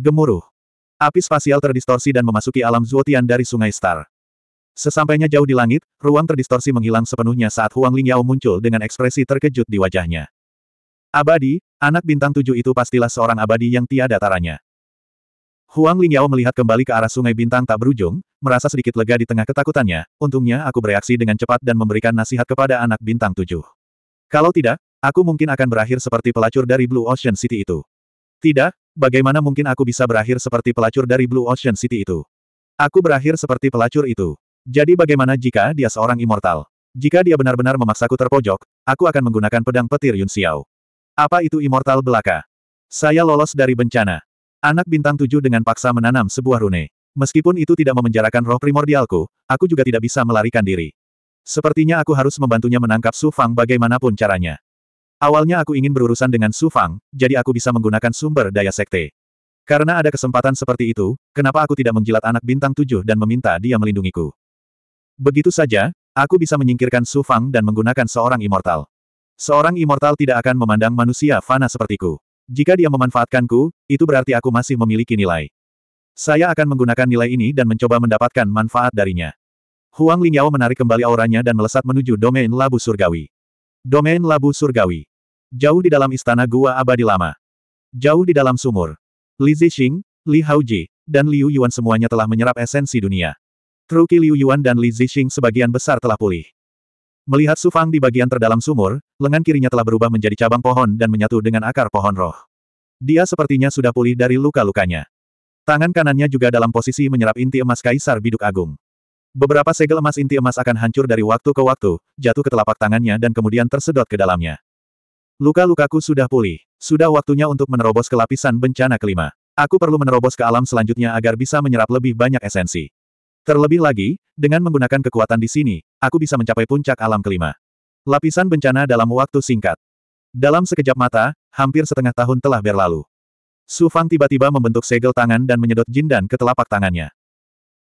Gemuruh. Api spasial terdistorsi dan memasuki alam Zuotian dari Sungai Star. Sesampainya jauh di langit, ruang terdistorsi menghilang sepenuhnya saat Huang Lingyao muncul dengan ekspresi terkejut di wajahnya. Abadi, anak bintang tujuh itu pastilah seorang abadi yang tiada taranya. Huang Lingyao melihat kembali ke arah sungai bintang tak berujung, merasa sedikit lega di tengah ketakutannya, untungnya aku bereaksi dengan cepat dan memberikan nasihat kepada anak bintang tujuh. Kalau tidak, aku mungkin akan berakhir seperti pelacur dari Blue Ocean City itu. Tidak, Bagaimana mungkin aku bisa berakhir seperti pelacur dari Blue Ocean City itu? Aku berakhir seperti pelacur itu. Jadi bagaimana jika dia seorang immortal? Jika dia benar-benar memaksaku terpojok, aku akan menggunakan pedang petir Yun Xiao. Apa itu immortal belaka? Saya lolos dari bencana. Anak bintang tujuh dengan paksa menanam sebuah rune. Meskipun itu tidak memenjarakan roh primordialku, aku juga tidak bisa melarikan diri. Sepertinya aku harus membantunya menangkap Su Fang bagaimanapun caranya. Awalnya aku ingin berurusan dengan Su Fang, jadi aku bisa menggunakan sumber daya sekte. Karena ada kesempatan seperti itu, kenapa aku tidak menjilat anak bintang tujuh dan meminta dia melindungiku? Begitu saja, aku bisa menyingkirkan Su Fang dan menggunakan seorang immortal. Seorang immortal tidak akan memandang manusia fana sepertiku. Jika dia memanfaatkanku, itu berarti aku masih memiliki nilai. Saya akan menggunakan nilai ini dan mencoba mendapatkan manfaat darinya. Huang Lingyao menarik kembali auranya dan melesat menuju domain labu surgawi. Domain labu surgawi. Jauh di dalam istana gua abadi lama. Jauh di dalam sumur. Li Zixing, Li Haoji, dan Liu Yuan semuanya telah menyerap esensi dunia. Truki Liu Yuan dan Li Zixing sebagian besar telah pulih. Melihat Su Fang di bagian terdalam sumur, lengan kirinya telah berubah menjadi cabang pohon dan menyatu dengan akar pohon roh. Dia sepertinya sudah pulih dari luka-lukanya. Tangan kanannya juga dalam posisi menyerap inti emas Kaisar Biduk Agung. Beberapa segel emas inti emas akan hancur dari waktu ke waktu, jatuh ke telapak tangannya dan kemudian tersedot ke dalamnya. Luka-lukaku sudah pulih. Sudah waktunya untuk menerobos ke lapisan bencana kelima. Aku perlu menerobos ke alam selanjutnya agar bisa menyerap lebih banyak esensi. Terlebih lagi, dengan menggunakan kekuatan di sini, aku bisa mencapai puncak alam kelima. Lapisan bencana dalam waktu singkat. Dalam sekejap mata, hampir setengah tahun telah berlalu. Su Fang tiba-tiba membentuk segel tangan dan menyedot jindan ke telapak tangannya.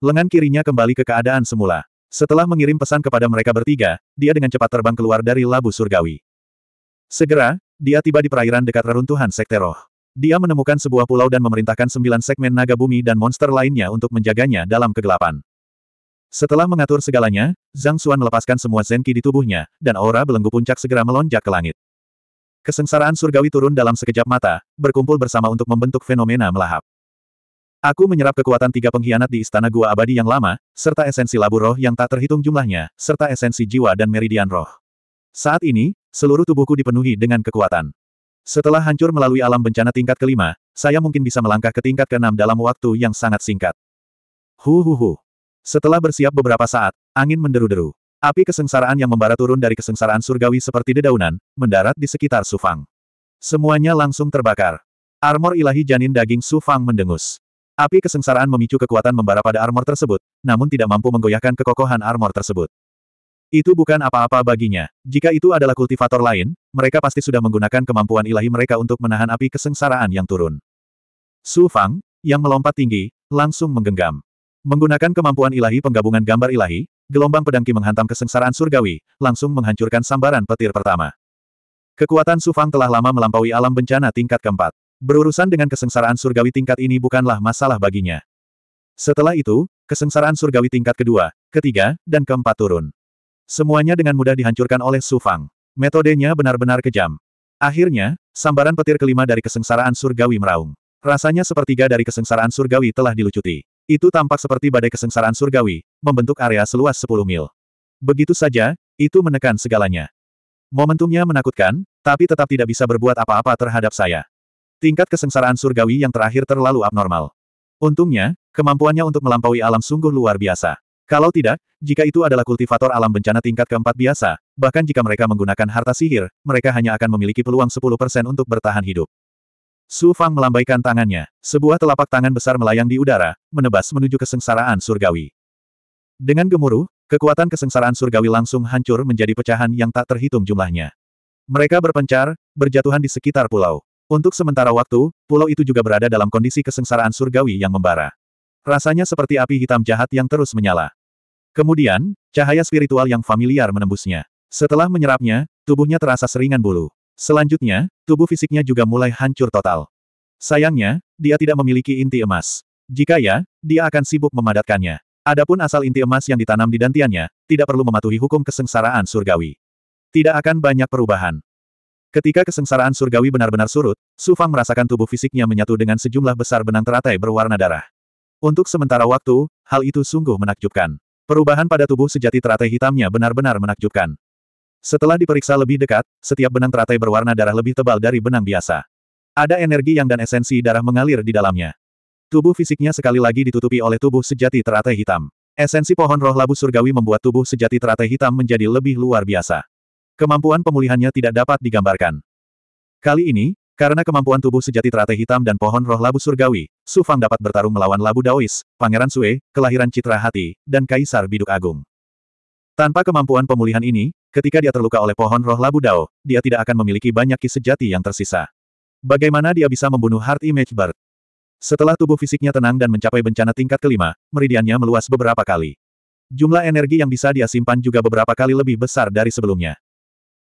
Lengan kirinya kembali ke keadaan semula. Setelah mengirim pesan kepada mereka bertiga, dia dengan cepat terbang keluar dari labu surgawi. Segera, dia tiba di perairan dekat reruntuhan Sekte Roh. Dia menemukan sebuah pulau dan memerintahkan sembilan segmen naga bumi dan monster lainnya untuk menjaganya dalam kegelapan. Setelah mengatur segalanya, Zhang Xuan melepaskan semua zenki di tubuhnya, dan aura belenggu puncak segera melonjak ke langit. Kesengsaraan surgawi turun dalam sekejap mata, berkumpul bersama untuk membentuk fenomena melahap. Aku menyerap kekuatan tiga pengkhianat di istana gua abadi yang lama, serta esensi labu roh yang tak terhitung jumlahnya, serta esensi jiwa dan meridian roh. Saat ini, Seluruh tubuhku dipenuhi dengan kekuatan. Setelah hancur melalui alam bencana tingkat kelima, saya mungkin bisa melangkah ke tingkat keenam dalam waktu yang sangat singkat. Hu hu hu. Setelah bersiap beberapa saat, angin menderu-deru. Api kesengsaraan yang membara turun dari kesengsaraan surgawi seperti dedaunan, mendarat di sekitar Sufang. Semuanya langsung terbakar. Armor ilahi janin daging Sufang mendengus. Api kesengsaraan memicu kekuatan membara pada armor tersebut, namun tidak mampu menggoyahkan kekokohan armor tersebut. Itu bukan apa-apa baginya. Jika itu adalah kultivator lain, mereka pasti sudah menggunakan kemampuan ilahi mereka untuk menahan api kesengsaraan yang turun. Su Fang, yang melompat tinggi, langsung menggenggam. Menggunakan kemampuan ilahi penggabungan gambar ilahi, gelombang pedangki menghantam kesengsaraan surgawi, langsung menghancurkan sambaran petir pertama. Kekuatan Su Fang telah lama melampaui alam bencana tingkat keempat. Berurusan dengan kesengsaraan surgawi tingkat ini bukanlah masalah baginya. Setelah itu, kesengsaraan surgawi tingkat kedua, ketiga, dan keempat turun. Semuanya dengan mudah dihancurkan oleh Su Fang. Metodenya benar-benar kejam. Akhirnya, sambaran petir kelima dari kesengsaraan surgawi meraung. Rasanya sepertiga dari kesengsaraan surgawi telah dilucuti. Itu tampak seperti badai kesengsaraan surgawi, membentuk area seluas 10 mil. Begitu saja, itu menekan segalanya. Momentumnya menakutkan, tapi tetap tidak bisa berbuat apa-apa terhadap saya. Tingkat kesengsaraan surgawi yang terakhir terlalu abnormal. Untungnya, kemampuannya untuk melampaui alam sungguh luar biasa. Kalau tidak, jika itu adalah kultivator alam bencana tingkat keempat biasa, bahkan jika mereka menggunakan harta sihir, mereka hanya akan memiliki peluang 10% untuk bertahan hidup. Su Fang melambaikan tangannya. Sebuah telapak tangan besar melayang di udara, menebas menuju kesengsaraan surgawi. Dengan gemuruh, kekuatan kesengsaraan surgawi langsung hancur menjadi pecahan yang tak terhitung jumlahnya. Mereka berpencar, berjatuhan di sekitar pulau. Untuk sementara waktu, pulau itu juga berada dalam kondisi kesengsaraan surgawi yang membara. Rasanya seperti api hitam jahat yang terus menyala. Kemudian, cahaya spiritual yang familiar menembusnya. Setelah menyerapnya, tubuhnya terasa seringan bulu. Selanjutnya, tubuh fisiknya juga mulai hancur total. Sayangnya, dia tidak memiliki inti emas. Jika ya, dia akan sibuk memadatkannya. Adapun asal inti emas yang ditanam di dantiannya, tidak perlu mematuhi hukum kesengsaraan surgawi. Tidak akan banyak perubahan. Ketika kesengsaraan surgawi benar-benar surut, Su Fang merasakan tubuh fisiknya menyatu dengan sejumlah besar benang teratai berwarna darah. Untuk sementara waktu, hal itu sungguh menakjubkan. Perubahan pada tubuh sejati teratai hitamnya benar-benar menakjubkan. Setelah diperiksa lebih dekat, setiap benang teratai berwarna darah lebih tebal dari benang biasa. Ada energi yang dan esensi darah mengalir di dalamnya. Tubuh fisiknya sekali lagi ditutupi oleh tubuh sejati teratai hitam. Esensi pohon roh labu surgawi membuat tubuh sejati teratai hitam menjadi lebih luar biasa. Kemampuan pemulihannya tidak dapat digambarkan. Kali ini, karena kemampuan tubuh sejati teratai hitam dan pohon roh labu surgawi, Su Fang dapat bertarung melawan labu Daois, Pangeran Sue, kelahiran Citra Hati, dan Kaisar Biduk Agung. Tanpa kemampuan pemulihan ini, ketika dia terluka oleh pohon roh labu Dao, dia tidak akan memiliki banyak ki sejati yang tersisa. Bagaimana dia bisa membunuh Heart Image Bird? Setelah tubuh fisiknya tenang dan mencapai bencana tingkat kelima, meridiannya meluas beberapa kali. Jumlah energi yang bisa dia simpan juga beberapa kali lebih besar dari sebelumnya.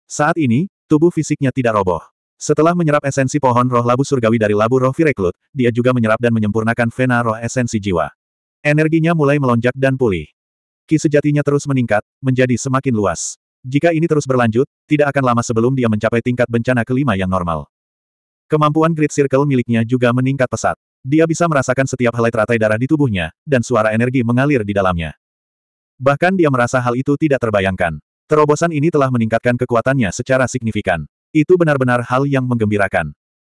Saat ini, tubuh fisiknya tidak roboh. Setelah menyerap esensi pohon roh labu surgawi dari labu roh Vireklut, dia juga menyerap dan menyempurnakan vena roh esensi jiwa. Energinya mulai melonjak dan pulih. Ki sejatinya terus meningkat, menjadi semakin luas. Jika ini terus berlanjut, tidak akan lama sebelum dia mencapai tingkat bencana kelima yang normal. Kemampuan Grid Circle miliknya juga meningkat pesat. Dia bisa merasakan setiap helai teratai darah di tubuhnya, dan suara energi mengalir di dalamnya. Bahkan dia merasa hal itu tidak terbayangkan. Terobosan ini telah meningkatkan kekuatannya secara signifikan. Itu benar-benar hal yang menggembirakan.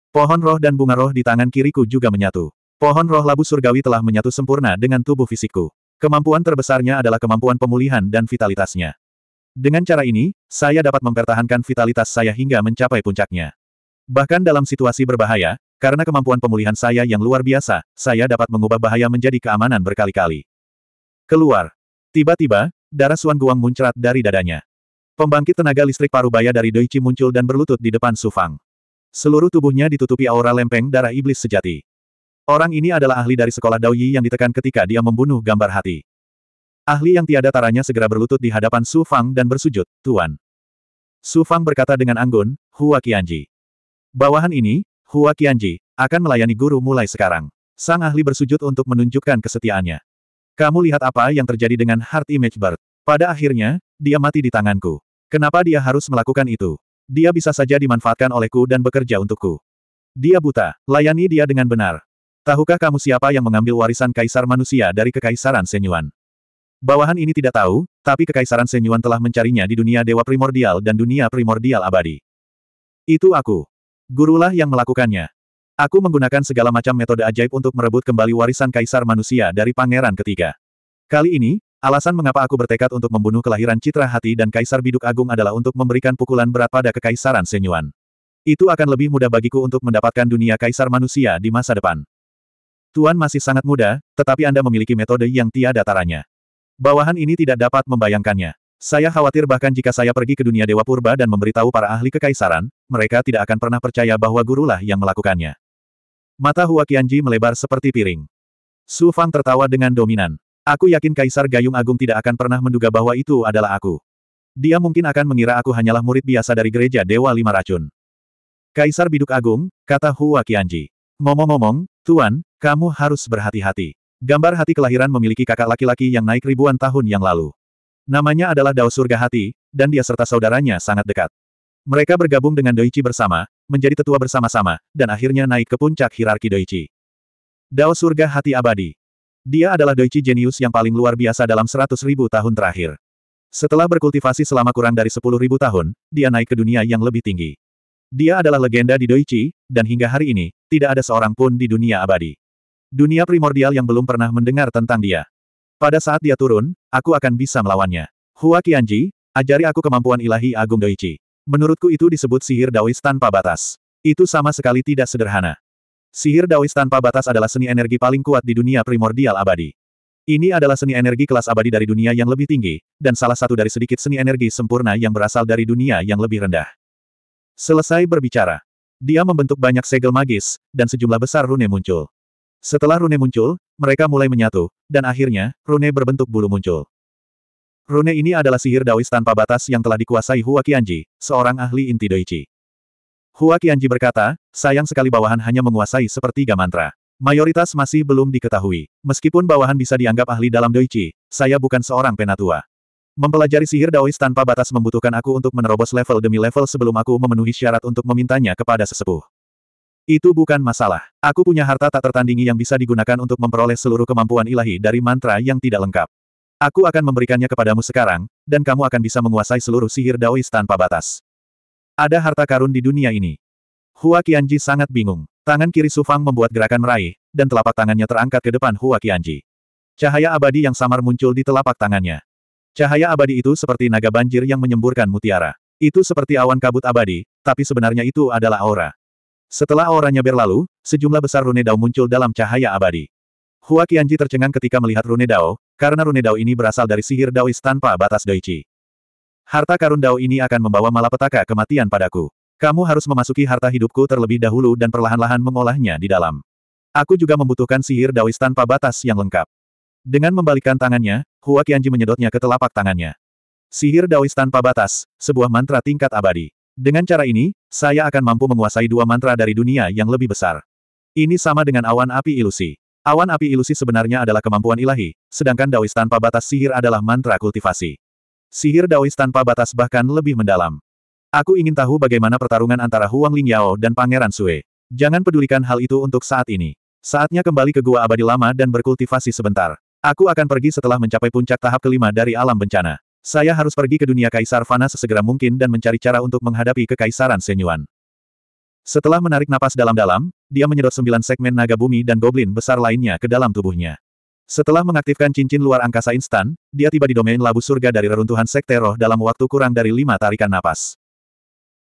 Pohon roh dan bunga roh di tangan kiriku juga menyatu. Pohon roh labu surgawi telah menyatu sempurna dengan tubuh fisikku. Kemampuan terbesarnya adalah kemampuan pemulihan dan vitalitasnya. Dengan cara ini, saya dapat mempertahankan vitalitas saya hingga mencapai puncaknya. Bahkan dalam situasi berbahaya, karena kemampuan pemulihan saya yang luar biasa, saya dapat mengubah bahaya menjadi keamanan berkali-kali. Keluar. Tiba-tiba, darah Suan Guang muncrat dari dadanya. Pembangkit tenaga listrik parubaya dari Doichi muncul dan berlutut di depan Sufang. Seluruh tubuhnya ditutupi aura lempeng darah iblis sejati. Orang ini adalah ahli dari sekolah Daoyi yang ditekan ketika dia membunuh gambar hati. Ahli yang tiada taranya segera berlutut di hadapan Su Fang dan bersujud, Tuan. Su Fang berkata dengan anggun, Hua Qianji. Bawahan ini, Hua Qianji, akan melayani guru mulai sekarang. Sang ahli bersujud untuk menunjukkan kesetiaannya. Kamu lihat apa yang terjadi dengan Heart Image Bird. Pada akhirnya, dia mati di tanganku. Kenapa dia harus melakukan itu? Dia bisa saja dimanfaatkan olehku dan bekerja untukku. Dia buta, layani dia dengan benar. Tahukah kamu siapa yang mengambil warisan kaisar manusia dari kekaisaran Senyuan? Bawahan ini tidak tahu, tapi kekaisaran Senyuan telah mencarinya di dunia dewa primordial dan dunia primordial abadi. Itu aku. Gurulah yang melakukannya. Aku menggunakan segala macam metode ajaib untuk merebut kembali warisan kaisar manusia dari pangeran ketiga. Kali ini, Alasan mengapa aku bertekad untuk membunuh kelahiran citra hati dan Kaisar Biduk Agung adalah untuk memberikan pukulan berat pada Kekaisaran Senyuan. Itu akan lebih mudah bagiku untuk mendapatkan dunia Kaisar manusia di masa depan. Tuan masih sangat muda, tetapi Anda memiliki metode yang tiada taranya. Bawahan ini tidak dapat membayangkannya. Saya khawatir bahkan jika saya pergi ke dunia Dewa Purba dan memberitahu para ahli kekaisaran, mereka tidak akan pernah percaya bahwa gurulah yang melakukannya. Mata Hua Qianji melebar seperti piring. Su Fang tertawa dengan dominan. Aku yakin Kaisar Gayung Agung tidak akan pernah menduga bahwa itu adalah aku. Dia mungkin akan mengira aku hanyalah murid biasa dari gereja Dewa Lima Racun. Kaisar Biduk Agung, kata Hua Qianji. Ngomong-ngomong, Tuan, kamu harus berhati-hati. Gambar hati kelahiran memiliki kakak laki-laki yang naik ribuan tahun yang lalu. Namanya adalah Dao Surga Hati, dan dia serta saudaranya sangat dekat. Mereka bergabung dengan Doichi bersama, menjadi tetua bersama-sama, dan akhirnya naik ke puncak hierarki Doichi. Dao Surga Hati Abadi dia adalah Doichi Genius yang paling luar biasa dalam seratus ribu tahun terakhir. Setelah berkultivasi selama kurang dari sepuluh ribu tahun, dia naik ke dunia yang lebih tinggi. Dia adalah legenda di Doichi, dan hingga hari ini, tidak ada seorang pun di dunia abadi. Dunia primordial yang belum pernah mendengar tentang dia. Pada saat dia turun, aku akan bisa melawannya. Hua Qianji, ajari aku kemampuan ilahi agung Doichi. Menurutku itu disebut sihir Daois tanpa batas. Itu sama sekali tidak sederhana. Sihir Daois tanpa batas adalah seni energi paling kuat di dunia primordial abadi. Ini adalah seni energi kelas abadi dari dunia yang lebih tinggi, dan salah satu dari sedikit seni energi sempurna yang berasal dari dunia yang lebih rendah. Selesai berbicara. Dia membentuk banyak segel magis, dan sejumlah besar rune muncul. Setelah rune muncul, mereka mulai menyatu, dan akhirnya, rune berbentuk bulu muncul. Rune ini adalah sihir Daois tanpa batas yang telah dikuasai Hua Qianji, seorang ahli inti Doichi. Hua Qianji berkata, sayang sekali bawahan hanya menguasai sepertiga mantra. Mayoritas masih belum diketahui. Meskipun bawahan bisa dianggap ahli dalam doichi, saya bukan seorang penatua. Mempelajari sihir daois tanpa batas membutuhkan aku untuk menerobos level demi level sebelum aku memenuhi syarat untuk memintanya kepada sesepuh. Itu bukan masalah. Aku punya harta tak tertandingi yang bisa digunakan untuk memperoleh seluruh kemampuan ilahi dari mantra yang tidak lengkap. Aku akan memberikannya kepadamu sekarang, dan kamu akan bisa menguasai seluruh sihir daois tanpa batas. Ada harta karun di dunia ini. Hua Qianji sangat bingung. Tangan kiri Sufang membuat gerakan meraih, dan telapak tangannya terangkat ke depan Hua Qianji. Cahaya abadi yang samar muncul di telapak tangannya. Cahaya abadi itu seperti naga banjir yang menyemburkan mutiara. Itu seperti awan kabut abadi, tapi sebenarnya itu adalah aura. Setelah auranya berlalu, sejumlah besar rune dao muncul dalam cahaya abadi. Hua Qianji tercengang ketika melihat rune dao, karena rune dao ini berasal dari sihir daois tanpa batas doichi. Harta karun Dao ini akan membawa malapetaka kematian padaku. Kamu harus memasuki harta hidupku terlebih dahulu dan perlahan-lahan mengolahnya di dalam. Aku juga membutuhkan sihir Daois tanpa batas yang lengkap. Dengan membalikkan tangannya, Hua Qianji menyedotnya ke telapak tangannya. Sihir Daois tanpa batas, sebuah mantra tingkat abadi. Dengan cara ini, saya akan mampu menguasai dua mantra dari dunia yang lebih besar. Ini sama dengan awan api ilusi. Awan api ilusi sebenarnya adalah kemampuan ilahi, sedangkan Daois tanpa batas sihir adalah mantra kultivasi. Sihir Daois tanpa batas bahkan lebih mendalam. Aku ingin tahu bagaimana pertarungan antara Huang Lingyao dan Pangeran Sue. Jangan pedulikan hal itu untuk saat ini. Saatnya kembali ke Gua Abadi Lama dan berkultivasi sebentar. Aku akan pergi setelah mencapai puncak tahap kelima dari alam bencana. Saya harus pergi ke dunia Kaisar Fana sesegera mungkin dan mencari cara untuk menghadapi kekaisaran Senyuan. Setelah menarik napas dalam-dalam, dia menyedot sembilan segmen naga bumi dan goblin besar lainnya ke dalam tubuhnya. Setelah mengaktifkan cincin luar angkasa instan, dia tiba di domain labu surga dari reruntuhan sekte roh dalam waktu kurang dari lima tarikan napas.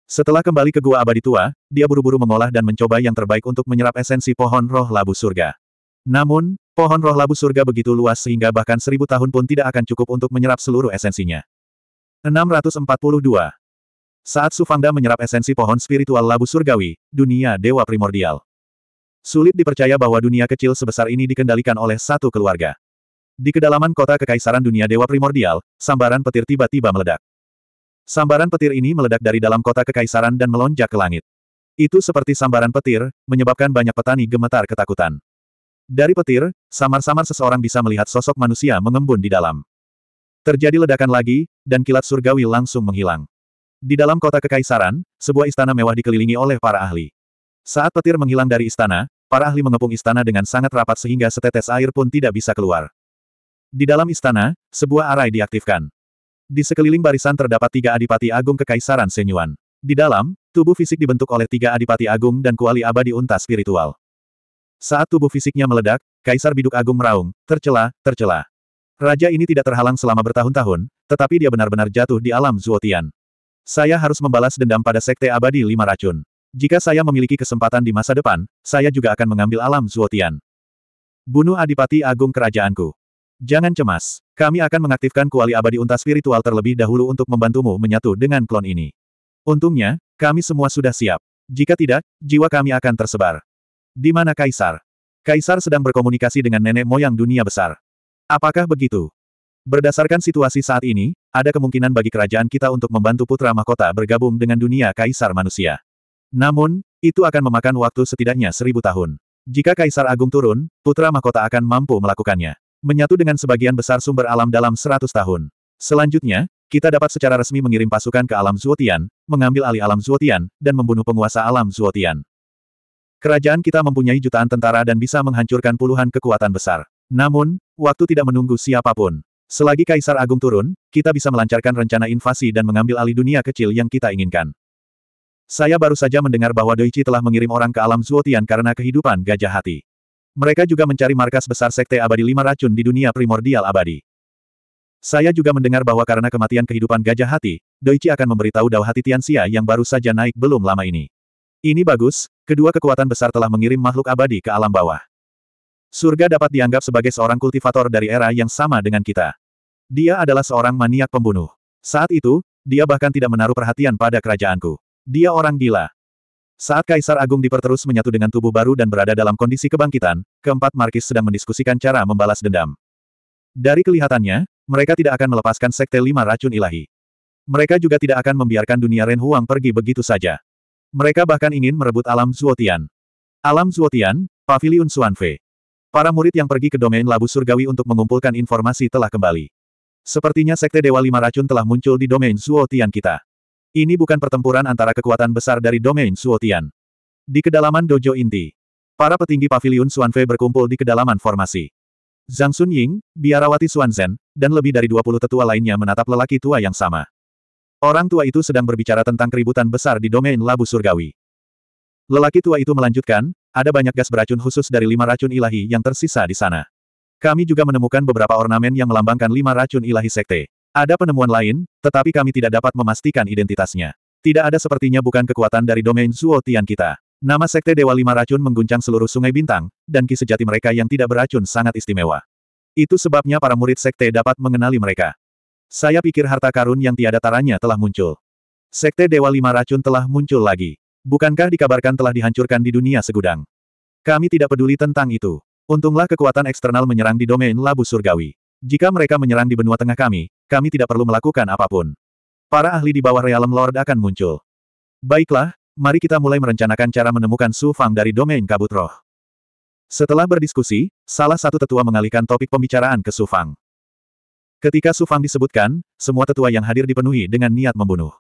Setelah kembali ke gua abadi tua, dia buru-buru mengolah dan mencoba yang terbaik untuk menyerap esensi pohon roh labu surga. Namun, pohon roh labu surga begitu luas sehingga bahkan seribu tahun pun tidak akan cukup untuk menyerap seluruh esensinya. 642. Saat Sufangda menyerap esensi pohon spiritual labu surgawi, dunia dewa primordial. Sulit dipercaya bahwa dunia kecil sebesar ini dikendalikan oleh satu keluarga. Di kedalaman kota kekaisaran dunia dewa primordial, sambaran petir tiba-tiba meledak. Sambaran petir ini meledak dari dalam kota kekaisaran dan melonjak ke langit. Itu seperti sambaran petir, menyebabkan banyak petani gemetar ketakutan. Dari petir, samar-samar seseorang bisa melihat sosok manusia mengembun di dalam. Terjadi ledakan lagi, dan kilat surgawi langsung menghilang. Di dalam kota kekaisaran, sebuah istana mewah dikelilingi oleh para ahli. Saat petir menghilang dari istana, Para ahli mengepung istana dengan sangat rapat sehingga setetes air pun tidak bisa keluar. Di dalam istana, sebuah arai diaktifkan. Di sekeliling barisan terdapat tiga adipati agung kekaisaran Senyuan. Di dalam, tubuh fisik dibentuk oleh tiga adipati agung dan kuali abadi unta spiritual. Saat tubuh fisiknya meledak, Kaisar Biduk Agung meraung, tercela, tercela. Raja ini tidak terhalang selama bertahun-tahun, tetapi dia benar-benar jatuh di alam Zuotian. Saya harus membalas dendam pada Sekte Abadi Lima Racun. Jika saya memiliki kesempatan di masa depan, saya juga akan mengambil alam Zuotian. Bunuh Adipati Agung Kerajaanku. Jangan cemas. Kami akan mengaktifkan kuali abadi unta spiritual terlebih dahulu untuk membantumu menyatu dengan klon ini. Untungnya, kami semua sudah siap. Jika tidak, jiwa kami akan tersebar. Di mana Kaisar? Kaisar sedang berkomunikasi dengan nenek moyang dunia besar. Apakah begitu? Berdasarkan situasi saat ini, ada kemungkinan bagi kerajaan kita untuk membantu putra mahkota bergabung dengan dunia Kaisar manusia. Namun, itu akan memakan waktu setidaknya seribu tahun. Jika Kaisar Agung turun, Putra Mahkota akan mampu melakukannya. Menyatu dengan sebagian besar sumber alam dalam seratus tahun. Selanjutnya, kita dapat secara resmi mengirim pasukan ke alam Zuotian, mengambil alih alam Zuotian, dan membunuh penguasa alam Zuotian. Kerajaan kita mempunyai jutaan tentara dan bisa menghancurkan puluhan kekuatan besar. Namun, waktu tidak menunggu siapapun. Selagi Kaisar Agung turun, kita bisa melancarkan rencana invasi dan mengambil alih dunia kecil yang kita inginkan. Saya baru saja mendengar bahwa Doichi telah mengirim orang ke alam Zuotian karena kehidupan gajah hati. Mereka juga mencari markas besar Sekte Abadi Lima Racun di dunia primordial abadi. Saya juga mendengar bahwa karena kematian kehidupan gajah hati, Doichi akan memberitahu Dao Hati Tianxia yang baru saja naik belum lama ini. Ini bagus, kedua kekuatan besar telah mengirim makhluk abadi ke alam bawah. Surga dapat dianggap sebagai seorang kultivator dari era yang sama dengan kita. Dia adalah seorang maniak pembunuh. Saat itu, dia bahkan tidak menaruh perhatian pada kerajaanku. Dia orang gila. Saat Kaisar Agung diperterus menyatu dengan tubuh baru dan berada dalam kondisi kebangkitan, keempat Markis sedang mendiskusikan cara membalas dendam. Dari kelihatannya, mereka tidak akan melepaskan Sekte Lima Racun Ilahi. Mereka juga tidak akan membiarkan dunia Ren Huang pergi begitu saja. Mereka bahkan ingin merebut alam Zuotian. Alam Zuotian, Paviliun Suanfe. Para murid yang pergi ke domain Labu Surgawi untuk mengumpulkan informasi telah kembali. Sepertinya Sekte Dewa Lima Racun telah muncul di domain Zuotian kita. Ini bukan pertempuran antara kekuatan besar dari domain Suotian. Di kedalaman dojo inti, para petinggi pavilion Xuanfei berkumpul di kedalaman formasi. Zhang Sunying, biarawati Xuanzhen, dan lebih dari 20 tetua lainnya menatap lelaki tua yang sama. Orang tua itu sedang berbicara tentang keributan besar di domain Labu Surgawi. Lelaki tua itu melanjutkan, ada banyak gas beracun khusus dari lima racun ilahi yang tersisa di sana. Kami juga menemukan beberapa ornamen yang melambangkan lima racun ilahi sekte. Ada penemuan lain, tetapi kami tidak dapat memastikan identitasnya. Tidak ada sepertinya bukan kekuatan dari domain Zuo Tian kita. Nama Sekte Dewa Lima Racun mengguncang seluruh sungai bintang, dan ki sejati mereka yang tidak beracun sangat istimewa. Itu sebabnya para murid Sekte dapat mengenali mereka. Saya pikir harta karun yang tiada taranya telah muncul. Sekte Dewa Lima Racun telah muncul lagi. Bukankah dikabarkan telah dihancurkan di dunia segudang? Kami tidak peduli tentang itu. Untunglah kekuatan eksternal menyerang di domain labu surgawi. Jika mereka menyerang di benua tengah kami, kami tidak perlu melakukan apapun. Para ahli di bawah Realm Lord akan muncul. Baiklah, mari kita mulai merencanakan cara menemukan Su Fang dari domain kabut roh. Setelah berdiskusi, salah satu tetua mengalihkan topik pembicaraan ke Su Fang. Ketika Su Fang disebutkan, semua tetua yang hadir dipenuhi dengan niat membunuh.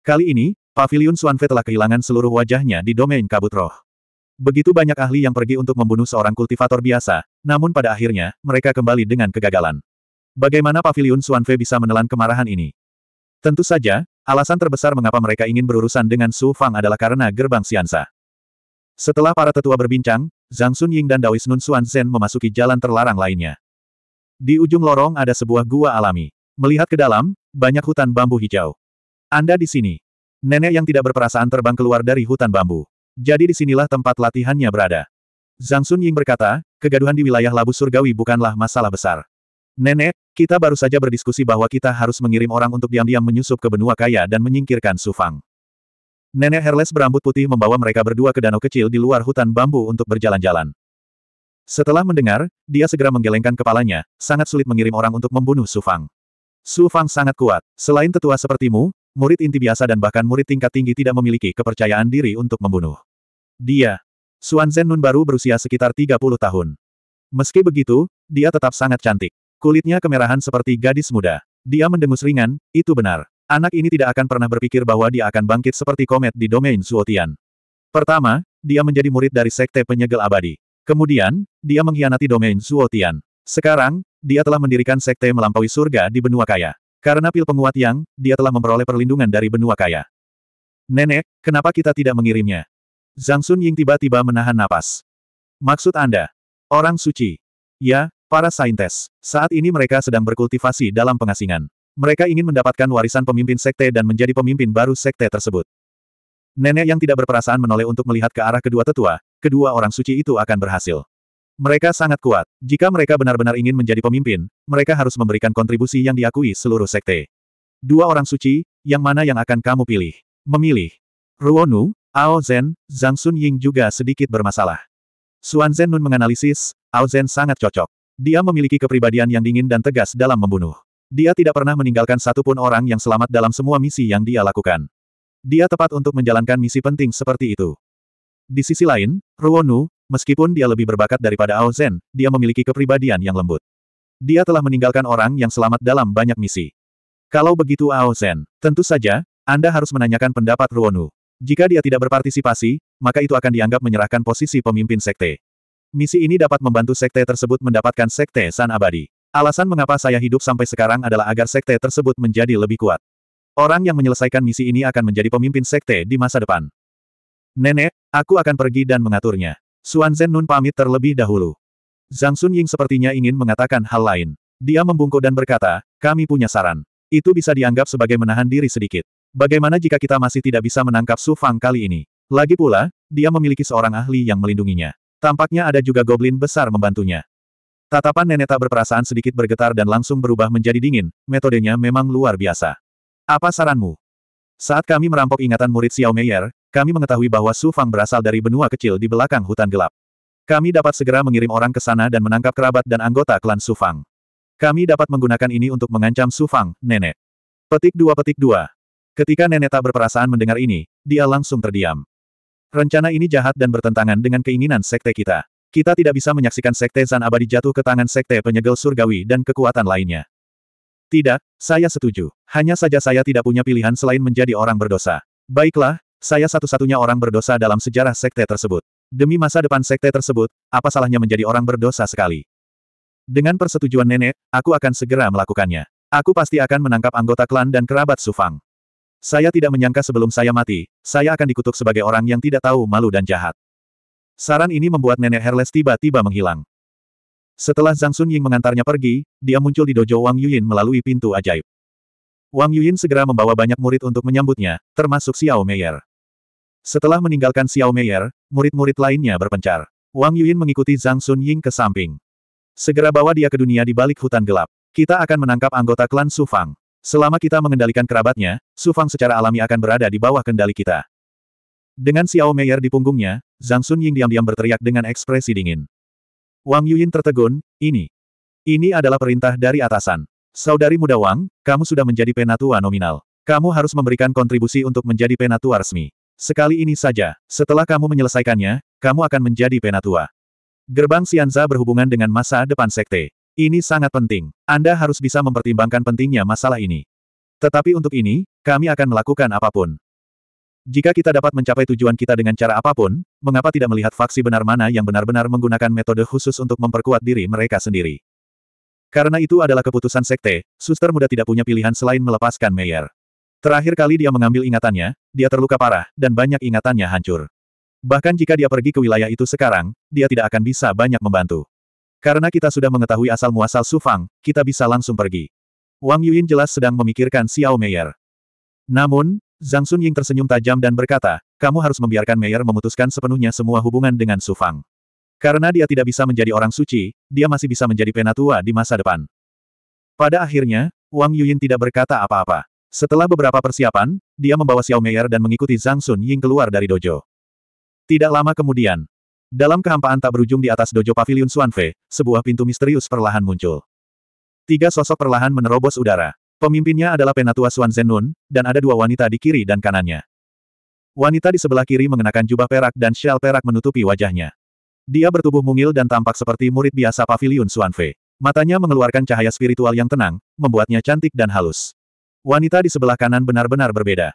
Kali ini, Pavilion Suanfe telah kehilangan seluruh wajahnya di domain kabut roh. Begitu banyak ahli yang pergi untuk membunuh seorang kultivator biasa, namun pada akhirnya, mereka kembali dengan kegagalan. Bagaimana Paviliun Suanfe bisa menelan kemarahan ini? Tentu saja, alasan terbesar mengapa mereka ingin berurusan dengan Su Fang adalah karena gerbang Siansa. Setelah para tetua berbincang, Zhang Sun Ying dan Daois Nun Suan Zhen memasuki jalan terlarang lainnya. Di ujung lorong ada sebuah gua alami. Melihat ke dalam, banyak hutan bambu hijau. Anda di sini. Nenek yang tidak berperasaan terbang keluar dari hutan bambu. Jadi disinilah tempat latihannya berada. Zhang Sun Ying berkata, kegaduhan di wilayah Labu Surgawi bukanlah masalah besar. Nenek, kita baru saja berdiskusi bahwa kita harus mengirim orang untuk diam-diam menyusup ke benua kaya dan menyingkirkan Sufang. Nenek Herles berambut putih membawa mereka berdua ke danau kecil di luar hutan bambu untuk berjalan-jalan. Setelah mendengar, dia segera menggelengkan kepalanya, sangat sulit mengirim orang untuk membunuh Sufang. Sufang sangat kuat. Selain tetua sepertimu, Murid inti biasa dan bahkan murid tingkat tinggi tidak memiliki kepercayaan diri untuk membunuh. Dia, Xuan Zhen Nun baru berusia sekitar 30 tahun. Meski begitu, dia tetap sangat cantik. Kulitnya kemerahan seperti gadis muda. Dia mendengus ringan, itu benar. Anak ini tidak akan pernah berpikir bahwa dia akan bangkit seperti komet di domain Suotian. Pertama, dia menjadi murid dari sekte penyegel abadi. Kemudian, dia mengkhianati domain Suotian. Sekarang, dia telah mendirikan sekte melampaui surga di benua kaya. Karena pil penguat yang, dia telah memperoleh perlindungan dari benua kaya. Nenek, kenapa kita tidak mengirimnya? Zhang Sun Ying tiba-tiba menahan napas. Maksud Anda? Orang suci. Ya, para saintes. Saat ini mereka sedang berkultivasi dalam pengasingan. Mereka ingin mendapatkan warisan pemimpin sekte dan menjadi pemimpin baru sekte tersebut. Nenek yang tidak berperasaan menoleh untuk melihat ke arah kedua tetua, kedua orang suci itu akan berhasil. Mereka sangat kuat. Jika mereka benar-benar ingin menjadi pemimpin, mereka harus memberikan kontribusi yang diakui seluruh sekte. Dua orang suci, yang mana yang akan kamu pilih? Memilih. Ruonu, Ao Zhen, Zhang Sun Ying juga sedikit bermasalah. Suan Zhen Nun menganalisis, Ao Zhen sangat cocok. Dia memiliki kepribadian yang dingin dan tegas dalam membunuh. Dia tidak pernah meninggalkan satupun orang yang selamat dalam semua misi yang dia lakukan. Dia tepat untuk menjalankan misi penting seperti itu. Di sisi lain, Ruonu, Meskipun dia lebih berbakat daripada Ao Zhen, dia memiliki kepribadian yang lembut. Dia telah meninggalkan orang yang selamat dalam banyak misi. Kalau begitu Ao Zhen, tentu saja, Anda harus menanyakan pendapat Ruonu. Jika dia tidak berpartisipasi, maka itu akan dianggap menyerahkan posisi pemimpin sekte. Misi ini dapat membantu sekte tersebut mendapatkan sekte San Abadi. Alasan mengapa saya hidup sampai sekarang adalah agar sekte tersebut menjadi lebih kuat. Orang yang menyelesaikan misi ini akan menjadi pemimpin sekte di masa depan. Nenek, aku akan pergi dan mengaturnya. Suan Zen Nun pamit terlebih dahulu. Zhang Sun Ying sepertinya ingin mengatakan hal lain. Dia membungkuk dan berkata, kami punya saran. Itu bisa dianggap sebagai menahan diri sedikit. Bagaimana jika kita masih tidak bisa menangkap Su Fang kali ini? Lagi pula, dia memiliki seorang ahli yang melindunginya. Tampaknya ada juga goblin besar membantunya. Tatapan nenek tak berperasaan sedikit bergetar dan langsung berubah menjadi dingin, metodenya memang luar biasa. Apa saranmu? Saat kami merampok ingatan murid Xiao Meier, kami mengetahui bahwa Su Fang berasal dari benua kecil di belakang hutan gelap. Kami dapat segera mengirim orang ke sana dan menangkap kerabat dan anggota klan Su Fang. Kami dapat menggunakan ini untuk mengancam Su Fang, nenek. Petik dua petik dua. Ketika nenek tak berperasaan mendengar ini, dia langsung terdiam. Rencana ini jahat dan bertentangan dengan keinginan sekte kita. Kita tidak bisa menyaksikan sekte Zan abadi jatuh ke tangan sekte penyegel surgawi dan kekuatan lainnya. Tidak, saya setuju. Hanya saja saya tidak punya pilihan selain menjadi orang berdosa. Baiklah, saya satu-satunya orang berdosa dalam sejarah sekte tersebut. Demi masa depan sekte tersebut, apa salahnya menjadi orang berdosa sekali? Dengan persetujuan nenek, aku akan segera melakukannya. Aku pasti akan menangkap anggota klan dan kerabat Sufang. Saya tidak menyangka sebelum saya mati, saya akan dikutuk sebagai orang yang tidak tahu malu dan jahat. Saran ini membuat nenek Herles tiba-tiba menghilang. Setelah Zhang Sun Ying mengantarnya pergi, dia muncul di dojo Wang Yuyin melalui pintu ajaib. Wang Yuyin segera membawa banyak murid untuk menyambutnya, termasuk Xiao Meier. Setelah meninggalkan Xiao Meier, murid-murid lainnya berpencar. Wang Yuin mengikuti Zhang Sun Ying ke samping. Segera bawa dia ke dunia di balik hutan gelap. Kita akan menangkap anggota klan Su Fang. Selama kita mengendalikan kerabatnya, Su Fang secara alami akan berada di bawah kendali kita. Dengan Xiao Meier di punggungnya, Zhang Sun Ying diam-diam berteriak dengan ekspresi dingin. Wang Yuin tertegun, ini. Ini adalah perintah dari atasan. Saudari muda Wang, kamu sudah menjadi penatua nominal. Kamu harus memberikan kontribusi untuk menjadi penatua resmi. Sekali ini saja, setelah kamu menyelesaikannya, kamu akan menjadi penatua. Gerbang Sianza berhubungan dengan masa depan sekte. Ini sangat penting. Anda harus bisa mempertimbangkan pentingnya masalah ini. Tetapi untuk ini, kami akan melakukan apapun. Jika kita dapat mencapai tujuan kita dengan cara apapun, mengapa tidak melihat faksi benar mana yang benar-benar menggunakan metode khusus untuk memperkuat diri mereka sendiri? Karena itu adalah keputusan sekte, suster muda tidak punya pilihan selain melepaskan Meyer. Terakhir kali dia mengambil ingatannya, dia terluka parah, dan banyak ingatannya hancur. Bahkan jika dia pergi ke wilayah itu sekarang, dia tidak akan bisa banyak membantu. Karena kita sudah mengetahui asal-muasal Sufang, kita bisa langsung pergi. Wang Yuin jelas sedang memikirkan Xiao Meier. Namun, Zhang Sun Ying tersenyum tajam dan berkata, kamu harus membiarkan Meier memutuskan sepenuhnya semua hubungan dengan Sufang. Karena dia tidak bisa menjadi orang suci, dia masih bisa menjadi penatua di masa depan. Pada akhirnya, Wang Yuin tidak berkata apa-apa. Setelah beberapa persiapan, dia membawa Xiao Meier dan mengikuti Zhang Sun Ying keluar dari dojo. Tidak lama kemudian, dalam kehampaan tak berujung di atas dojo pavilion Xuanfe, sebuah pintu misterius perlahan muncul. Tiga sosok perlahan menerobos udara. Pemimpinnya adalah penatua Xuan Zennun, dan ada dua wanita di kiri dan kanannya. Wanita di sebelah kiri mengenakan jubah perak dan shell perak menutupi wajahnya. Dia bertubuh mungil dan tampak seperti murid biasa pavilion Xuanfe. Matanya mengeluarkan cahaya spiritual yang tenang, membuatnya cantik dan halus. Wanita di sebelah kanan benar-benar berbeda.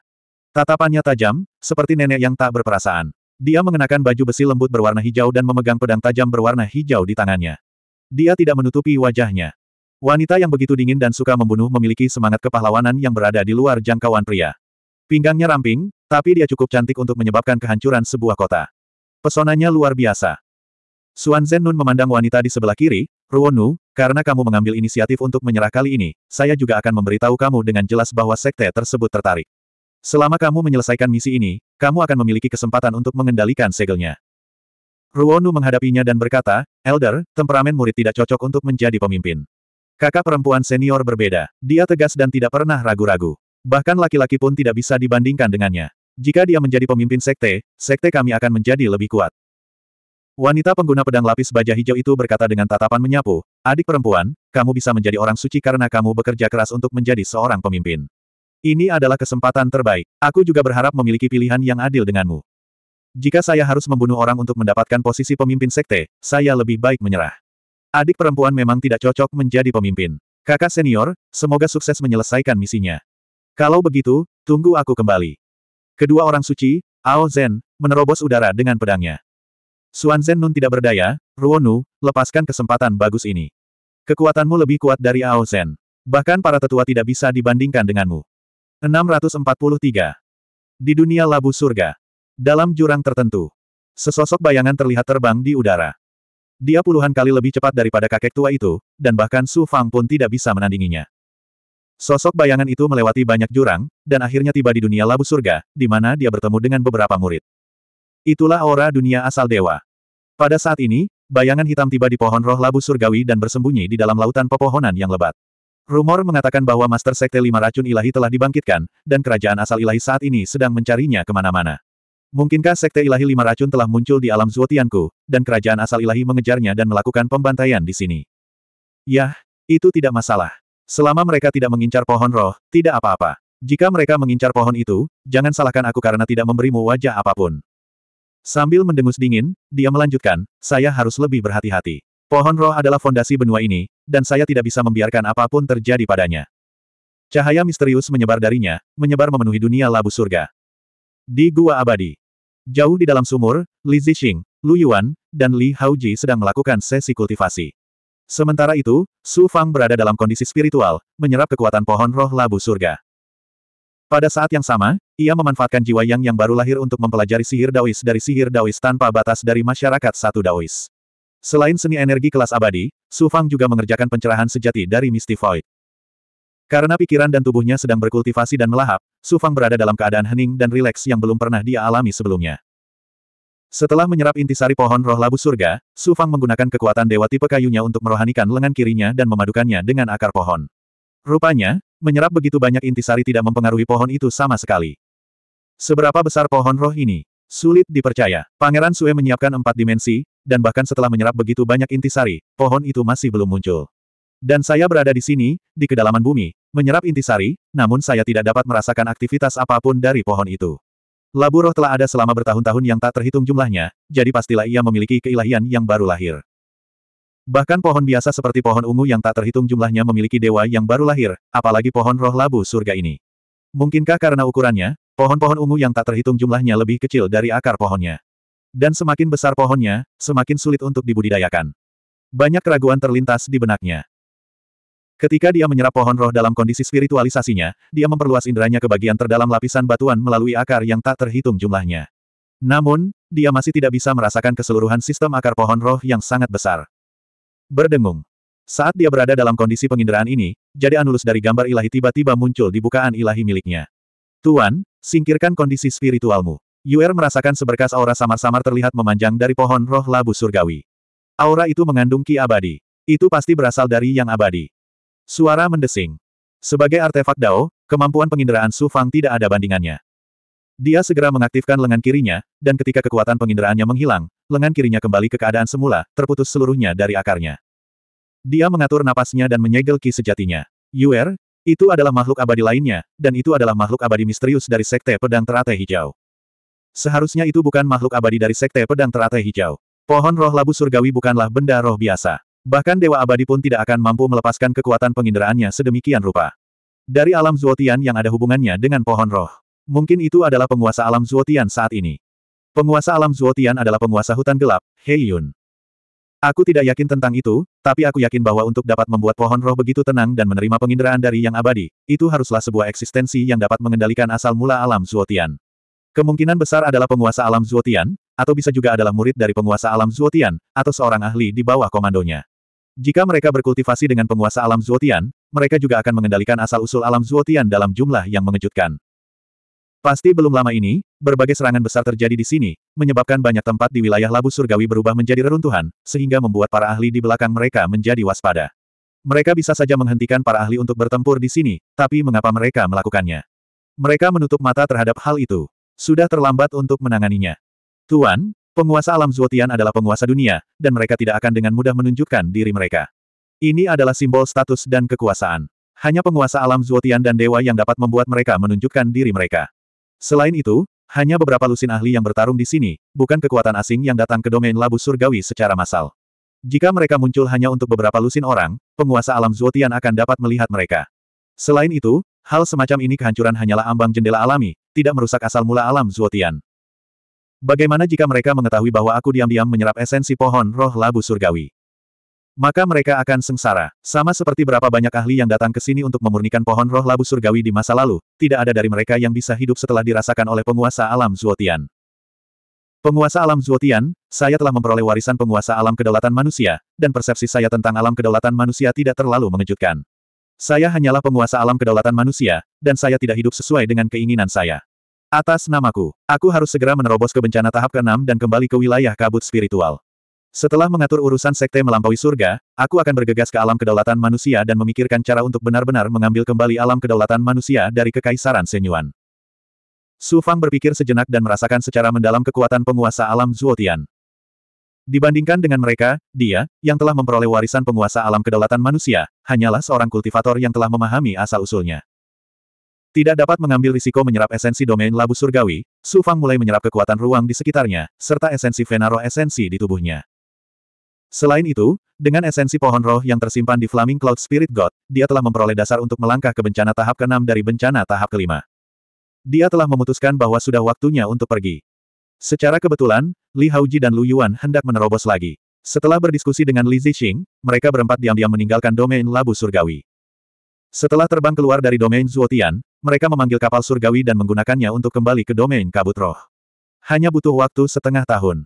Tatapannya tajam, seperti nenek yang tak berperasaan. Dia mengenakan baju besi lembut berwarna hijau dan memegang pedang tajam berwarna hijau di tangannya. Dia tidak menutupi wajahnya. Wanita yang begitu dingin dan suka membunuh memiliki semangat kepahlawanan yang berada di luar jangkauan pria. Pinggangnya ramping, tapi dia cukup cantik untuk menyebabkan kehancuran sebuah kota. Pesonanya luar biasa. Suan Zen Nun memandang wanita di sebelah kiri, Ruonu, karena kamu mengambil inisiatif untuk menyerah kali ini, saya juga akan memberitahu kamu dengan jelas bahwa sekte tersebut tertarik. Selama kamu menyelesaikan misi ini, kamu akan memiliki kesempatan untuk mengendalikan segelnya. Ruonu menghadapinya dan berkata, Elder, temperamen murid tidak cocok untuk menjadi pemimpin. Kakak perempuan senior berbeda. Dia tegas dan tidak pernah ragu-ragu. Bahkan laki-laki pun tidak bisa dibandingkan dengannya. Jika dia menjadi pemimpin sekte, sekte kami akan menjadi lebih kuat. Wanita pengguna pedang lapis baja hijau itu berkata dengan tatapan menyapu, adik perempuan, kamu bisa menjadi orang suci karena kamu bekerja keras untuk menjadi seorang pemimpin. Ini adalah kesempatan terbaik. Aku juga berharap memiliki pilihan yang adil denganmu. Jika saya harus membunuh orang untuk mendapatkan posisi pemimpin sekte, saya lebih baik menyerah. Adik perempuan memang tidak cocok menjadi pemimpin. Kakak senior, semoga sukses menyelesaikan misinya. Kalau begitu, tunggu aku kembali. Kedua orang suci, Ao Zen, menerobos udara dengan pedangnya. Suan Zhen tidak berdaya, Ruonu, lepaskan kesempatan bagus ini. Kekuatanmu lebih kuat dari Ao Zen. Bahkan para tetua tidak bisa dibandingkan denganmu. 643. Di dunia labu surga. Dalam jurang tertentu. Sesosok bayangan terlihat terbang di udara. Dia puluhan kali lebih cepat daripada kakek tua itu, dan bahkan Su Fang pun tidak bisa menandinginya. Sosok bayangan itu melewati banyak jurang, dan akhirnya tiba di dunia labu surga, di mana dia bertemu dengan beberapa murid. Itulah aura dunia asal dewa. Pada saat ini, bayangan hitam tiba di pohon roh labu surgawi dan bersembunyi di dalam lautan pepohonan yang lebat. Rumor mengatakan bahwa Master Sekte Lima Racun Ilahi telah dibangkitkan, dan kerajaan asal ilahi saat ini sedang mencarinya kemana-mana. Mungkinkah Sekte Ilahi Lima Racun telah muncul di alam Zuotianku, dan kerajaan asal ilahi mengejarnya dan melakukan pembantaian di sini? Yah, itu tidak masalah. Selama mereka tidak mengincar pohon roh, tidak apa-apa. Jika mereka mengincar pohon itu, jangan salahkan aku karena tidak memberimu wajah apapun. Sambil mendengus dingin, dia melanjutkan, saya harus lebih berhati-hati. Pohon roh adalah fondasi benua ini, dan saya tidak bisa membiarkan apapun terjadi padanya. Cahaya misterius menyebar darinya, menyebar memenuhi dunia labu surga. Di Gua Abadi. Jauh di dalam sumur, Li Zixing, Lu Yuan, dan Li Haoji sedang melakukan sesi kultivasi. Sementara itu, Su Fang berada dalam kondisi spiritual, menyerap kekuatan pohon roh labu surga. Pada saat yang sama, ia memanfaatkan jiwa yang yang baru lahir untuk mempelajari sihir Daois dari sihir Daois tanpa batas dari masyarakat satu Daois. Selain seni energi kelas abadi, Su Fang juga mengerjakan pencerahan sejati dari Misty Void. Karena pikiran dan tubuhnya sedang berkultivasi dan melahap, Su Fang berada dalam keadaan hening dan rileks yang belum pernah dia alami sebelumnya. Setelah menyerap intisari pohon roh labu surga, Su Fang menggunakan kekuatan dewa tipe kayunya untuk merohanikan lengan kirinya dan memadukannya dengan akar pohon. Rupanya, menyerap begitu banyak intisari tidak mempengaruhi pohon itu sama sekali. Seberapa besar pohon roh ini? Sulit dipercaya. Pangeran Sue menyiapkan empat dimensi, dan bahkan setelah menyerap begitu banyak intisari, pohon itu masih belum muncul. Dan saya berada di sini, di kedalaman bumi, menyerap intisari, namun saya tidak dapat merasakan aktivitas apapun dari pohon itu. Labu roh telah ada selama bertahun-tahun yang tak terhitung jumlahnya, jadi pastilah ia memiliki keilahian yang baru lahir. Bahkan pohon biasa seperti pohon ungu yang tak terhitung jumlahnya memiliki dewa yang baru lahir, apalagi pohon roh labu surga ini. Mungkinkah karena ukurannya, pohon-pohon ungu yang tak terhitung jumlahnya lebih kecil dari akar pohonnya. Dan semakin besar pohonnya, semakin sulit untuk dibudidayakan. Banyak keraguan terlintas di benaknya. Ketika dia menyerap pohon roh dalam kondisi spiritualisasinya, dia memperluas inderanya ke bagian terdalam lapisan batuan melalui akar yang tak terhitung jumlahnya. Namun, dia masih tidak bisa merasakan keseluruhan sistem akar pohon roh yang sangat besar. Berdengung. Saat dia berada dalam kondisi penginderaan ini, jadi anulus dari gambar ilahi tiba-tiba muncul di bukaan ilahi miliknya. Tuan, singkirkan kondisi spiritualmu. Yuer merasakan seberkas aura samar-samar terlihat memanjang dari pohon roh labu surgawi. Aura itu mengandung ki abadi. Itu pasti berasal dari yang abadi. Suara mendesing. Sebagai artefak Dao, kemampuan penginderaan Su Fang tidak ada bandingannya. Dia segera mengaktifkan lengan kirinya, dan ketika kekuatan penginderaannya menghilang, lengan kirinya kembali ke keadaan semula, terputus seluruhnya dari akarnya. Dia mengatur napasnya dan menyegel ki sejatinya. Yuer, itu adalah makhluk abadi lainnya, dan itu adalah makhluk abadi misterius dari Sekte Pedang Teratai Hijau. Seharusnya itu bukan makhluk abadi dari Sekte Pedang Teratai Hijau. Pohon roh labu surgawi bukanlah benda roh biasa. Bahkan Dewa Abadi pun tidak akan mampu melepaskan kekuatan penginderaannya sedemikian rupa. Dari alam Zuotian yang ada hubungannya dengan pohon roh. Mungkin itu adalah penguasa alam Zuotian saat ini. Penguasa alam Zuotian adalah penguasa hutan gelap, Hei Yun. Aku tidak yakin tentang itu, tapi aku yakin bahwa untuk dapat membuat pohon roh begitu tenang dan menerima penginderaan dari yang abadi, itu haruslah sebuah eksistensi yang dapat mengendalikan asal mula alam Zuotian. Kemungkinan besar adalah penguasa alam Zuotian, atau bisa juga adalah murid dari penguasa alam Zuotian, atau seorang ahli di bawah komandonya. Jika mereka berkultivasi dengan penguasa alam Zuotian, mereka juga akan mengendalikan asal-usul alam Zuotian dalam jumlah yang mengejutkan. Pasti belum lama ini, berbagai serangan besar terjadi di sini, menyebabkan banyak tempat di wilayah Labu Surgawi berubah menjadi reruntuhan, sehingga membuat para ahli di belakang mereka menjadi waspada. Mereka bisa saja menghentikan para ahli untuk bertempur di sini, tapi mengapa mereka melakukannya? Mereka menutup mata terhadap hal itu. Sudah terlambat untuk menanganinya. Tuan, penguasa alam Zuotian adalah penguasa dunia, dan mereka tidak akan dengan mudah menunjukkan diri mereka. Ini adalah simbol status dan kekuasaan. Hanya penguasa alam Zuotian dan dewa yang dapat membuat mereka menunjukkan diri mereka. Selain itu, hanya beberapa lusin ahli yang bertarung di sini, bukan kekuatan asing yang datang ke domain labu surgawi secara massal. Jika mereka muncul hanya untuk beberapa lusin orang, penguasa alam Zuotian akan dapat melihat mereka. Selain itu, hal semacam ini kehancuran hanyalah ambang jendela alami, tidak merusak asal mula alam Zuotian. Bagaimana jika mereka mengetahui bahwa aku diam-diam menyerap esensi pohon roh labu surgawi? maka mereka akan sengsara. Sama seperti berapa banyak ahli yang datang ke sini untuk memurnikan pohon roh labu surgawi di masa lalu, tidak ada dari mereka yang bisa hidup setelah dirasakan oleh penguasa alam Zuotian. Penguasa alam Zuotian, saya telah memperoleh warisan penguasa alam kedaulatan manusia, dan persepsi saya tentang alam kedaulatan manusia tidak terlalu mengejutkan. Saya hanyalah penguasa alam kedaulatan manusia, dan saya tidak hidup sesuai dengan keinginan saya. Atas namaku, aku harus segera menerobos ke bencana tahap ke-6 dan kembali ke wilayah kabut spiritual. Setelah mengatur urusan sekte melampaui surga, aku akan bergegas ke alam kedaulatan manusia dan memikirkan cara untuk benar-benar mengambil kembali alam kedaulatan manusia dari kekaisaran Senyuan. Su Fang berpikir sejenak dan merasakan secara mendalam kekuatan penguasa alam Zuotian. Dibandingkan dengan mereka, dia, yang telah memperoleh warisan penguasa alam kedaulatan manusia, hanyalah seorang kultivator yang telah memahami asal-usulnya. Tidak dapat mengambil risiko menyerap esensi domain labu surgawi, Su Fang mulai menyerap kekuatan ruang di sekitarnya, serta esensi Venaro esensi di tubuhnya. Selain itu, dengan esensi pohon roh yang tersimpan di Flaming Cloud Spirit God, dia telah memperoleh dasar untuk melangkah ke bencana tahap ke-6 dari bencana tahap ke-5. Dia telah memutuskan bahwa sudah waktunya untuk pergi. Secara kebetulan, Li Haoji dan Lu Yuan hendak menerobos lagi. Setelah berdiskusi dengan Li Zixing, mereka berempat diam-diam meninggalkan domain labu surgawi. Setelah terbang keluar dari domain Zuotian, mereka memanggil kapal surgawi dan menggunakannya untuk kembali ke domain kabut roh. Hanya butuh waktu setengah tahun.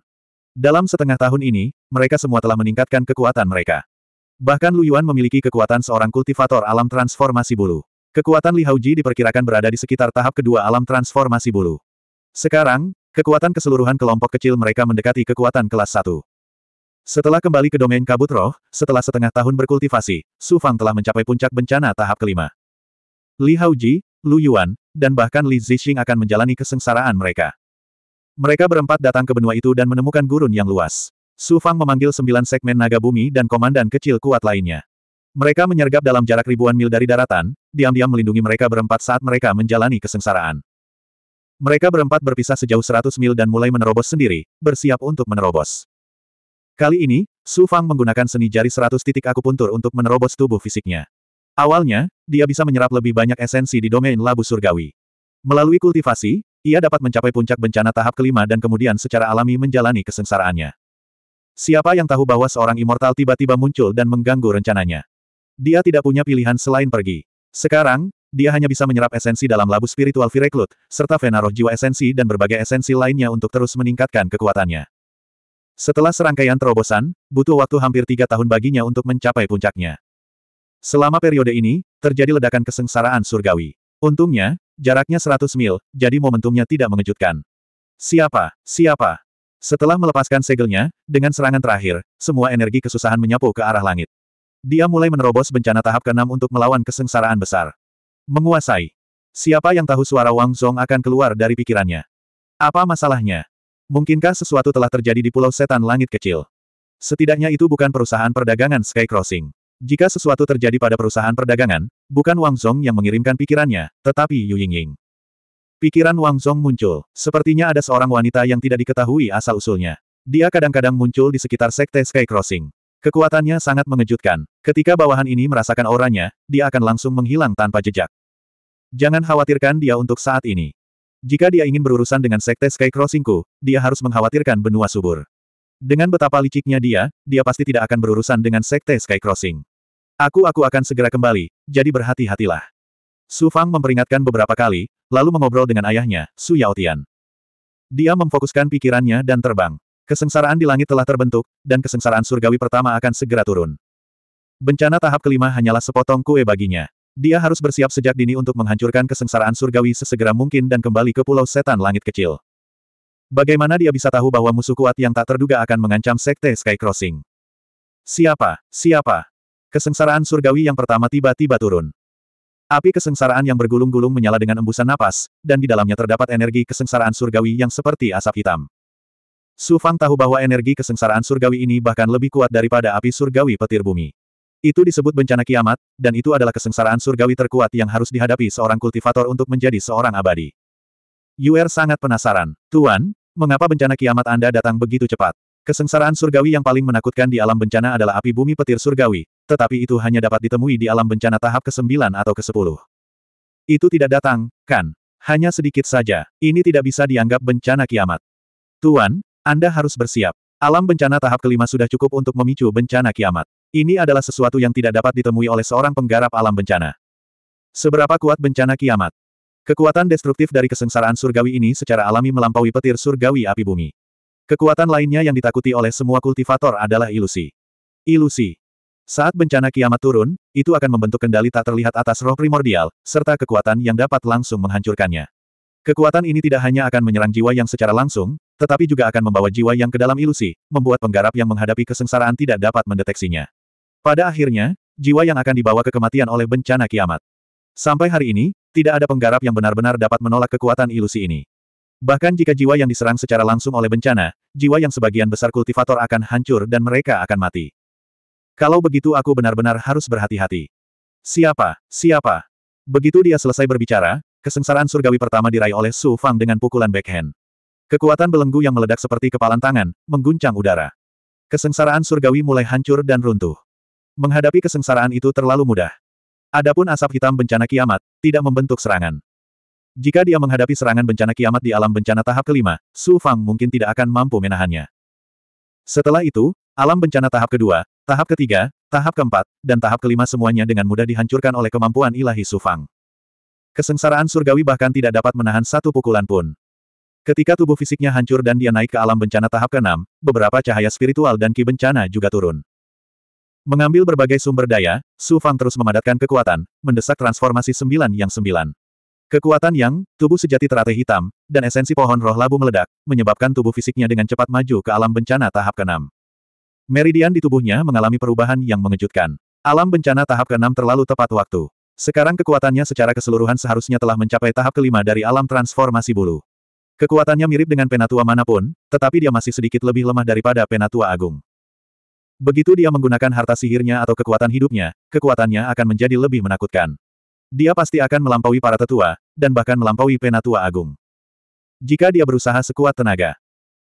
Dalam setengah tahun ini, mereka semua telah meningkatkan kekuatan mereka. Bahkan Lu Yuan memiliki kekuatan seorang kultivator alam transformasi bulu. Kekuatan Li Haoji diperkirakan berada di sekitar tahap kedua alam transformasi bulu. Sekarang, kekuatan keseluruhan kelompok kecil mereka mendekati kekuatan kelas 1. Setelah kembali ke domain kabut roh, setelah setengah tahun berkultivasi, Su Fang telah mencapai puncak bencana tahap kelima. Li Haoji, Lu Yuan, dan bahkan Li Zixing akan menjalani kesengsaraan mereka. Mereka berempat datang ke benua itu dan menemukan gurun yang luas. Su Fang memanggil sembilan segmen naga bumi dan komandan kecil kuat lainnya. Mereka menyergap dalam jarak ribuan mil dari daratan, diam-diam melindungi mereka berempat saat mereka menjalani kesengsaraan. Mereka berempat berpisah sejauh seratus mil dan mulai menerobos sendiri, bersiap untuk menerobos. Kali ini, Su Fang menggunakan seni jari seratus titik akupuntur untuk menerobos tubuh fisiknya. Awalnya, dia bisa menyerap lebih banyak esensi di domain labu surgawi. Melalui kultivasi, ia dapat mencapai puncak bencana tahap kelima dan kemudian secara alami menjalani kesengsaraannya. Siapa yang tahu bahwa seorang immortal tiba-tiba muncul dan mengganggu rencananya? Dia tidak punya pilihan selain pergi. Sekarang, dia hanya bisa menyerap esensi dalam labu spiritual Vireklut, serta vena roh jiwa esensi dan berbagai esensi lainnya untuk terus meningkatkan kekuatannya. Setelah serangkaian terobosan, butuh waktu hampir tiga tahun baginya untuk mencapai puncaknya. Selama periode ini, terjadi ledakan kesengsaraan surgawi. Untungnya, Jaraknya 100 mil, jadi momentumnya tidak mengejutkan. Siapa? Siapa? Setelah melepaskan segelnya, dengan serangan terakhir, semua energi kesusahan menyapu ke arah langit. Dia mulai menerobos bencana tahap keenam untuk melawan kesengsaraan besar. Menguasai. Siapa yang tahu suara Wang Zong akan keluar dari pikirannya? Apa masalahnya? Mungkinkah sesuatu telah terjadi di Pulau Setan Langit Kecil? Setidaknya itu bukan perusahaan perdagangan Sky Crossing. Jika sesuatu terjadi pada perusahaan perdagangan, bukan Wang Zhong yang mengirimkan pikirannya, tetapi Yu Yingying. Pikiran Wang Zhong muncul, sepertinya ada seorang wanita yang tidak diketahui asal-usulnya. Dia kadang-kadang muncul di sekitar sekte Sky Crossing. Kekuatannya sangat mengejutkan. Ketika bawahan ini merasakan auranya, dia akan langsung menghilang tanpa jejak. Jangan khawatirkan dia untuk saat ini. Jika dia ingin berurusan dengan sekte Sky Crossingku, dia harus mengkhawatirkan benua subur. Dengan betapa liciknya dia, dia pasti tidak akan berurusan dengan sekte Sky Crossing. Aku-aku akan segera kembali, jadi berhati-hatilah. Su Fang memperingatkan beberapa kali, lalu mengobrol dengan ayahnya, Su Yaotian. Dia memfokuskan pikirannya dan terbang. Kesengsaraan di langit telah terbentuk, dan kesengsaraan surgawi pertama akan segera turun. Bencana tahap kelima hanyalah sepotong kue baginya. Dia harus bersiap sejak dini untuk menghancurkan kesengsaraan surgawi sesegera mungkin dan kembali ke pulau setan langit kecil. Bagaimana dia bisa tahu bahwa musuh kuat yang tak terduga akan mengancam sekte Sky Crossing? Siapa? Siapa? Kesengsaraan surgawi yang pertama tiba-tiba turun. Api kesengsaraan yang bergulung-gulung menyala dengan embusan napas, dan di dalamnya terdapat energi kesengsaraan surgawi yang seperti asap hitam. Su Fang tahu bahwa energi kesengsaraan surgawi ini bahkan lebih kuat daripada api surgawi petir bumi. Itu disebut bencana kiamat, dan itu adalah kesengsaraan surgawi terkuat yang harus dihadapi seorang kultivator untuk menjadi seorang abadi. Yuer sangat penasaran. Tuan, mengapa bencana kiamat Anda datang begitu cepat? Kesengsaraan surgawi yang paling menakutkan di alam bencana adalah api bumi petir surgawi, tetapi itu hanya dapat ditemui di alam bencana tahap ke-9 atau ke-10. Itu tidak datang, kan? Hanya sedikit saja, ini tidak bisa dianggap bencana kiamat. Tuan, Anda harus bersiap. Alam bencana tahap kelima sudah cukup untuk memicu bencana kiamat. Ini adalah sesuatu yang tidak dapat ditemui oleh seorang penggarap alam bencana. Seberapa kuat bencana kiamat? Kekuatan destruktif dari kesengsaraan surgawi ini secara alami melampaui petir surgawi api bumi. Kekuatan lainnya yang ditakuti oleh semua kultivator adalah ilusi. Ilusi. Saat bencana kiamat turun, itu akan membentuk kendali tak terlihat atas roh primordial, serta kekuatan yang dapat langsung menghancurkannya. Kekuatan ini tidak hanya akan menyerang jiwa yang secara langsung, tetapi juga akan membawa jiwa yang ke dalam ilusi, membuat penggarap yang menghadapi kesengsaraan tidak dapat mendeteksinya. Pada akhirnya, jiwa yang akan dibawa ke kematian oleh bencana kiamat. Sampai hari ini, tidak ada penggarap yang benar-benar dapat menolak kekuatan ilusi ini. Bahkan jika jiwa yang diserang secara langsung oleh bencana, jiwa yang sebagian besar kultivator akan hancur dan mereka akan mati. Kalau begitu aku benar-benar harus berhati-hati. Siapa? Siapa? Begitu dia selesai berbicara, kesengsaraan surgawi pertama diraih oleh Su Fang dengan pukulan backhand. Kekuatan belenggu yang meledak seperti kepalan tangan, mengguncang udara. Kesengsaraan surgawi mulai hancur dan runtuh. Menghadapi kesengsaraan itu terlalu mudah. Adapun asap hitam bencana kiamat, tidak membentuk serangan. Jika dia menghadapi serangan bencana kiamat di alam bencana tahap kelima, Su Fang mungkin tidak akan mampu menahannya. Setelah itu, alam bencana tahap kedua, tahap ketiga, tahap keempat, dan tahap kelima semuanya dengan mudah dihancurkan oleh kemampuan ilahi Su Fang. Kesengsaraan surgawi bahkan tidak dapat menahan satu pukulan pun. Ketika tubuh fisiknya hancur dan dia naik ke alam bencana tahap keenam, beberapa cahaya spiritual dan ki bencana juga turun. Mengambil berbagai sumber daya, Su Fang terus memadatkan kekuatan, mendesak transformasi sembilan yang sembilan. Kekuatan yang, tubuh sejati teratai hitam, dan esensi pohon roh labu meledak, menyebabkan tubuh fisiknya dengan cepat maju ke alam bencana tahap ke-6. Meridian di tubuhnya mengalami perubahan yang mengejutkan. Alam bencana tahap ke-6 terlalu tepat waktu. Sekarang kekuatannya secara keseluruhan seharusnya telah mencapai tahap kelima dari alam transformasi bulu. Kekuatannya mirip dengan penatua manapun, tetapi dia masih sedikit lebih lemah daripada penatua agung. Begitu dia menggunakan harta sihirnya atau kekuatan hidupnya, kekuatannya akan menjadi lebih menakutkan. Dia pasti akan melampaui para tetua, dan bahkan melampaui penatua agung. Jika dia berusaha sekuat tenaga.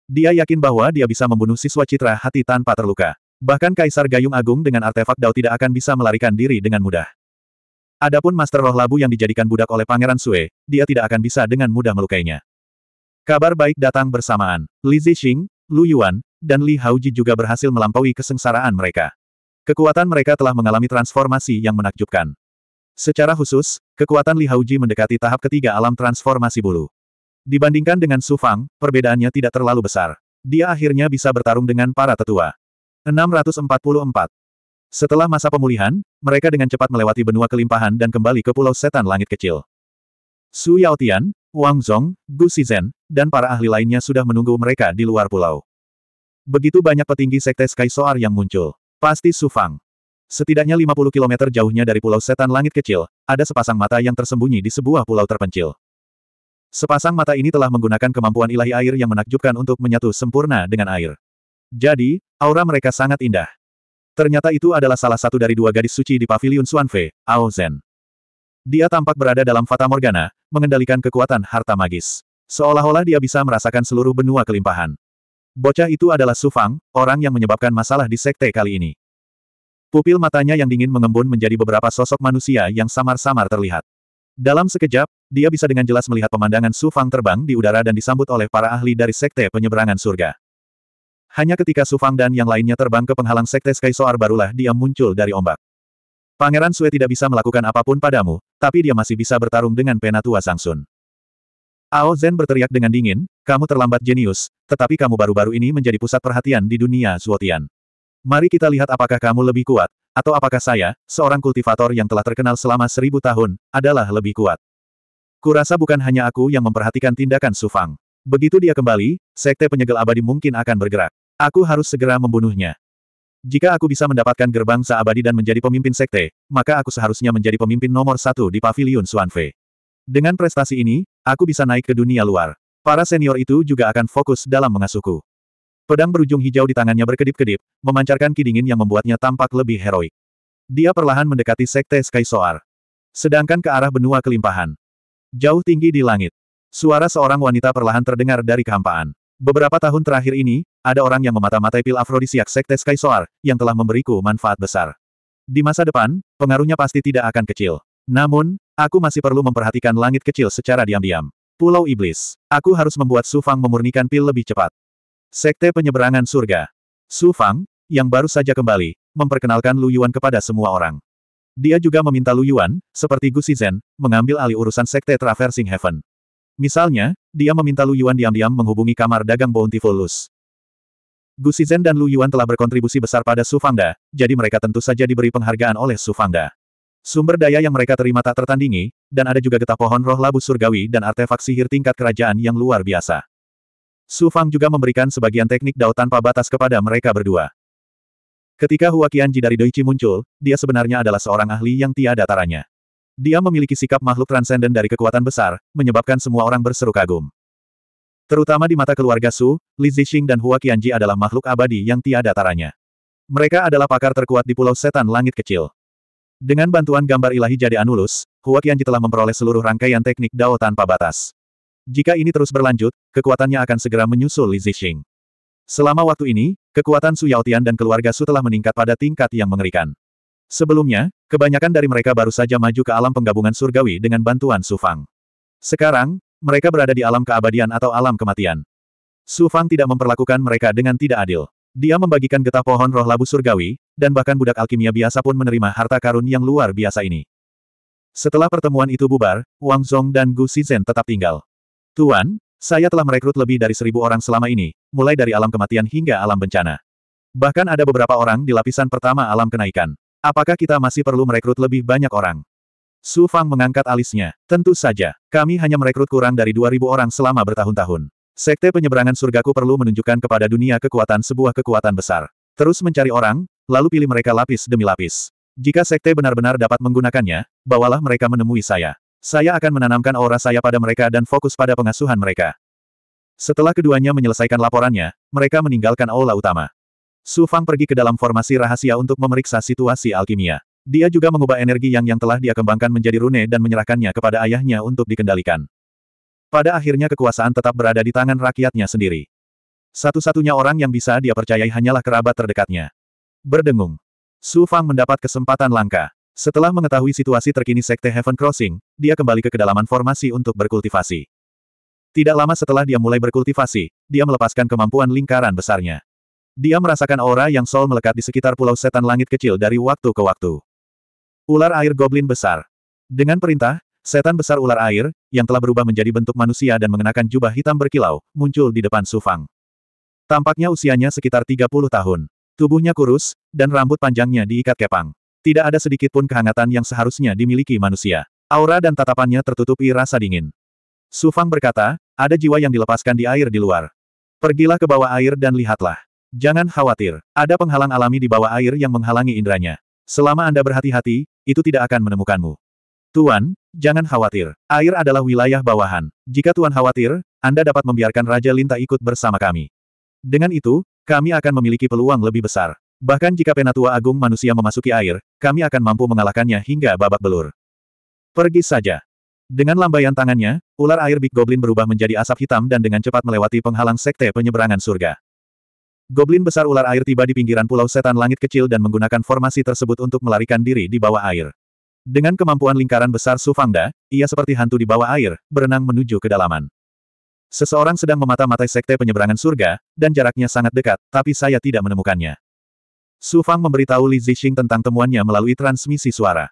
Dia yakin bahwa dia bisa membunuh siswa citra hati tanpa terluka. Bahkan Kaisar Gayung Agung dengan artefak Dao tidak akan bisa melarikan diri dengan mudah. Adapun Master Roh Labu yang dijadikan budak oleh Pangeran Sue, dia tidak akan bisa dengan mudah melukainya. Kabar baik datang bersamaan. Li Zixing, Lu Yuan, dan Li Haoji juga berhasil melampaui kesengsaraan mereka. Kekuatan mereka telah mengalami transformasi yang menakjubkan. Secara khusus, kekuatan Li Hauji mendekati tahap ketiga alam transformasi bulu. Dibandingkan dengan Su Fang, perbedaannya tidak terlalu besar. Dia akhirnya bisa bertarung dengan para tetua. 644. Setelah masa pemulihan, mereka dengan cepat melewati benua kelimpahan dan kembali ke Pulau Setan Langit Kecil. Su Yaotian, Wang Zhong, Gu Shizhen, dan para ahli lainnya sudah menunggu mereka di luar pulau. Begitu banyak petinggi Sekte Sky Soar yang muncul. Pasti Su Fang. Setidaknya 50 km jauhnya dari pulau setan langit kecil, ada sepasang mata yang tersembunyi di sebuah pulau terpencil. Sepasang mata ini telah menggunakan kemampuan ilahi air yang menakjubkan untuk menyatu sempurna dengan air. Jadi, aura mereka sangat indah. Ternyata itu adalah salah satu dari dua gadis suci di Paviliun Suanfe, Ao Zen. Dia tampak berada dalam Fata Morgana, mengendalikan kekuatan harta magis. Seolah-olah dia bisa merasakan seluruh benua kelimpahan. Bocah itu adalah Sufang, orang yang menyebabkan masalah di sekte kali ini. Pupil matanya yang dingin mengembun menjadi beberapa sosok manusia yang samar-samar terlihat. Dalam sekejap, dia bisa dengan jelas melihat pemandangan Su Fang terbang di udara dan disambut oleh para ahli dari Sekte Penyeberangan Surga. Hanya ketika Su Fang dan yang lainnya terbang ke penghalang Sekte Sky Soar barulah dia muncul dari ombak. Pangeran Sue tidak bisa melakukan apapun padamu, tapi dia masih bisa bertarung dengan Penatua Sangsun. Ao Zen berteriak dengan dingin, kamu terlambat jenius, tetapi kamu baru-baru ini menjadi pusat perhatian di dunia Zuotian. Mari kita lihat apakah kamu lebih kuat, atau apakah saya, seorang kultivator yang telah terkenal selama seribu tahun, adalah lebih kuat. Kurasa bukan hanya aku yang memperhatikan tindakan Sufang. Begitu dia kembali, sekte penyegel abadi mungkin akan bergerak. Aku harus segera membunuhnya. Jika aku bisa mendapatkan gerbang seabadi dan menjadi pemimpin sekte, maka aku seharusnya menjadi pemimpin nomor satu di Paviliun Suanfe. Dengan prestasi ini, aku bisa naik ke dunia luar. Para senior itu juga akan fokus dalam mengasuhku. Pedang berujung hijau di tangannya berkedip-kedip, memancarkan ki yang membuatnya tampak lebih heroik. Dia perlahan mendekati Sekte Sky Soar. Sedangkan ke arah benua kelimpahan. Jauh tinggi di langit. Suara seorang wanita perlahan terdengar dari kehampaan. Beberapa tahun terakhir ini, ada orang yang memata-matai pil afrodisiak Sekte Sky Soar, yang telah memberiku manfaat besar. Di masa depan, pengaruhnya pasti tidak akan kecil. Namun, aku masih perlu memperhatikan langit kecil secara diam-diam. Pulau Iblis. Aku harus membuat Sufang memurnikan pil lebih cepat. Sekte Penyeberangan Surga. Su Fang, yang baru saja kembali, memperkenalkan Lu Yuan kepada semua orang. Dia juga meminta Lu Yuan, seperti Gu Shizhen, mengambil alih urusan Sekte Traversing Heaven. Misalnya, dia meminta Lu Yuan diam-diam menghubungi kamar dagang Bountiful Lus. Gu Shizhen dan Lu Yuan telah berkontribusi besar pada Su Fangda, jadi mereka tentu saja diberi penghargaan oleh Su Fangda. Sumber daya yang mereka terima tak tertandingi, dan ada juga getah pohon roh labu surgawi dan artefak sihir tingkat kerajaan yang luar biasa. Su Fang juga memberikan sebagian teknik Dao tanpa batas kepada mereka berdua. Ketika Hua Qianji dari Doichi muncul, dia sebenarnya adalah seorang ahli yang tiada taranya. Dia memiliki sikap makhluk transenden dari kekuatan besar, menyebabkan semua orang berseru kagum. Terutama di mata keluarga Su, Li Zixing dan Hua Qianji adalah makhluk abadi yang tiada taranya. Mereka adalah pakar terkuat di Pulau Setan Langit Kecil. Dengan bantuan gambar ilahi jadi Anulus, Hua Qianji telah memperoleh seluruh rangkaian teknik Dao tanpa batas. Jika ini terus berlanjut, kekuatannya akan segera menyusul Li Zixing. Selama waktu ini, kekuatan Su Yaotian dan keluarga Su telah meningkat pada tingkat yang mengerikan. Sebelumnya, kebanyakan dari mereka baru saja maju ke alam penggabungan surgawi dengan bantuan Su Fang. Sekarang, mereka berada di alam keabadian atau alam kematian. Su Fang tidak memperlakukan mereka dengan tidak adil. Dia membagikan getah pohon roh labu surgawi, dan bahkan budak alkimia biasa pun menerima harta karun yang luar biasa ini. Setelah pertemuan itu bubar, Wang Zhong dan Gu Shizhen tetap tinggal. Tuan, saya telah merekrut lebih dari seribu orang selama ini, mulai dari alam kematian hingga alam bencana. Bahkan ada beberapa orang di lapisan pertama alam kenaikan. Apakah kita masih perlu merekrut lebih banyak orang? Su Fang mengangkat alisnya. Tentu saja, kami hanya merekrut kurang dari dua ribu orang selama bertahun-tahun. Sekte penyeberangan surgaku perlu menunjukkan kepada dunia kekuatan sebuah kekuatan besar. Terus mencari orang, lalu pilih mereka lapis demi lapis. Jika sekte benar-benar dapat menggunakannya, bawalah mereka menemui saya. Saya akan menanamkan aura saya pada mereka dan fokus pada pengasuhan mereka. Setelah keduanya menyelesaikan laporannya, mereka meninggalkan aula utama. Su Fang pergi ke dalam formasi rahasia untuk memeriksa situasi alkimia. Dia juga mengubah energi yang yang telah dia kembangkan menjadi rune dan menyerahkannya kepada ayahnya untuk dikendalikan. Pada akhirnya kekuasaan tetap berada di tangan rakyatnya sendiri. Satu-satunya orang yang bisa dia percayai hanyalah kerabat terdekatnya. Berdengung. Su Fang mendapat kesempatan langka. Setelah mengetahui situasi terkini Sekte Heaven Crossing, dia kembali ke kedalaman formasi untuk berkultivasi. Tidak lama setelah dia mulai berkultivasi, dia melepaskan kemampuan lingkaran besarnya. Dia merasakan aura yang sol melekat di sekitar pulau setan langit kecil dari waktu ke waktu. Ular air goblin besar. Dengan perintah, setan besar ular air, yang telah berubah menjadi bentuk manusia dan mengenakan jubah hitam berkilau, muncul di depan Sufang. Tampaknya usianya sekitar 30 tahun. Tubuhnya kurus, dan rambut panjangnya diikat kepang. Tidak ada sedikit pun kehangatan yang seharusnya dimiliki manusia. Aura dan tatapannya tertutupi rasa dingin. Su Fang berkata, ada jiwa yang dilepaskan di air di luar. Pergilah ke bawah air dan lihatlah. Jangan khawatir, ada penghalang alami di bawah air yang menghalangi indranya. Selama Anda berhati-hati, itu tidak akan menemukanmu. Tuan, jangan khawatir. Air adalah wilayah bawahan. Jika Tuan khawatir, Anda dapat membiarkan Raja Linta ikut bersama kami. Dengan itu, kami akan memiliki peluang lebih besar. Bahkan jika penatua agung manusia memasuki air, kami akan mampu mengalahkannya hingga babak belur. Pergi saja. Dengan lambaian tangannya, ular air Big Goblin berubah menjadi asap hitam dan dengan cepat melewati penghalang sekte penyeberangan surga. Goblin besar ular air tiba di pinggiran pulau setan langit kecil dan menggunakan formasi tersebut untuk melarikan diri di bawah air. Dengan kemampuan lingkaran besar Sufangda, ia seperti hantu di bawah air, berenang menuju kedalaman. Seseorang sedang memata-matai sekte penyeberangan surga, dan jaraknya sangat dekat, tapi saya tidak menemukannya. Su Fang memberitahu Li Zixing tentang temuannya melalui transmisi suara.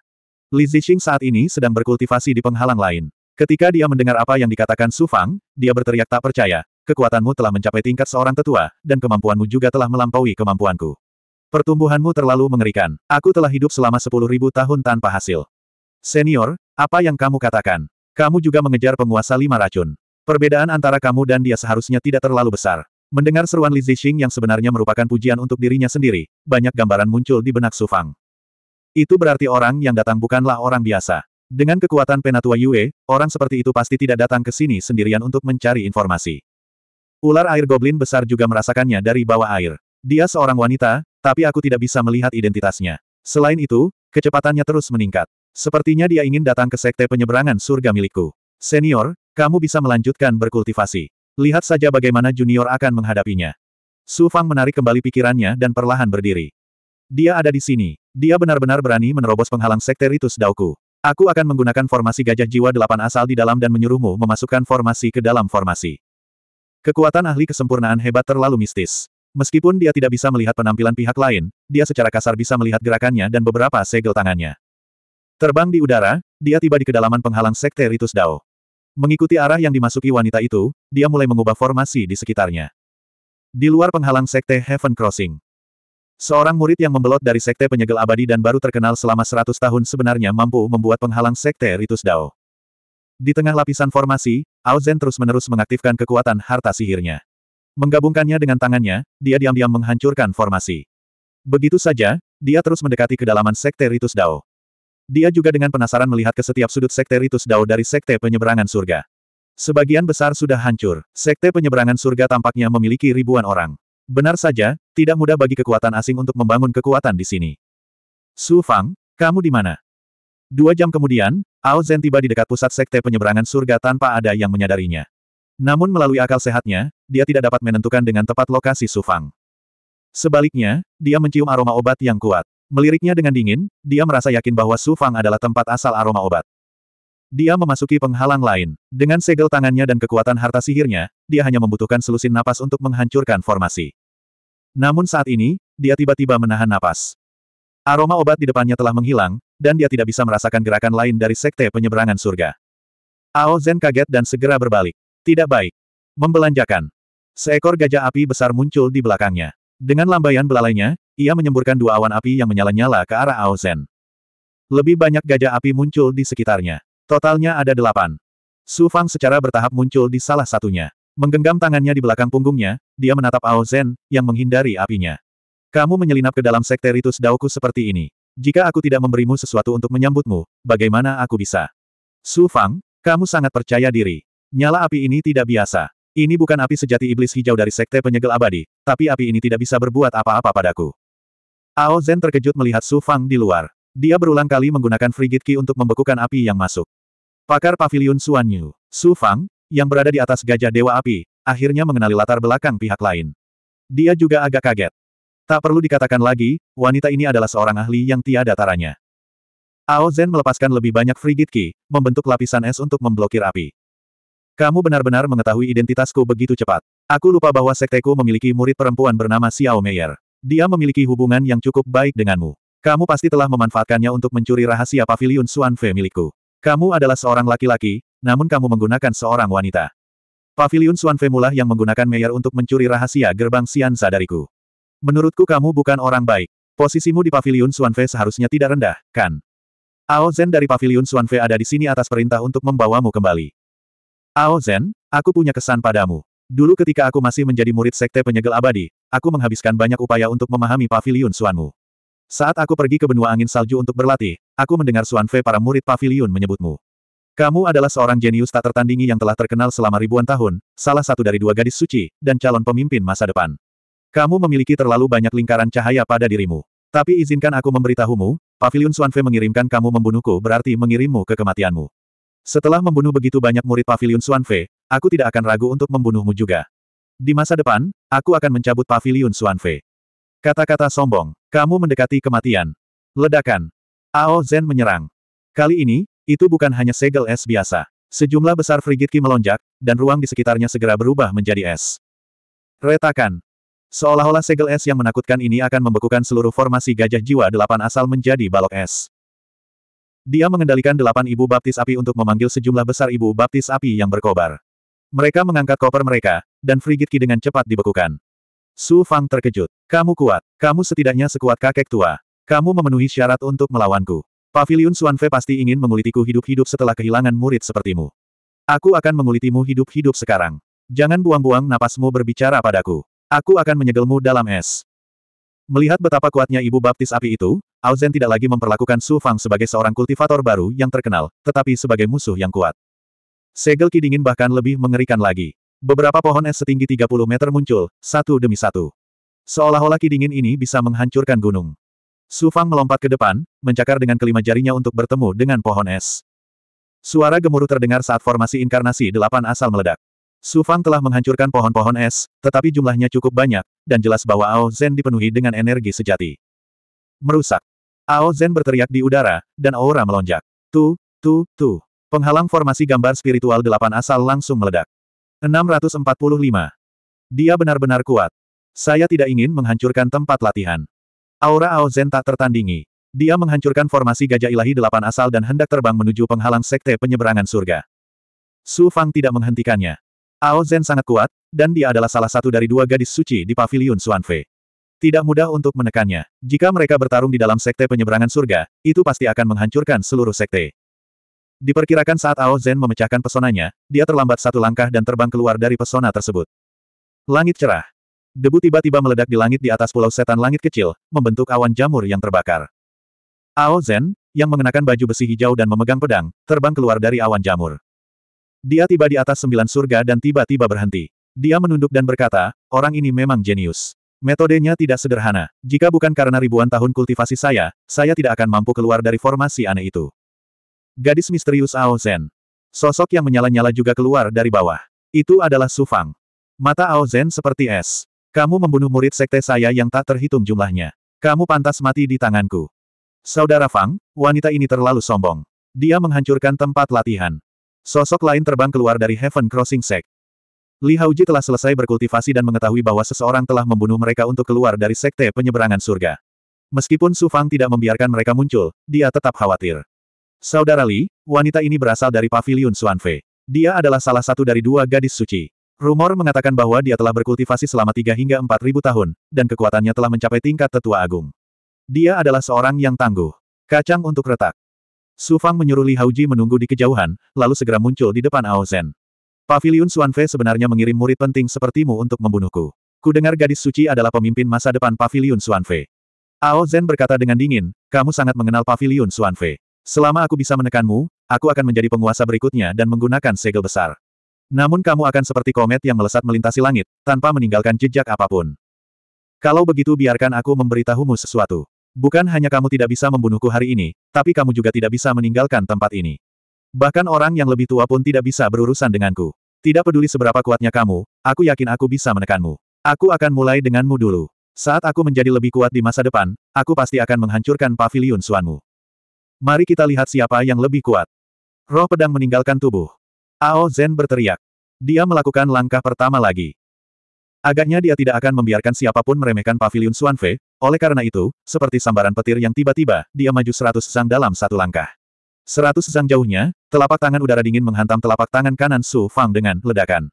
Li Zixing saat ini sedang berkultivasi di penghalang lain. Ketika dia mendengar apa yang dikatakan Su Fang, dia berteriak tak percaya, kekuatanmu telah mencapai tingkat seorang tetua, dan kemampuanmu juga telah melampaui kemampuanku. Pertumbuhanmu terlalu mengerikan. Aku telah hidup selama sepuluh ribu tahun tanpa hasil. Senior, apa yang kamu katakan? Kamu juga mengejar penguasa lima racun. Perbedaan antara kamu dan dia seharusnya tidak terlalu besar. Mendengar seruan Li Zixing yang sebenarnya merupakan pujian untuk dirinya sendiri, banyak gambaran muncul di benak Sufang. Itu berarti orang yang datang bukanlah orang biasa. Dengan kekuatan penatua Yue, orang seperti itu pasti tidak datang ke sini sendirian untuk mencari informasi. Ular air goblin besar juga merasakannya dari bawah air. Dia seorang wanita, tapi aku tidak bisa melihat identitasnya. Selain itu, kecepatannya terus meningkat. Sepertinya dia ingin datang ke sekte penyeberangan surga milikku. Senior, kamu bisa melanjutkan berkultivasi. Lihat saja bagaimana junior akan menghadapinya. Su Fang menarik kembali pikirannya dan perlahan berdiri. Dia ada di sini. Dia benar-benar berani menerobos penghalang sekte Ritus Dauku. Aku akan menggunakan formasi gajah jiwa delapan asal di dalam dan menyuruhmu memasukkan formasi ke dalam formasi. Kekuatan ahli kesempurnaan hebat terlalu mistis. Meskipun dia tidak bisa melihat penampilan pihak lain, dia secara kasar bisa melihat gerakannya dan beberapa segel tangannya. Terbang di udara, dia tiba di kedalaman penghalang sekte Ritus Dao. Mengikuti arah yang dimasuki wanita itu, dia mulai mengubah formasi di sekitarnya. Di luar penghalang sekte Heaven Crossing. Seorang murid yang membelot dari sekte penyegel abadi dan baru terkenal selama 100 tahun sebenarnya mampu membuat penghalang sekte Ritus Dao. Di tengah lapisan formasi, Ao Zen terus-menerus mengaktifkan kekuatan harta sihirnya. Menggabungkannya dengan tangannya, dia diam-diam menghancurkan formasi. Begitu saja, dia terus mendekati kedalaman sekte Ritus Dao. Dia juga dengan penasaran melihat ke setiap sudut sekte Ritus Dao dari sekte penyeberangan surga. Sebagian besar sudah hancur, sekte penyeberangan surga tampaknya memiliki ribuan orang. Benar saja, tidak mudah bagi kekuatan asing untuk membangun kekuatan di sini. Su Fang, kamu di mana? Dua jam kemudian, Ao Zhen tiba di dekat pusat sekte penyeberangan surga tanpa ada yang menyadarinya. Namun melalui akal sehatnya, dia tidak dapat menentukan dengan tepat lokasi Su Fang. Sebaliknya, dia mencium aroma obat yang kuat. Meliriknya dengan dingin, dia merasa yakin bahwa Su Fang adalah tempat asal aroma obat. Dia memasuki penghalang lain. Dengan segel tangannya dan kekuatan harta sihirnya, dia hanya membutuhkan selusin napas untuk menghancurkan formasi. Namun saat ini, dia tiba-tiba menahan napas. Aroma obat di depannya telah menghilang, dan dia tidak bisa merasakan gerakan lain dari sekte penyeberangan surga. Ao Zen kaget dan segera berbalik. Tidak baik. Membelanjakan. Seekor gajah api besar muncul di belakangnya. Dengan lambaian belalainya, ia menyemburkan dua awan api yang menyala-nyala ke arah Aozen. Lebih banyak gajah api muncul di sekitarnya. Totalnya ada delapan. Su Fang secara bertahap muncul di salah satunya. Menggenggam tangannya di belakang punggungnya, dia menatap Aozen, yang menghindari apinya. Kamu menyelinap ke dalam sekte Ritus Daoku seperti ini. Jika aku tidak memberimu sesuatu untuk menyambutmu, bagaimana aku bisa? Su Fang, kamu sangat percaya diri. Nyala api ini tidak biasa. Ini bukan api sejati iblis hijau dari sekte penyegel abadi, tapi api ini tidak bisa berbuat apa-apa padaku. Ao Zhen terkejut melihat Su Fang di luar. Dia berulang kali menggunakan frigid ki untuk membekukan api yang masuk. Pakar pavilion Suan Yu, Su Fang, yang berada di atas gajah dewa api, akhirnya mengenali latar belakang pihak lain. Dia juga agak kaget. Tak perlu dikatakan lagi, wanita ini adalah seorang ahli yang tiada taranya. Ao Zhen melepaskan lebih banyak frigid ki, membentuk lapisan es untuk memblokir api. Kamu benar-benar mengetahui identitasku begitu cepat. Aku lupa bahwa sekteku memiliki murid perempuan bernama Xiao Meier. Dia memiliki hubungan yang cukup baik denganmu. Kamu pasti telah memanfaatkannya untuk mencuri rahasia pavilion Suan Fe milikku. Kamu adalah seorang laki-laki, namun kamu menggunakan seorang wanita. Pavilion Suan Fe mulah yang menggunakan Meyer untuk mencuri rahasia gerbang Sianza dariku. Menurutku kamu bukan orang baik. Posisimu di pavilion Suan Fe seharusnya tidak rendah, kan? Ao Zen dari pavilion Suan Fe ada di sini atas perintah untuk membawamu kembali. Ao Zen, aku punya kesan padamu. Dulu ketika aku masih menjadi murid Sekte Penyegel Abadi, aku menghabiskan banyak upaya untuk memahami pavilion Suanmu. Saat aku pergi ke benua angin salju untuk berlatih, aku mendengar Suan Fe para murid pavilion menyebutmu. Kamu adalah seorang jenius tak tertandingi yang telah terkenal selama ribuan tahun, salah satu dari dua gadis suci, dan calon pemimpin masa depan. Kamu memiliki terlalu banyak lingkaran cahaya pada dirimu. Tapi izinkan aku memberitahumu, Pavilion Suanfe mengirimkan kamu membunuhku berarti mengirimmu ke kematianmu. Setelah membunuh begitu banyak murid Pavilion Suanfe, Aku tidak akan ragu untuk membunuhmu juga. Di masa depan, aku akan mencabut pavilion Suanfe. Kata-kata sombong, kamu mendekati kematian. Ledakan. Ao Zen menyerang. Kali ini, itu bukan hanya segel es biasa. Sejumlah besar frigitki melonjak, dan ruang di sekitarnya segera berubah menjadi es. Retakan. Seolah-olah segel es yang menakutkan ini akan membekukan seluruh formasi gajah jiwa delapan asal menjadi balok es. Dia mengendalikan delapan ibu baptis api untuk memanggil sejumlah besar ibu baptis api yang berkobar. Mereka mengangkat koper mereka, dan Frigitki dengan cepat dibekukan. Su Fang terkejut. Kamu kuat. Kamu setidaknya sekuat kakek tua. Kamu memenuhi syarat untuk melawanku. Paviliun Fe pasti ingin mengulitiku hidup-hidup setelah kehilangan murid sepertimu. Aku akan mengulitimu hidup-hidup sekarang. Jangan buang-buang napasmu berbicara padaku. Aku akan menyegelmu dalam es. Melihat betapa kuatnya ibu baptis api itu, Ao tidak lagi memperlakukan Su Fang sebagai seorang kultivator baru yang terkenal, tetapi sebagai musuh yang kuat. Segel Kidingin bahkan lebih mengerikan lagi. Beberapa pohon es setinggi 30 meter muncul, satu demi satu. Seolah-olah Kidingin ini bisa menghancurkan gunung. Su Fang melompat ke depan, mencakar dengan kelima jarinya untuk bertemu dengan pohon es. Suara gemuruh terdengar saat formasi inkarnasi delapan asal meledak. Su Fang telah menghancurkan pohon-pohon es, tetapi jumlahnya cukup banyak, dan jelas bahwa Ao Zen dipenuhi dengan energi sejati. Merusak. Ao Zen berteriak di udara, dan aura melonjak. Tu, tu, tu. Penghalang formasi gambar spiritual delapan asal langsung meledak. 645. Dia benar-benar kuat. Saya tidak ingin menghancurkan tempat latihan. Aura Ao Aozen tak tertandingi. Dia menghancurkan formasi gajah ilahi delapan asal dan hendak terbang menuju penghalang sekte penyeberangan surga. Su Fang tidak menghentikannya. Ao Aozen sangat kuat, dan dia adalah salah satu dari dua gadis suci di Paviliun pavilion Fei. Tidak mudah untuk menekannya. Jika mereka bertarung di dalam sekte penyeberangan surga, itu pasti akan menghancurkan seluruh sekte. Diperkirakan saat Ao Zen memecahkan pesonanya, dia terlambat satu langkah dan terbang keluar dari pesona tersebut. Langit cerah. Debu tiba-tiba meledak di langit di atas pulau setan langit kecil, membentuk awan jamur yang terbakar. Ao Zen, yang mengenakan baju besi hijau dan memegang pedang, terbang keluar dari awan jamur. Dia tiba di atas sembilan surga dan tiba-tiba berhenti. Dia menunduk dan berkata, orang ini memang jenius. Metodenya tidak sederhana. Jika bukan karena ribuan tahun kultivasi saya, saya tidak akan mampu keluar dari formasi aneh itu. Gadis misterius Ao Zen. Sosok yang menyala-nyala juga keluar dari bawah. Itu adalah Su Fang. Mata Ao Zen seperti es. Kamu membunuh murid sekte saya yang tak terhitung jumlahnya. Kamu pantas mati di tanganku. Saudara Fang, wanita ini terlalu sombong. Dia menghancurkan tempat latihan. Sosok lain terbang keluar dari Heaven Crossing Sek. Li Hauji telah selesai berkultivasi dan mengetahui bahwa seseorang telah membunuh mereka untuk keluar dari sekte penyeberangan surga. Meskipun Su Fang tidak membiarkan mereka muncul, dia tetap khawatir. Saudara Li, wanita ini berasal dari Paviliun Suanfe. Dia adalah salah satu dari dua gadis suci. Rumor mengatakan bahwa dia telah berkultivasi selama 3 hingga 4 ribu tahun, dan kekuatannya telah mencapai tingkat tetua agung. Dia adalah seorang yang tangguh. Kacang untuk retak. Su Fang menyuruh Li Hauji menunggu di kejauhan, lalu segera muncul di depan Ao Zen. Pavilion Suanfe sebenarnya mengirim murid penting sepertimu untuk membunuhku. Kudengar gadis suci adalah pemimpin masa depan Pavilion Suanfe. Ao Zen berkata dengan dingin, kamu sangat mengenal Pavilion Suanfe. Selama aku bisa menekanmu, aku akan menjadi penguasa berikutnya dan menggunakan segel besar. Namun kamu akan seperti komet yang melesat melintasi langit, tanpa meninggalkan jejak apapun. Kalau begitu biarkan aku memberitahumu sesuatu. Bukan hanya kamu tidak bisa membunuhku hari ini, tapi kamu juga tidak bisa meninggalkan tempat ini. Bahkan orang yang lebih tua pun tidak bisa berurusan denganku. Tidak peduli seberapa kuatnya kamu, aku yakin aku bisa menekanmu. Aku akan mulai denganmu dulu. Saat aku menjadi lebih kuat di masa depan, aku pasti akan menghancurkan pavilion suanmu. Mari kita lihat siapa yang lebih kuat. Roh pedang meninggalkan tubuh. Ao Zen berteriak. Dia melakukan langkah pertama lagi. Agaknya dia tidak akan membiarkan siapapun meremehkan pavilion Suanfe, oleh karena itu, seperti sambaran petir yang tiba-tiba, dia maju seratus zang dalam satu langkah. Seratus zang jauhnya, telapak tangan udara dingin menghantam telapak tangan kanan Su Fang dengan ledakan.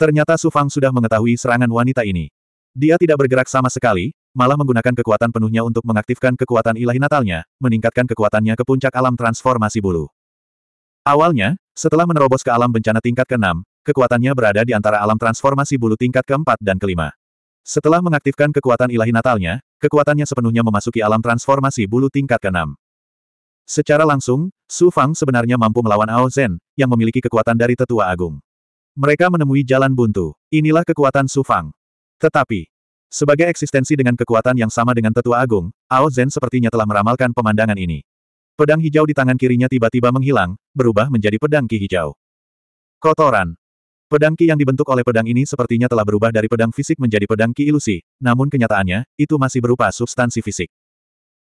Ternyata Su Fang sudah mengetahui serangan wanita ini. Dia tidak bergerak sama sekali, malah menggunakan kekuatan penuhnya untuk mengaktifkan kekuatan ilahi natalnya, meningkatkan kekuatannya ke puncak alam transformasi bulu. Awalnya, setelah menerobos ke alam bencana tingkat ke-6, kekuatannya berada di antara alam transformasi bulu tingkat ke-4 dan ke-5. Setelah mengaktifkan kekuatan ilahi natalnya, kekuatannya sepenuhnya memasuki alam transformasi bulu tingkat ke-6. Secara langsung, Su Fang sebenarnya mampu melawan Ao Zhen, yang memiliki kekuatan dari tetua agung. Mereka menemui jalan buntu. Inilah kekuatan Su Fang. Tetapi, sebagai eksistensi dengan kekuatan yang sama dengan tetua agung, Ao Zen sepertinya telah meramalkan pemandangan ini. Pedang hijau di tangan kirinya tiba-tiba menghilang, berubah menjadi pedang ki hijau. Kotoran. Pedang ki yang dibentuk oleh pedang ini sepertinya telah berubah dari pedang fisik menjadi pedang ki ilusi, namun kenyataannya, itu masih berupa substansi fisik.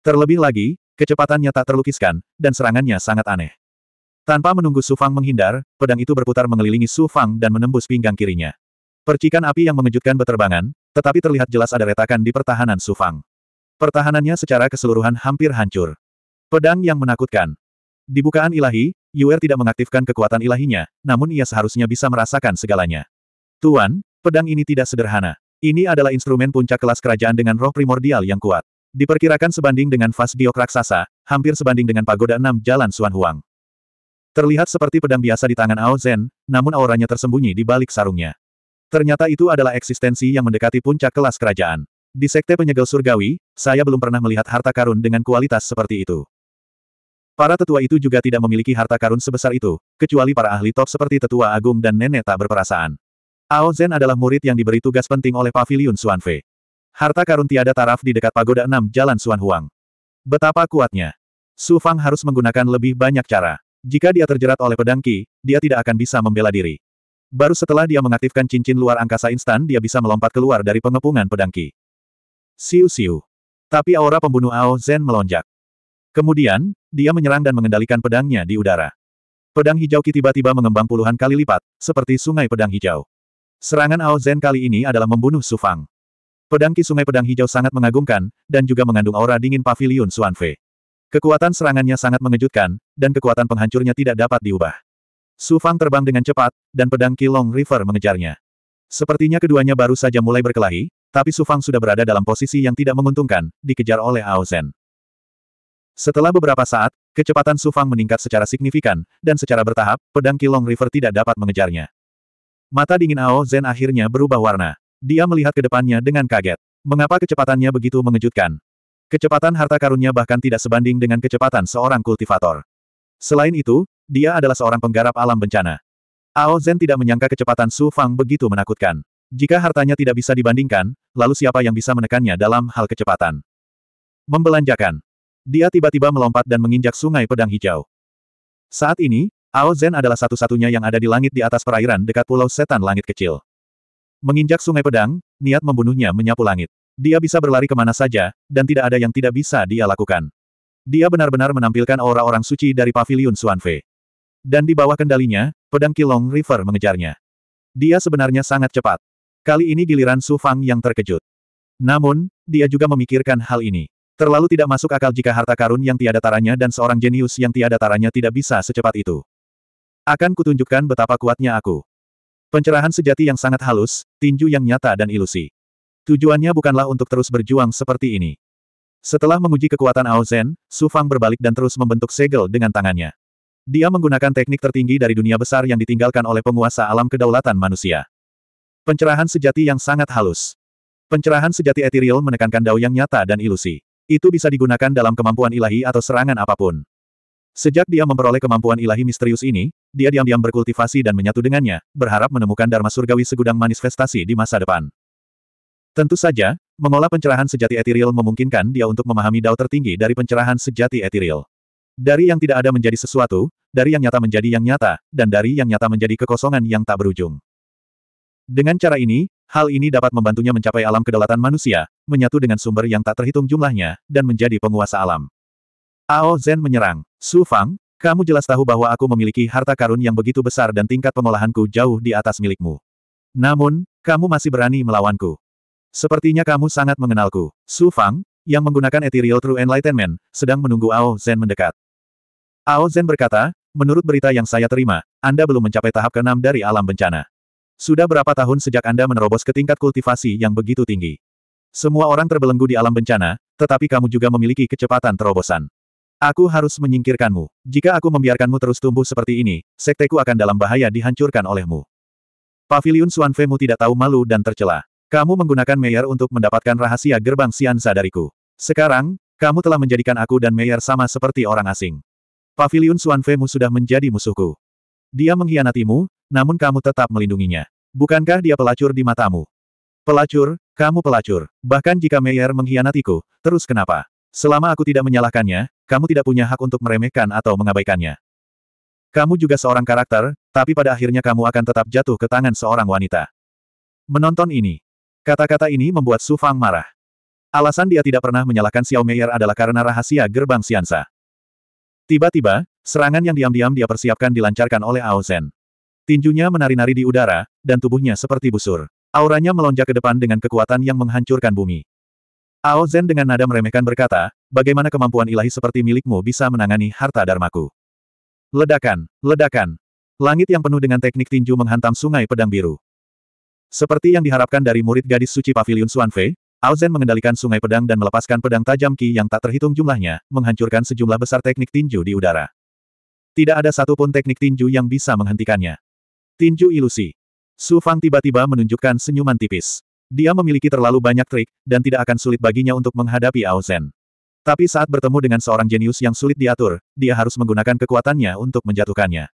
Terlebih lagi, kecepatannya tak terlukiskan, dan serangannya sangat aneh. Tanpa menunggu Su Fang menghindar, pedang itu berputar mengelilingi Su Fang dan menembus pinggang kirinya. Percikan api yang mengejutkan beterbangan, tetapi terlihat jelas ada retakan di pertahanan Sufang. Pertahanannya secara keseluruhan hampir hancur. Pedang yang menakutkan. Di bukaan ilahi, Yuer tidak mengaktifkan kekuatan ilahinya, namun ia seharusnya bisa merasakan segalanya. Tuan, pedang ini tidak sederhana. Ini adalah instrumen puncak kelas kerajaan dengan roh primordial yang kuat. Diperkirakan sebanding dengan vas diok raksasa, hampir sebanding dengan pagoda enam jalan Suan Huang. Terlihat seperti pedang biasa di tangan Ao Zen, namun auranya tersembunyi di balik sarungnya. Ternyata itu adalah eksistensi yang mendekati puncak kelas kerajaan. Di Sekte Penyegel Surgawi, saya belum pernah melihat harta karun dengan kualitas seperti itu. Para tetua itu juga tidak memiliki harta karun sebesar itu, kecuali para ahli top seperti Tetua Agung dan Nenek tak berperasaan. Ao Zhen adalah murid yang diberi tugas penting oleh Paviliun Suanfe. Harta karun tiada taraf di dekat Pagoda enam Jalan Suan Huang. Betapa kuatnya. Su Fang harus menggunakan lebih banyak cara. Jika dia terjerat oleh pedang Qi, dia tidak akan bisa membela diri. Baru setelah dia mengaktifkan cincin luar angkasa instan dia bisa melompat keluar dari pengepungan pedangki. Siu-siu. Tapi aura pembunuh Ao Zen melonjak. Kemudian, dia menyerang dan mengendalikan pedangnya di udara. Pedang hijau Ki tiba-tiba mengembang puluhan kali lipat, seperti sungai pedang hijau. Serangan Ao Zen kali ini adalah membunuh Sufang. Pedang Ki sungai pedang hijau sangat mengagumkan, dan juga mengandung aura dingin pavilion Suanfe. Kekuatan serangannya sangat mengejutkan, dan kekuatan penghancurnya tidak dapat diubah. Su Fang terbang dengan cepat, dan pedang Kilong River mengejarnya. Sepertinya keduanya baru saja mulai berkelahi, tapi Su Fang sudah berada dalam posisi yang tidak menguntungkan, dikejar oleh Ao Zhen. Setelah beberapa saat, kecepatan Su Fang meningkat secara signifikan, dan secara bertahap, pedang Kilong River tidak dapat mengejarnya. Mata dingin Ao Zhen akhirnya berubah warna. Dia melihat ke depannya dengan kaget. Mengapa kecepatannya begitu mengejutkan? Kecepatan harta karunnya bahkan tidak sebanding dengan kecepatan seorang kultivator. Selain itu, dia adalah seorang penggarap alam bencana. Ao Zhen tidak menyangka kecepatan Su Fang begitu menakutkan. Jika hartanya tidak bisa dibandingkan, lalu siapa yang bisa menekannya dalam hal kecepatan? Membelanjakan. Dia tiba-tiba melompat dan menginjak sungai pedang hijau. Saat ini, Ao Zhen adalah satu-satunya yang ada di langit di atas perairan dekat pulau setan langit kecil. Menginjak sungai pedang, niat membunuhnya menyapu langit. Dia bisa berlari kemana saja, dan tidak ada yang tidak bisa dia lakukan. Dia benar-benar menampilkan aura orang suci dari pavilion Suanfe. Dan di bawah kendalinya, pedang Kilong River mengejarnya. Dia sebenarnya sangat cepat. Kali ini giliran Su Fang yang terkejut. Namun, dia juga memikirkan hal ini. Terlalu tidak masuk akal jika harta karun yang tiada taranya dan seorang jenius yang tiada taranya tidak bisa secepat itu. Akan kutunjukkan betapa kuatnya aku. Pencerahan sejati yang sangat halus, tinju yang nyata dan ilusi. Tujuannya bukanlah untuk terus berjuang seperti ini. Setelah menguji kekuatan Ao Zen, Su Fang berbalik dan terus membentuk segel dengan tangannya. Dia menggunakan teknik tertinggi dari dunia besar yang ditinggalkan oleh penguasa alam kedaulatan manusia. Pencerahan sejati yang sangat halus. Pencerahan sejati etiril menekankan dao yang nyata dan ilusi. Itu bisa digunakan dalam kemampuan ilahi atau serangan apapun. Sejak dia memperoleh kemampuan ilahi misterius ini, dia diam-diam berkultivasi dan menyatu dengannya, berharap menemukan Dharma Surgawi segudang manifestasi di masa depan. Tentu saja, mengolah pencerahan sejati etiril memungkinkan dia untuk memahami dao tertinggi dari pencerahan sejati etiril. Dari yang tidak ada menjadi sesuatu, dari yang nyata menjadi yang nyata, dan dari yang nyata menjadi kekosongan yang tak berujung. Dengan cara ini, hal ini dapat membantunya mencapai alam kedaulatan manusia, menyatu dengan sumber yang tak terhitung jumlahnya, dan menjadi penguasa alam. Ao Zen menyerang. Su Fang, kamu jelas tahu bahwa aku memiliki harta karun yang begitu besar dan tingkat pengolahanku jauh di atas milikmu. Namun, kamu masih berani melawanku. Sepertinya kamu sangat mengenalku. Su Fang, yang menggunakan Ethereal True Enlightenment, sedang menunggu Ao Zen mendekat. Ao Zen berkata, menurut berita yang saya terima, Anda belum mencapai tahap ke-6 dari alam bencana. Sudah berapa tahun sejak Anda menerobos ke tingkat kultivasi yang begitu tinggi? Semua orang terbelenggu di alam bencana, tetapi kamu juga memiliki kecepatan terobosan. Aku harus menyingkirkanmu. Jika aku membiarkanmu terus tumbuh seperti ini, sekteku akan dalam bahaya dihancurkan olehmu. Pavilion Paviliun mu tidak tahu malu dan tercela. Kamu menggunakan Meyer untuk mendapatkan rahasia gerbang Sianza dariku. Sekarang, kamu telah menjadikan aku dan Meyer sama seperti orang asing. Pavilion Paviliun Mu sudah menjadi musuhku. Dia mengkhianatimu, namun kamu tetap melindunginya. Bukankah dia pelacur di matamu? Pelacur, kamu pelacur. Bahkan jika Meyer mengkhianatiku, terus kenapa? Selama aku tidak menyalahkannya, kamu tidak punya hak untuk meremehkan atau mengabaikannya. Kamu juga seorang karakter, tapi pada akhirnya kamu akan tetap jatuh ke tangan seorang wanita. Menonton ini. Kata-kata ini membuat Su Fang marah. Alasan dia tidak pernah menyalahkan Xiao Meier adalah karena rahasia gerbang Siansa. Tiba-tiba, serangan yang diam-diam dia persiapkan dilancarkan oleh Ao Zen. Tinjunya menari-nari di udara, dan tubuhnya seperti busur. Auranya melonjak ke depan dengan kekuatan yang menghancurkan bumi. Ao Zen dengan nada meremehkan berkata, bagaimana kemampuan ilahi seperti milikmu bisa menangani harta darmaku?" Ledakan, ledakan. Langit yang penuh dengan teknik tinju menghantam sungai pedang biru. Seperti yang diharapkan dari murid gadis suci pavilion Suanfe, Alzen mengendalikan sungai pedang dan melepaskan pedang tajam Ki yang tak terhitung jumlahnya, menghancurkan sejumlah besar teknik tinju di udara. Tidak ada satupun teknik tinju yang bisa menghentikannya. Tinju ilusi. Su Fang tiba-tiba menunjukkan senyuman tipis. Dia memiliki terlalu banyak trik, dan tidak akan sulit baginya untuk menghadapi Aozen. Tapi saat bertemu dengan seorang jenius yang sulit diatur, dia harus menggunakan kekuatannya untuk menjatuhkannya.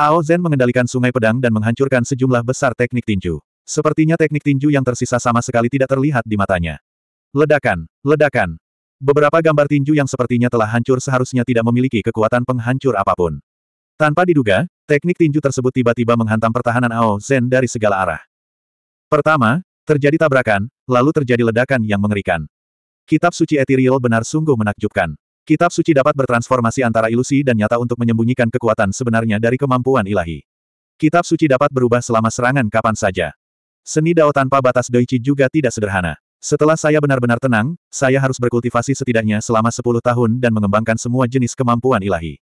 Ao mengendalikan sungai pedang dan menghancurkan sejumlah besar teknik tinju. Sepertinya teknik tinju yang tersisa sama sekali tidak terlihat di matanya. Ledakan, ledakan. Beberapa gambar tinju yang sepertinya telah hancur seharusnya tidak memiliki kekuatan penghancur apapun. Tanpa diduga, teknik tinju tersebut tiba-tiba menghantam pertahanan Ao Zen dari segala arah. Pertama, terjadi tabrakan, lalu terjadi ledakan yang mengerikan. Kitab suci Ethereal benar sungguh menakjubkan. Kitab suci dapat bertransformasi antara ilusi dan nyata untuk menyembunyikan kekuatan sebenarnya dari kemampuan ilahi. Kitab suci dapat berubah selama serangan kapan saja. Seni Dao tanpa batas Doichi juga tidak sederhana. Setelah saya benar-benar tenang, saya harus berkultivasi setidaknya selama 10 tahun dan mengembangkan semua jenis kemampuan ilahi.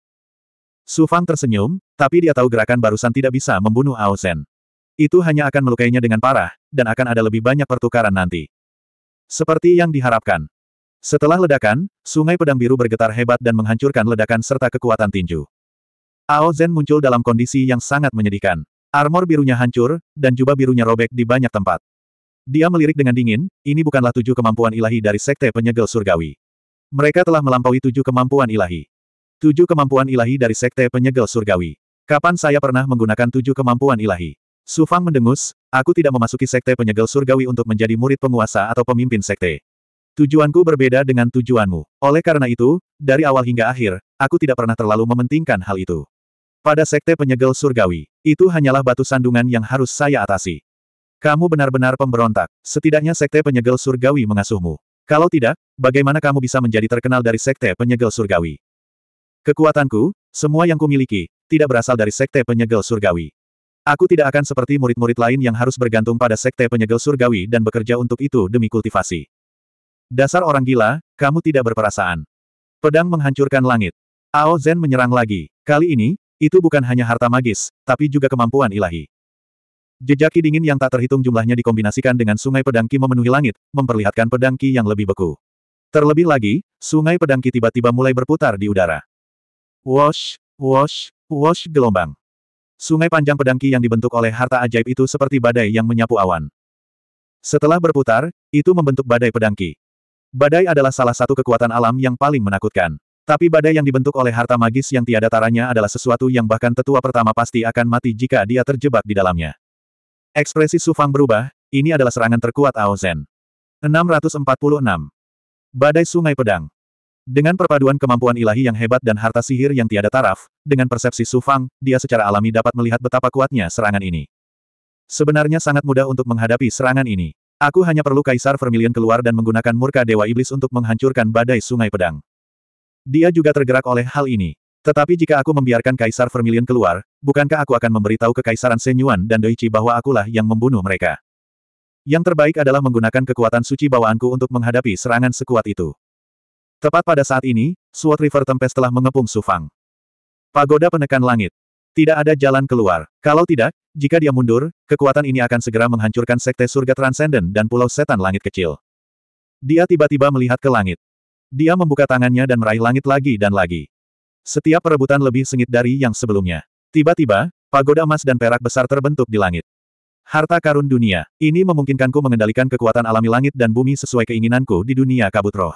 Su Fang tersenyum, tapi dia tahu gerakan barusan tidak bisa membunuh Ao Zen. Itu hanya akan melukainya dengan parah, dan akan ada lebih banyak pertukaran nanti. Seperti yang diharapkan. Setelah ledakan, sungai pedang biru bergetar hebat dan menghancurkan ledakan serta kekuatan tinju. Ao Zen muncul dalam kondisi yang sangat menyedihkan. Armor birunya hancur, dan jubah birunya robek di banyak tempat. Dia melirik dengan dingin, ini bukanlah tujuh kemampuan ilahi dari Sekte Penyegel Surgawi. Mereka telah melampaui tujuh kemampuan ilahi. Tujuh kemampuan ilahi dari Sekte Penyegel Surgawi. Kapan saya pernah menggunakan tujuh kemampuan ilahi? Sufang mendengus, aku tidak memasuki Sekte Penyegel Surgawi untuk menjadi murid penguasa atau pemimpin Sekte. Tujuanku berbeda dengan tujuanmu. Oleh karena itu, dari awal hingga akhir, aku tidak pernah terlalu mementingkan hal itu. Pada sekte penyegel surgawi, itu hanyalah batu sandungan yang harus saya atasi. Kamu benar-benar pemberontak, setidaknya sekte penyegel surgawi mengasuhmu. Kalau tidak, bagaimana kamu bisa menjadi terkenal dari sekte penyegel surgawi? Kekuatanku, semua yang kumiliki, tidak berasal dari sekte penyegel surgawi. Aku tidak akan seperti murid-murid lain yang harus bergantung pada sekte penyegel surgawi dan bekerja untuk itu demi kultivasi. Dasar orang gila, kamu tidak berperasaan. Pedang menghancurkan langit. Ao Zen menyerang lagi. Kali ini, itu bukan hanya harta magis, tapi juga kemampuan ilahi. Jejak ki dingin yang tak terhitung jumlahnya dikombinasikan dengan sungai pedangki memenuhi langit, memperlihatkan pedangki yang lebih beku. Terlebih lagi, sungai pedangki tiba-tiba mulai berputar di udara. Wash, wash, wash gelombang. Sungai panjang pedangki yang dibentuk oleh harta ajaib itu seperti badai yang menyapu awan. Setelah berputar, itu membentuk badai pedangki. Badai adalah salah satu kekuatan alam yang paling menakutkan. Tapi badai yang dibentuk oleh harta magis yang tiada taranya adalah sesuatu yang bahkan tetua pertama pasti akan mati jika dia terjebak di dalamnya. Ekspresi Sufang berubah, ini adalah serangan terkuat Ao Zen. 646. Badai Sungai Pedang Dengan perpaduan kemampuan ilahi yang hebat dan harta sihir yang tiada taraf, dengan persepsi Sufang, dia secara alami dapat melihat betapa kuatnya serangan ini. Sebenarnya sangat mudah untuk menghadapi serangan ini. Aku hanya perlu Kaisar Vermilion keluar dan menggunakan murka Dewa Iblis untuk menghancurkan badai Sungai Pedang. Dia juga tergerak oleh hal ini. Tetapi jika aku membiarkan Kaisar Vermilion keluar, bukankah aku akan memberitahu Kekaisaran Senyuan dan Doichi bahwa akulah yang membunuh mereka? Yang terbaik adalah menggunakan kekuatan suci bawaanku untuk menghadapi serangan sekuat itu. Tepat pada saat ini, Sword River Tempest telah mengepung Sufang. Pagoda penekan langit. Tidak ada jalan keluar. Kalau tidak, jika dia mundur, kekuatan ini akan segera menghancurkan Sekte Surga Transenden dan Pulau Setan Langit Kecil. Dia tiba-tiba melihat ke langit. Dia membuka tangannya dan meraih langit lagi dan lagi. Setiap perebutan lebih sengit dari yang sebelumnya. Tiba-tiba, pagoda emas dan perak besar terbentuk di langit. Harta karun dunia. Ini memungkinkanku mengendalikan kekuatan alami langit dan bumi sesuai keinginanku di dunia kabut roh.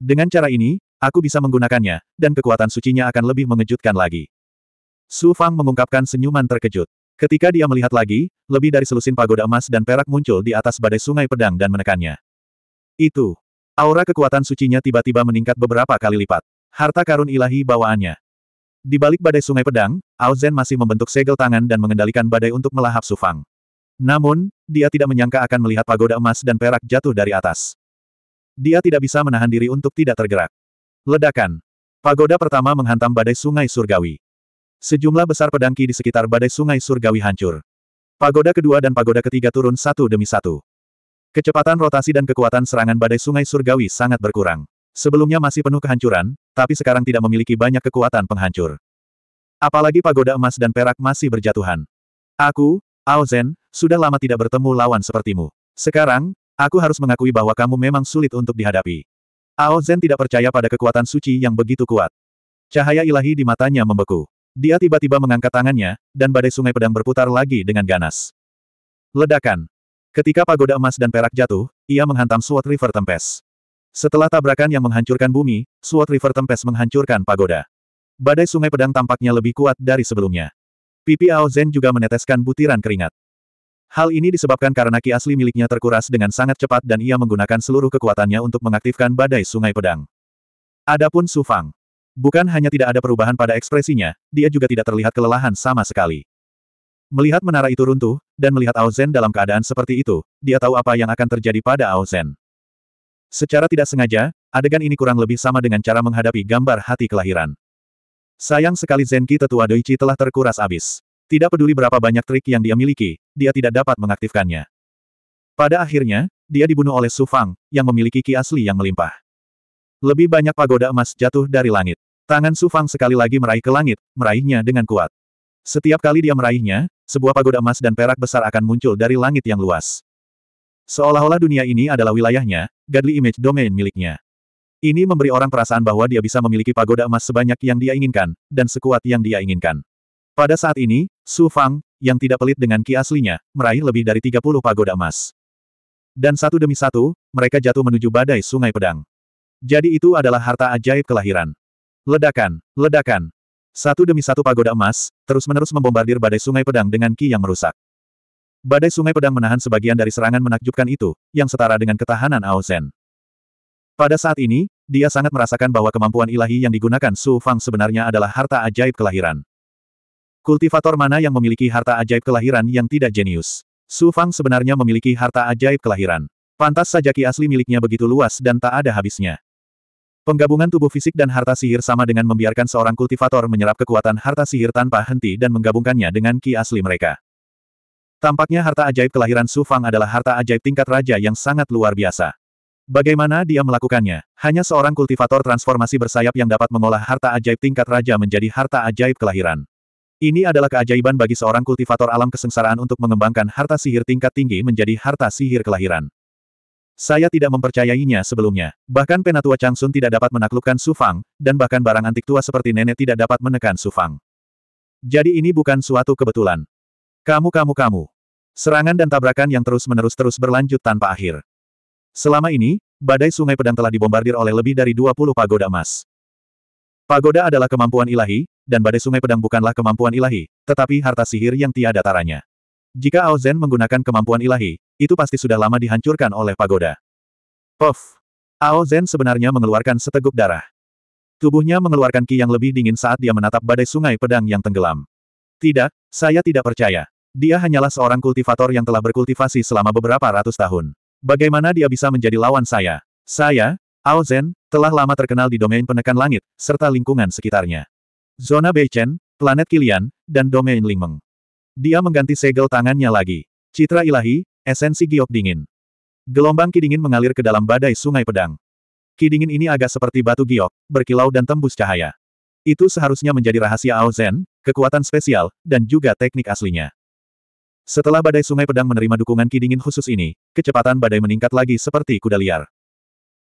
Dengan cara ini, aku bisa menggunakannya, dan kekuatan sucinya akan lebih mengejutkan lagi. Su Fang mengungkapkan senyuman terkejut. Ketika dia melihat lagi, lebih dari selusin pagoda emas dan perak muncul di atas badai sungai pedang dan menekannya. Itu, Aura kekuatan sucinya tiba-tiba meningkat beberapa kali lipat. Harta karun ilahi bawaannya. Di balik badai sungai pedang, Ao Zen masih membentuk segel tangan dan mengendalikan badai untuk melahap Sufang. Namun, dia tidak menyangka akan melihat pagoda emas dan perak jatuh dari atas. Dia tidak bisa menahan diri untuk tidak tergerak. Ledakan. Pagoda pertama menghantam badai sungai surgawi. Sejumlah besar pedangki di sekitar badai sungai surgawi hancur. Pagoda kedua dan pagoda ketiga turun satu demi satu. Kecepatan rotasi dan kekuatan serangan badai sungai surgawi sangat berkurang. Sebelumnya masih penuh kehancuran, tapi sekarang tidak memiliki banyak kekuatan penghancur. Apalagi pagoda emas dan perak masih berjatuhan. Aku, Ao Zen, sudah lama tidak bertemu lawan sepertimu. Sekarang, aku harus mengakui bahwa kamu memang sulit untuk dihadapi. Ao Zen tidak percaya pada kekuatan suci yang begitu kuat. Cahaya ilahi di matanya membeku. Dia tiba-tiba mengangkat tangannya, dan badai sungai pedang berputar lagi dengan ganas. Ledakan. Ketika pagoda emas dan perak jatuh, ia menghantam Sword River Tempest. Setelah tabrakan yang menghancurkan bumi, Sword River Tempest menghancurkan pagoda. Badai sungai pedang tampaknya lebih kuat dari sebelumnya. Pipi Ao Zen juga meneteskan butiran keringat. Hal ini disebabkan karena ki asli miliknya terkuras dengan sangat cepat dan ia menggunakan seluruh kekuatannya untuk mengaktifkan badai sungai pedang. Adapun Su Fang. Bukan hanya tidak ada perubahan pada ekspresinya, dia juga tidak terlihat kelelahan sama sekali. Melihat menara itu runtuh, dan melihat Aozen dalam keadaan seperti itu, dia tahu apa yang akan terjadi pada Aozen. Secara tidak sengaja, adegan ini kurang lebih sama dengan cara menghadapi gambar hati kelahiran. Sayang sekali Zenki tetua Doichi telah terkuras abis. Tidak peduli berapa banyak trik yang dia miliki, dia tidak dapat mengaktifkannya. Pada akhirnya, dia dibunuh oleh Su Fang, yang memiliki ki asli yang melimpah. Lebih banyak pagoda emas jatuh dari langit. Tangan Su Fang sekali lagi meraih ke langit, meraihnya dengan kuat. Setiap kali dia meraihnya, sebuah pagoda emas dan perak besar akan muncul dari langit yang luas. Seolah-olah dunia ini adalah wilayahnya, Godly Image Domain miliknya. Ini memberi orang perasaan bahwa dia bisa memiliki pagoda emas sebanyak yang dia inginkan, dan sekuat yang dia inginkan. Pada saat ini, Su Fang, yang tidak pelit dengan ki aslinya, meraih lebih dari 30 pagoda emas. Dan satu demi satu, mereka jatuh menuju badai sungai pedang. Jadi itu adalah harta ajaib kelahiran. Ledakan, ledakan, satu demi satu pagoda emas, terus-menerus membombardir badai sungai pedang dengan ki yang merusak. Badai sungai pedang menahan sebagian dari serangan menakjubkan itu, yang setara dengan ketahanan Aozen. Pada saat ini, dia sangat merasakan bahwa kemampuan ilahi yang digunakan Su Fang sebenarnya adalah harta ajaib kelahiran. Kultivator mana yang memiliki harta ajaib kelahiran yang tidak jenius? Su Fang sebenarnya memiliki harta ajaib kelahiran. Pantas saja ki asli miliknya begitu luas dan tak ada habisnya. Penggabungan tubuh fisik dan harta sihir sama dengan membiarkan seorang kultivator menyerap kekuatan harta sihir tanpa henti dan menggabungkannya dengan ki asli mereka. Tampaknya harta ajaib kelahiran Su Fang adalah harta ajaib tingkat raja yang sangat luar biasa. Bagaimana dia melakukannya? Hanya seorang kultivator transformasi bersayap yang dapat mengolah harta ajaib tingkat raja menjadi harta ajaib kelahiran. Ini adalah keajaiban bagi seorang kultivator alam kesengsaraan untuk mengembangkan harta sihir tingkat tinggi menjadi harta sihir kelahiran. Saya tidak mempercayainya sebelumnya. Bahkan penatua Changsun tidak dapat menaklukkan Sufang, dan bahkan barang antik tua seperti nenek tidak dapat menekan Sufang. Jadi ini bukan suatu kebetulan. Kamu kamu kamu. Serangan dan tabrakan yang terus-menerus terus berlanjut tanpa akhir. Selama ini, badai sungai pedang telah dibombardir oleh lebih dari 20 pagoda emas. Pagoda adalah kemampuan ilahi, dan badai sungai pedang bukanlah kemampuan ilahi, tetapi harta sihir yang tiada taranya. Jika Ao Zen menggunakan kemampuan ilahi, itu pasti sudah lama dihancurkan oleh pagoda. Puff, Ao Zen sebenarnya mengeluarkan seteguk darah. Tubuhnya mengeluarkan ki yang lebih dingin saat dia menatap badai sungai pedang yang tenggelam. Tidak, saya tidak percaya. Dia hanyalah seorang kultivator yang telah berkultivasi selama beberapa ratus tahun. Bagaimana dia bisa menjadi lawan saya? Saya, Ao Zen, telah lama terkenal di domain penekan langit, serta lingkungan sekitarnya. Zona Beichen, planet Kilian, dan domain Lingmeng. Dia mengganti segel tangannya lagi. Citra ilahi, esensi giok dingin. Gelombang kidingin mengalir ke dalam badai sungai pedang. Kidingin ini agak seperti batu giok, berkilau dan tembus cahaya. Itu seharusnya menjadi rahasia Ao Zen, kekuatan spesial, dan juga teknik aslinya. Setelah badai sungai pedang menerima dukungan kidingin khusus ini, kecepatan badai meningkat lagi seperti kuda liar.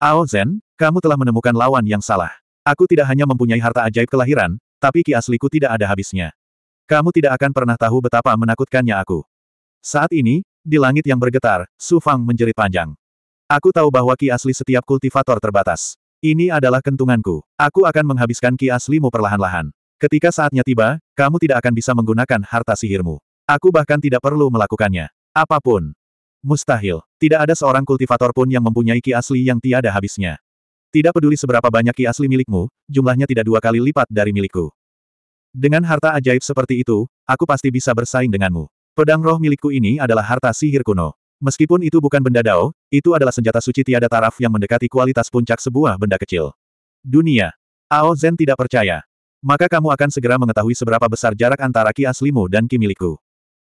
Ao Zen, kamu telah menemukan lawan yang salah. Aku tidak hanya mempunyai harta ajaib kelahiran, tapi ki asliku tidak ada habisnya. Kamu tidak akan pernah tahu betapa menakutkannya aku. Saat ini, di langit yang bergetar, Su Fang menjerit panjang. Aku tahu bahwa ki asli setiap kultivator terbatas. Ini adalah kentunganku. Aku akan menghabiskan ki aslimu perlahan-lahan. Ketika saatnya tiba, kamu tidak akan bisa menggunakan harta sihirmu. Aku bahkan tidak perlu melakukannya. Apapun. Mustahil. Tidak ada seorang kultivator pun yang mempunyai ki asli yang tiada habisnya. Tidak peduli seberapa banyak ki asli milikmu, jumlahnya tidak dua kali lipat dari milikku. Dengan harta ajaib seperti itu, aku pasti bisa bersaing denganmu. Pedang roh milikku ini adalah harta sihir kuno. Meskipun itu bukan benda dao, itu adalah senjata suci tiada taraf yang mendekati kualitas puncak sebuah benda kecil. Dunia. Ao Zen tidak percaya. Maka kamu akan segera mengetahui seberapa besar jarak antara ki aslimu dan ki milikku.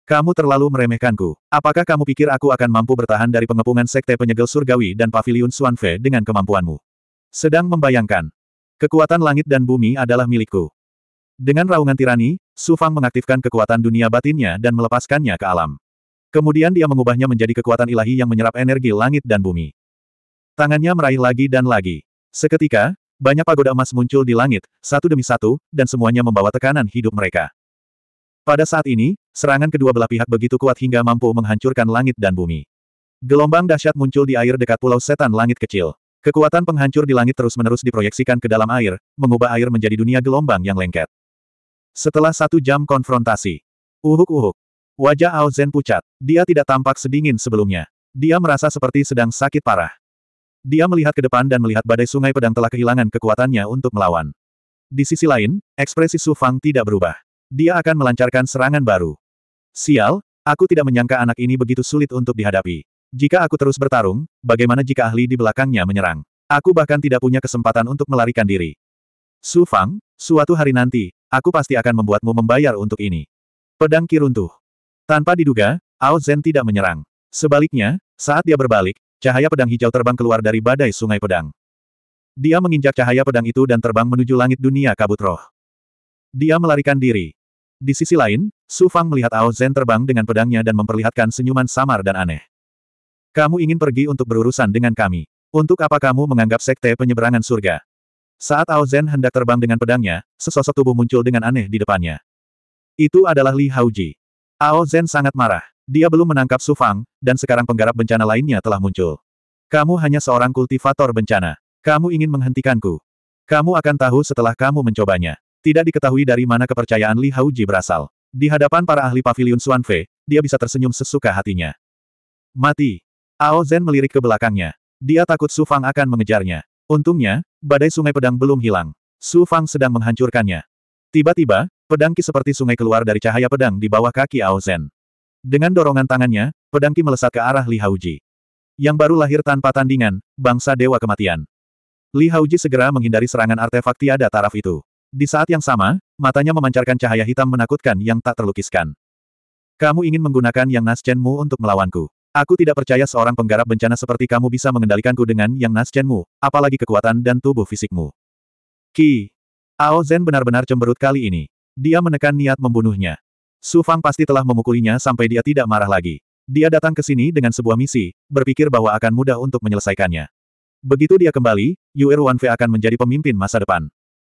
Kamu terlalu meremehkanku. Apakah kamu pikir aku akan mampu bertahan dari pengepungan sekte penyegel surgawi dan pavilion Suanfe dengan kemampuanmu? Sedang membayangkan. Kekuatan langit dan bumi adalah milikku. Dengan raungan tirani, Su Fang mengaktifkan kekuatan dunia batinnya dan melepaskannya ke alam. Kemudian dia mengubahnya menjadi kekuatan ilahi yang menyerap energi langit dan bumi. Tangannya meraih lagi dan lagi. Seketika, banyak pagoda emas muncul di langit, satu demi satu, dan semuanya membawa tekanan hidup mereka. Pada saat ini, serangan kedua belah pihak begitu kuat hingga mampu menghancurkan langit dan bumi. Gelombang dahsyat muncul di air dekat pulau setan langit kecil. Kekuatan penghancur di langit terus-menerus diproyeksikan ke dalam air, mengubah air menjadi dunia gelombang yang lengket. Setelah satu jam konfrontasi. Uhuk-uhuk. Wajah Ao Zen pucat. Dia tidak tampak sedingin sebelumnya. Dia merasa seperti sedang sakit parah. Dia melihat ke depan dan melihat badai sungai pedang telah kehilangan kekuatannya untuk melawan. Di sisi lain, ekspresi Su Fang tidak berubah. Dia akan melancarkan serangan baru. Sial, aku tidak menyangka anak ini begitu sulit untuk dihadapi. Jika aku terus bertarung, bagaimana jika ahli di belakangnya menyerang? Aku bahkan tidak punya kesempatan untuk melarikan diri. Su Fang, suatu hari nanti, Aku pasti akan membuatmu membayar untuk ini. Pedang runtuh. Tanpa diduga, Ao Zhen tidak menyerang. Sebaliknya, saat dia berbalik, cahaya pedang hijau terbang keluar dari badai sungai pedang. Dia menginjak cahaya pedang itu dan terbang menuju langit dunia kabut roh. Dia melarikan diri. Di sisi lain, Su Fang melihat Ao Zhen terbang dengan pedangnya dan memperlihatkan senyuman samar dan aneh. Kamu ingin pergi untuk berurusan dengan kami. Untuk apa kamu menganggap sekte penyeberangan surga? Saat Ao Zhen hendak terbang dengan pedangnya, sesosok tubuh muncul dengan aneh di depannya. Itu adalah Li Haoji. Ao Zhen sangat marah. Dia belum menangkap Su Fang, dan sekarang penggarap bencana lainnya telah muncul. Kamu hanya seorang kultivator bencana. Kamu ingin menghentikanku. Kamu akan tahu setelah kamu mencobanya. Tidak diketahui dari mana kepercayaan Li Haoji berasal. Di hadapan para ahli pavilion Xuanfe, dia bisa tersenyum sesuka hatinya. Mati. Ao Zhen melirik ke belakangnya. Dia takut Su Fang akan mengejarnya. Untungnya, Badai sungai pedang belum hilang. Su Fang sedang menghancurkannya. Tiba-tiba, pedang Ki seperti sungai keluar dari cahaya pedang di bawah kaki Ao Zen. Dengan dorongan tangannya, pedang Ki melesat ke arah Li Hauji. Yang baru lahir tanpa tandingan, bangsa dewa kematian. Li Hauji segera menghindari serangan artefak tiada taraf itu. Di saat yang sama, matanya memancarkan cahaya hitam menakutkan yang tak terlukiskan. Kamu ingin menggunakan yang Nascenmu untuk melawanku. Aku tidak percaya seorang penggarap bencana seperti kamu bisa mengendalikanku dengan yang nascenmu, apalagi kekuatan dan tubuh fisikmu. Ki. Ao Zen benar-benar cemberut kali ini. Dia menekan niat membunuhnya. Su Fang pasti telah memukulinya sampai dia tidak marah lagi. Dia datang ke sini dengan sebuah misi, berpikir bahwa akan mudah untuk menyelesaikannya. Begitu dia kembali, Yuer Wanfei akan menjadi pemimpin masa depan.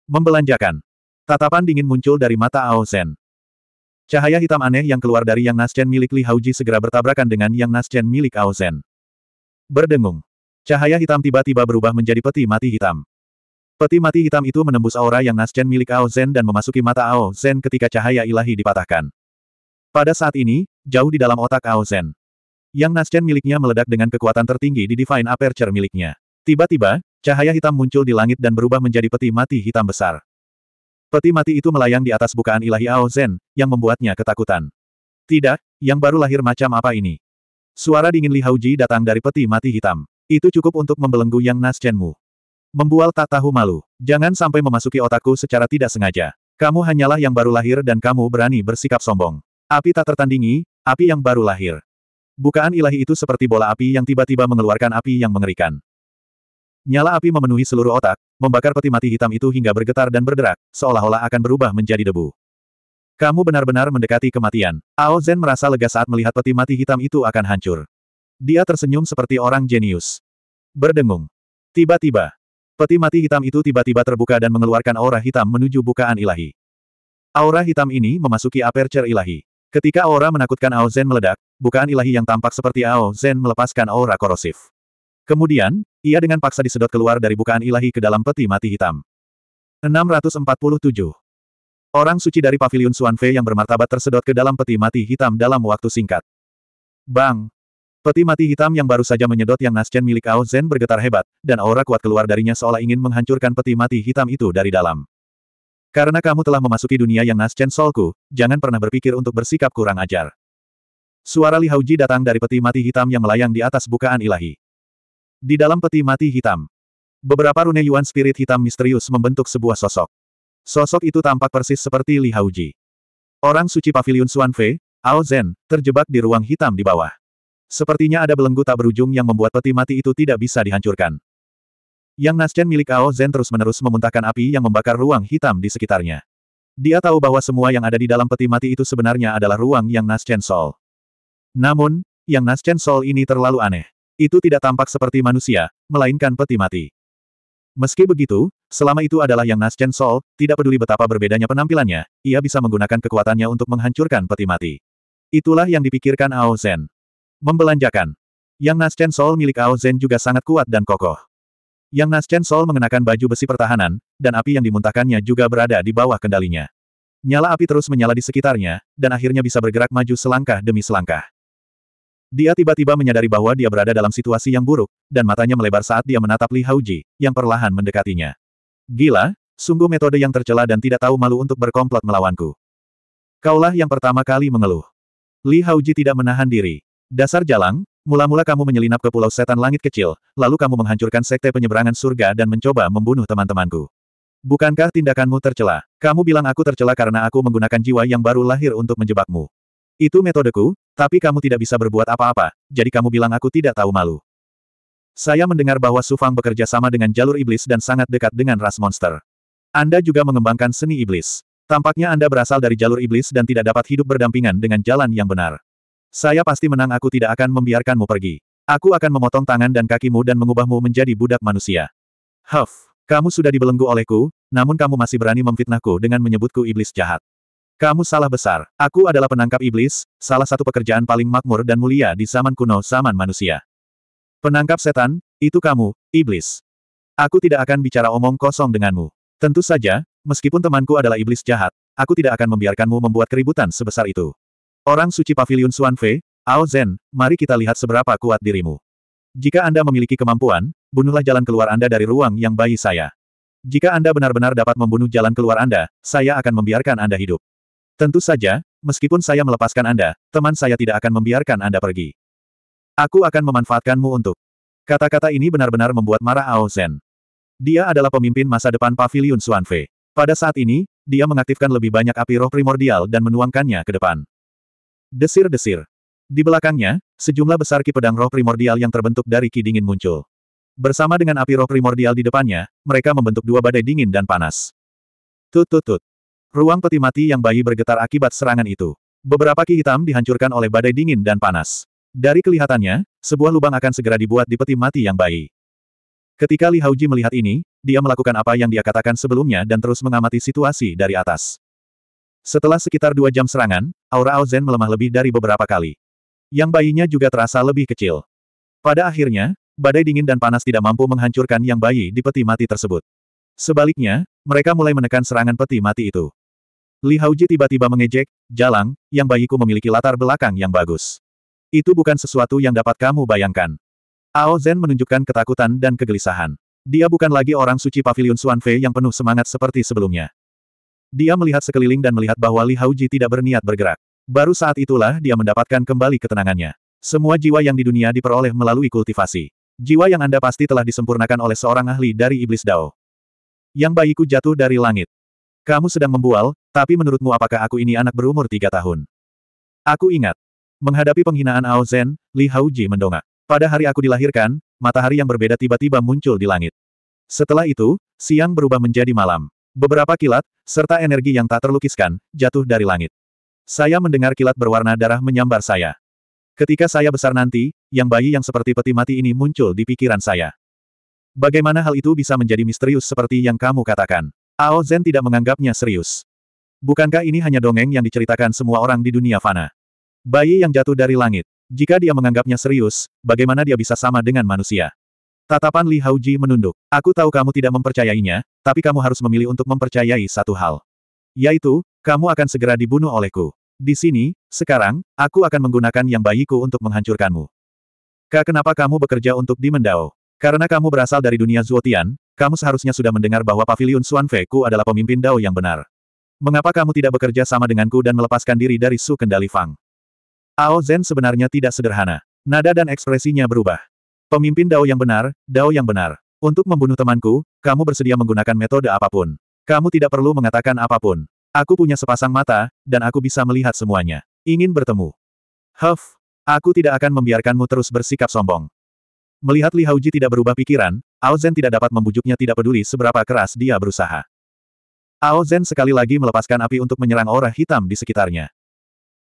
Membelanjakan. Tatapan dingin muncul dari mata Ao Zen. Cahaya hitam aneh yang keluar dari yang Naschen milik Li Hauji segera bertabrakan dengan yang Naschen milik Ao Zhen. Berdengung. Cahaya hitam tiba-tiba berubah menjadi peti mati hitam. Peti mati hitam itu menembus aura yang Naschen milik Ao Zhen dan memasuki mata Ao Zhen ketika cahaya ilahi dipatahkan. Pada saat ini, jauh di dalam otak Ao Zhen. Yang Naschen miliknya meledak dengan kekuatan tertinggi di Divine Aperture miliknya. Tiba-tiba, cahaya hitam muncul di langit dan berubah menjadi peti mati hitam besar. Peti mati itu melayang di atas bukaan ilahi Ao Zen, yang membuatnya ketakutan. Tidak, yang baru lahir macam apa ini? Suara dingin Li Hauji datang dari peti mati hitam. Itu cukup untuk membelenggu Yang Nas Chenmu. Membual tak tahu malu. Jangan sampai memasuki otakku secara tidak sengaja. Kamu hanyalah yang baru lahir dan kamu berani bersikap sombong. Api tak tertandingi, api yang baru lahir. Bukaan ilahi itu seperti bola api yang tiba-tiba mengeluarkan api yang mengerikan. Nyala api memenuhi seluruh otak, membakar peti mati hitam itu hingga bergetar dan berderak, seolah-olah akan berubah menjadi debu. Kamu benar-benar mendekati kematian. Ao Zen merasa lega saat melihat peti mati hitam itu akan hancur. Dia tersenyum seperti orang jenius. Berdengung. Tiba-tiba, peti mati hitam itu tiba-tiba terbuka dan mengeluarkan aura hitam menuju bukaan ilahi. Aura hitam ini memasuki aperture ilahi. Ketika aura menakutkan Ao Zen meledak, bukaan ilahi yang tampak seperti Ao Zen melepaskan aura korosif. Kemudian, ia dengan paksa disedot keluar dari bukaan ilahi ke dalam peti mati hitam. 647. Orang suci dari paviliun Fei yang bermartabat tersedot ke dalam peti mati hitam dalam waktu singkat. Bang! Peti mati hitam yang baru saja menyedot yang nascen milik Ao Zen bergetar hebat, dan aura kuat keluar darinya seolah ingin menghancurkan peti mati hitam itu dari dalam. Karena kamu telah memasuki dunia yang nascen solku, jangan pernah berpikir untuk bersikap kurang ajar. Suara Li Hauji datang dari peti mati hitam yang melayang di atas bukaan ilahi. Di dalam peti mati hitam, beberapa rune Yuan Spirit hitam misterius membentuk sebuah sosok. Sosok itu tampak persis seperti Li Hauji. Orang suci pavilion Fei, Ao Zhen, terjebak di ruang hitam di bawah. Sepertinya ada belenggu tak berujung yang membuat peti mati itu tidak bisa dihancurkan. Yang Naschen milik Ao Zhen terus-menerus memuntahkan api yang membakar ruang hitam di sekitarnya. Dia tahu bahwa semua yang ada di dalam peti mati itu sebenarnya adalah ruang yang Naschen Sol. Namun, yang Naschen Sol ini terlalu aneh. Itu tidak tampak seperti manusia, melainkan peti mati. Meski begitu, selama itu adalah yang Chen Sol, tidak peduli betapa berbedanya penampilannya, ia bisa menggunakan kekuatannya untuk menghancurkan peti mati. Itulah yang dipikirkan Ao Zen. Membelanjakan. Yang Chen Sol milik Ao Zen juga sangat kuat dan kokoh. Yang Chen Sol mengenakan baju besi pertahanan, dan api yang dimuntahkannya juga berada di bawah kendalinya. Nyala api terus menyala di sekitarnya, dan akhirnya bisa bergerak maju selangkah demi selangkah. Dia tiba-tiba menyadari bahwa dia berada dalam situasi yang buruk, dan matanya melebar saat dia menatap Li Hauji, yang perlahan mendekatinya. Gila, sungguh metode yang tercela dan tidak tahu malu untuk berkomplot melawanku. Kaulah yang pertama kali mengeluh. Li Hauji tidak menahan diri. Dasar jalang, mula-mula kamu menyelinap ke pulau setan langit kecil, lalu kamu menghancurkan sekte penyeberangan surga dan mencoba membunuh teman-temanku. Bukankah tindakanmu tercela? Kamu bilang aku tercela karena aku menggunakan jiwa yang baru lahir untuk menjebakmu. Itu metodeku, tapi kamu tidak bisa berbuat apa-apa, jadi kamu bilang aku tidak tahu malu. Saya mendengar bahwa Sufang bekerja sama dengan jalur iblis dan sangat dekat dengan ras monster. Anda juga mengembangkan seni iblis. Tampaknya Anda berasal dari jalur iblis dan tidak dapat hidup berdampingan dengan jalan yang benar. Saya pasti menang aku tidak akan membiarkanmu pergi. Aku akan memotong tangan dan kakimu dan mengubahmu menjadi budak manusia. Huff, kamu sudah dibelenggu olehku, namun kamu masih berani memfitnahku dengan menyebutku iblis jahat. Kamu salah besar. Aku adalah penangkap iblis, salah satu pekerjaan paling makmur dan mulia di zaman kuno zaman manusia. Penangkap setan, itu kamu, iblis. Aku tidak akan bicara omong kosong denganmu. Tentu saja, meskipun temanku adalah iblis jahat, aku tidak akan membiarkanmu membuat keributan sebesar itu. Orang suci pavilion Suanfe, Ao Zen, mari kita lihat seberapa kuat dirimu. Jika Anda memiliki kemampuan, bunuhlah jalan keluar Anda dari ruang yang bayi saya. Jika Anda benar-benar dapat membunuh jalan keluar Anda, saya akan membiarkan Anda hidup. Tentu saja, meskipun saya melepaskan Anda, teman saya tidak akan membiarkan Anda pergi. Aku akan memanfaatkanmu untuk. Kata-kata ini benar-benar membuat marah Ao Zen. Dia adalah pemimpin masa depan Pavilion Suanfe. Pada saat ini, dia mengaktifkan lebih banyak api roh primordial dan menuangkannya ke depan. Desir-desir. Di belakangnya, sejumlah besar ki pedang roh primordial yang terbentuk dari ki dingin muncul. Bersama dengan api roh primordial di depannya, mereka membentuk dua badai dingin dan panas. Tut tut tut. Ruang peti mati yang bayi bergetar akibat serangan itu. Beberapa ki hitam dihancurkan oleh badai dingin dan panas. Dari kelihatannya, sebuah lubang akan segera dibuat di peti mati yang bayi. Ketika Li Haoji melihat ini, dia melakukan apa yang dia katakan sebelumnya dan terus mengamati situasi dari atas. Setelah sekitar dua jam serangan, aura Aozen melemah lebih dari beberapa kali. Yang bayinya juga terasa lebih kecil. Pada akhirnya, badai dingin dan panas tidak mampu menghancurkan yang bayi di peti mati tersebut. Sebaliknya, mereka mulai menekan serangan peti mati itu. Li Haoji tiba-tiba mengejek, Jalang, yang bayiku memiliki latar belakang yang bagus. Itu bukan sesuatu yang dapat kamu bayangkan. Ao Zen menunjukkan ketakutan dan kegelisahan. Dia bukan lagi orang suci pavilion Fei yang penuh semangat seperti sebelumnya. Dia melihat sekeliling dan melihat bahwa Li Haoji tidak berniat bergerak. Baru saat itulah dia mendapatkan kembali ketenangannya. Semua jiwa yang di dunia diperoleh melalui kultivasi. Jiwa yang Anda pasti telah disempurnakan oleh seorang ahli dari Iblis Dao. Yang bayiku jatuh dari langit. Kamu sedang membual, tapi menurutmu apakah aku ini anak berumur tiga tahun? Aku ingat. Menghadapi penghinaan Ao Zen, Li Haoji mendongak. Pada hari aku dilahirkan, matahari yang berbeda tiba-tiba muncul di langit. Setelah itu, siang berubah menjadi malam. Beberapa kilat, serta energi yang tak terlukiskan, jatuh dari langit. Saya mendengar kilat berwarna darah menyambar saya. Ketika saya besar nanti, yang bayi yang seperti peti mati ini muncul di pikiran saya. Bagaimana hal itu bisa menjadi misterius seperti yang kamu katakan? Ao Zen tidak menganggapnya serius. Bukankah ini hanya dongeng yang diceritakan semua orang di dunia fana? Bayi yang jatuh dari langit. Jika dia menganggapnya serius, bagaimana dia bisa sama dengan manusia? Tatapan Li Haoji menunduk. Aku tahu kamu tidak mempercayainya, tapi kamu harus memilih untuk mempercayai satu hal. Yaitu, kamu akan segera dibunuh olehku. Di sini, sekarang, aku akan menggunakan yang bayiku untuk menghancurkanmu. Kak kenapa kamu bekerja untuk di Mendao? Karena kamu berasal dari dunia Zuotian, kamu seharusnya sudah mendengar bahwa Paviliun Xuan Feku adalah pemimpin Dao yang benar. Mengapa kamu tidak bekerja sama denganku dan melepaskan diri dari su kendali Fang? Ao Zen sebenarnya tidak sederhana. Nada dan ekspresinya berubah. Pemimpin Dao yang benar, Dao yang benar. Untuk membunuh temanku, kamu bersedia menggunakan metode apapun. Kamu tidak perlu mengatakan apapun. Aku punya sepasang mata, dan aku bisa melihat semuanya. Ingin bertemu. Huff, aku tidak akan membiarkanmu terus bersikap sombong. Melihat Li Hauji tidak berubah pikiran, Ao Zen tidak dapat membujuknya tidak peduli seberapa keras dia berusaha. Ao Zen sekali lagi melepaskan api untuk menyerang aura hitam di sekitarnya.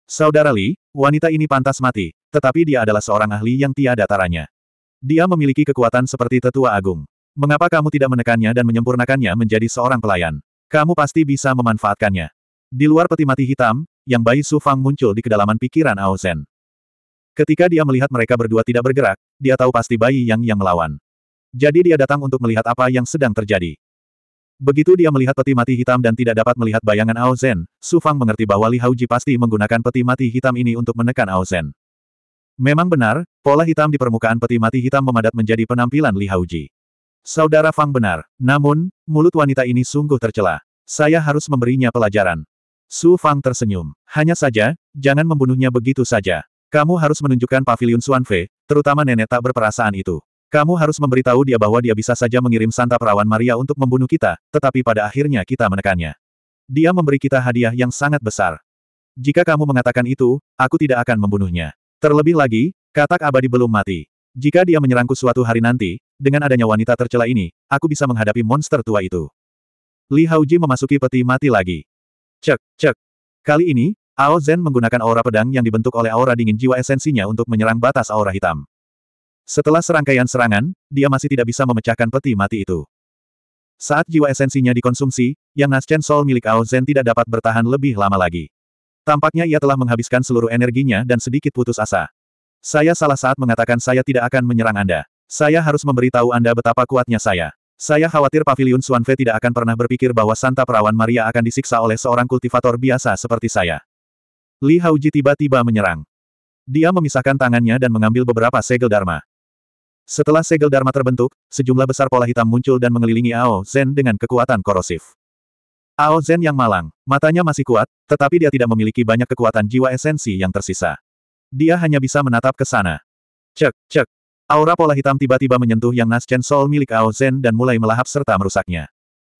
Saudara Li, wanita ini pantas mati, tetapi dia adalah seorang ahli yang tiada taranya. Dia memiliki kekuatan seperti tetua agung. Mengapa kamu tidak menekannya dan menyempurnakannya menjadi seorang pelayan? Kamu pasti bisa memanfaatkannya. Di luar peti mati hitam, yang bayi Su Fang muncul di kedalaman pikiran Ao Zen. Ketika dia melihat mereka berdua tidak bergerak, dia tahu pasti bayi Yang yang melawan. Jadi dia datang untuk melihat apa yang sedang terjadi. Begitu dia melihat peti mati hitam dan tidak dapat melihat bayangan Ao Zen, Su Fang mengerti bahwa Li Hauji pasti menggunakan peti mati hitam ini untuk menekan Ao Zen. Memang benar, pola hitam di permukaan peti mati hitam memadat menjadi penampilan Li Hauji. Saudara Fang benar, namun, mulut wanita ini sungguh tercela. Saya harus memberinya pelajaran. Su Fang tersenyum. Hanya saja, jangan membunuhnya begitu saja. Kamu harus menunjukkan pavilion Suanfe, terutama nenek tak berperasaan itu. Kamu harus memberitahu dia bahwa dia bisa saja mengirim santa perawan Maria untuk membunuh kita, tetapi pada akhirnya kita menekannya. Dia memberi kita hadiah yang sangat besar. Jika kamu mengatakan itu, aku tidak akan membunuhnya. Terlebih lagi, katak abadi belum mati. Jika dia menyerangku suatu hari nanti, dengan adanya wanita tercela ini, aku bisa menghadapi monster tua itu. Li Haoji memasuki peti mati lagi. Cek, cek. Kali ini, Ao Zen menggunakan aura pedang yang dibentuk oleh aura dingin jiwa esensinya untuk menyerang batas aura hitam. Setelah serangkaian serangan, dia masih tidak bisa memecahkan peti mati itu. Saat jiwa esensinya dikonsumsi, yang Naschen Sol milik Ao Zen tidak dapat bertahan lebih lama lagi. Tampaknya ia telah menghabiskan seluruh energinya dan sedikit putus asa. Saya salah saat mengatakan saya tidak akan menyerang Anda. Saya harus memberitahu Anda betapa kuatnya saya. Saya khawatir Pavilion Swanfe tidak akan pernah berpikir bahwa Santa Perawan Maria akan disiksa oleh seorang kultivator biasa seperti saya. Li Hauji tiba-tiba menyerang. Dia memisahkan tangannya dan mengambil beberapa segel Dharma. Setelah segel Dharma terbentuk, sejumlah besar pola hitam muncul dan mengelilingi Ao Zen dengan kekuatan korosif. Ao Zen yang malang, matanya masih kuat, tetapi dia tidak memiliki banyak kekuatan jiwa esensi yang tersisa. Dia hanya bisa menatap ke sana. Cek, cek. Aura pola hitam tiba-tiba menyentuh yang Naschen Soul milik Ao Zen dan mulai melahap serta merusaknya.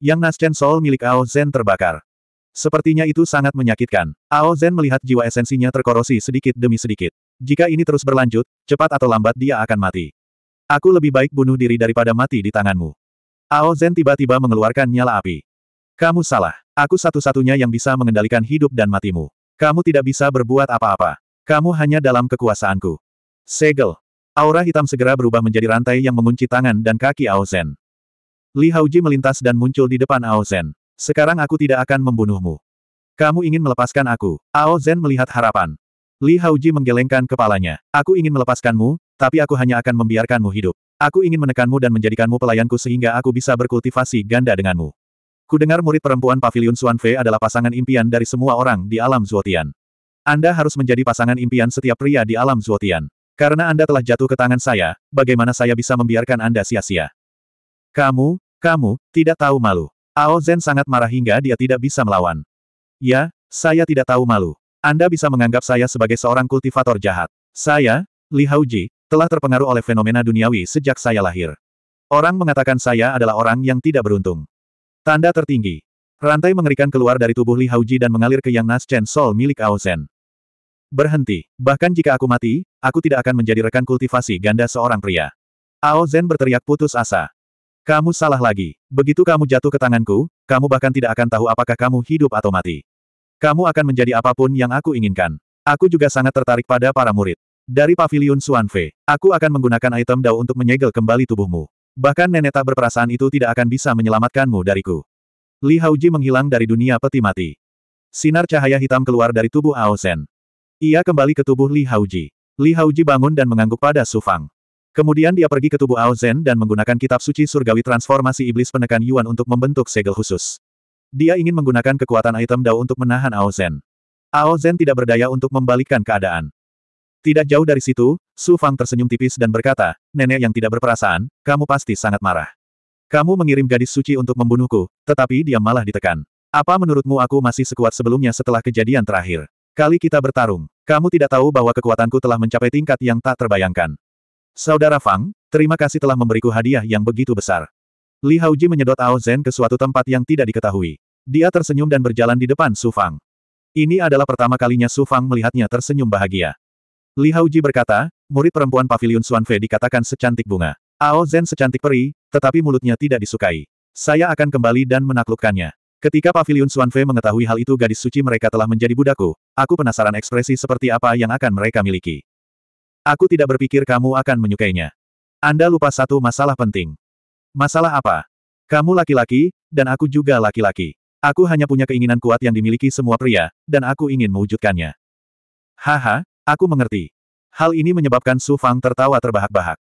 Yang Naschen Soul milik Ao Zen terbakar. Sepertinya itu sangat menyakitkan. Ao Zen melihat jiwa esensinya terkorosi sedikit demi sedikit. Jika ini terus berlanjut, cepat atau lambat dia akan mati. Aku lebih baik bunuh diri daripada mati di tanganmu. Ao Zen tiba-tiba mengeluarkan nyala api. Kamu salah. Aku satu-satunya yang bisa mengendalikan hidup dan matimu. Kamu tidak bisa berbuat apa-apa. Kamu hanya dalam kekuasaanku. Segel. Aura hitam segera berubah menjadi rantai yang mengunci tangan dan kaki Ao Zen. Li Haoji melintas dan muncul di depan Ao Zen. Sekarang aku tidak akan membunuhmu. Kamu ingin melepaskan aku. Ao Zen melihat harapan. Li Haoji menggelengkan kepalanya. Aku ingin melepaskanmu, tapi aku hanya akan membiarkanmu hidup. Aku ingin menekanmu dan menjadikanmu pelayanku sehingga aku bisa berkultivasi ganda denganmu. Kudengar murid perempuan Paviliun Suanfe adalah pasangan impian dari semua orang di alam Zuotian. Anda harus menjadi pasangan impian setiap pria di alam Zuotian. Karena Anda telah jatuh ke tangan saya, bagaimana saya bisa membiarkan Anda sia-sia? Kamu, kamu, tidak tahu malu. Ao Zen sangat marah hingga dia tidak bisa melawan. Ya, saya tidak tahu malu. Anda bisa menganggap saya sebagai seorang kultivator jahat. Saya, Li Hauji, telah terpengaruh oleh fenomena duniawi sejak saya lahir. Orang mengatakan saya adalah orang yang tidak beruntung. Tanda tertinggi. Rantai mengerikan keluar dari tubuh Li Hauji dan mengalir ke Yang Nas Chen Sol milik Ao Zhen. Berhenti. Bahkan jika aku mati, aku tidak akan menjadi rekan kultivasi ganda seorang pria. Ao Zhen berteriak putus asa. Kamu salah lagi. Begitu kamu jatuh ke tanganku, kamu bahkan tidak akan tahu apakah kamu hidup atau mati. Kamu akan menjadi apapun yang aku inginkan. Aku juga sangat tertarik pada para murid. Dari Paviliun Suanfe, aku akan menggunakan item Dao untuk menyegel kembali tubuhmu. Bahkan nenek tak berperasaan itu tidak akan bisa menyelamatkanmu dariku. Li Haoji menghilang dari dunia peti mati. Sinar cahaya hitam keluar dari tubuh Ao Zen. Ia kembali ke tubuh Li Haoji. Li Haoji bangun dan mengangguk pada Su Fang. Kemudian dia pergi ke tubuh Ao Zen dan menggunakan kitab suci surgawi transformasi iblis penekan Yuan untuk membentuk segel khusus. Dia ingin menggunakan kekuatan item Dao untuk menahan Ao Zen. Ao Zen tidak berdaya untuk membalikkan keadaan. Tidak jauh dari situ, Su Fang tersenyum tipis dan berkata, Nenek yang tidak berperasaan, kamu pasti sangat marah. Kamu mengirim gadis suci untuk membunuhku, tetapi dia malah ditekan. Apa menurutmu aku masih sekuat sebelumnya setelah kejadian terakhir? Kali kita bertarung, kamu tidak tahu bahwa kekuatanku telah mencapai tingkat yang tak terbayangkan. Saudara Fang, terima kasih telah memberiku hadiah yang begitu besar. Li Haoji menyedot Ao Zen ke suatu tempat yang tidak diketahui. Dia tersenyum dan berjalan di depan Su Fang. Ini adalah pertama kalinya Su Fang melihatnya tersenyum bahagia. Li Haoji berkata, murid perempuan pavilion Xuanfei dikatakan secantik bunga. Ao Zhen secantik peri, tetapi mulutnya tidak disukai. Saya akan kembali dan menaklukkannya. Ketika pavilion Xuanfei mengetahui hal itu gadis suci mereka telah menjadi budaku. aku penasaran ekspresi seperti apa yang akan mereka miliki. Aku tidak berpikir kamu akan menyukainya. Anda lupa satu masalah penting. Masalah apa? Kamu laki-laki, dan aku juga laki-laki. Aku hanya punya keinginan kuat yang dimiliki semua pria, dan aku ingin mewujudkannya. Haha, Aku mengerti. Hal ini menyebabkan Su Fang tertawa terbahak-bahak.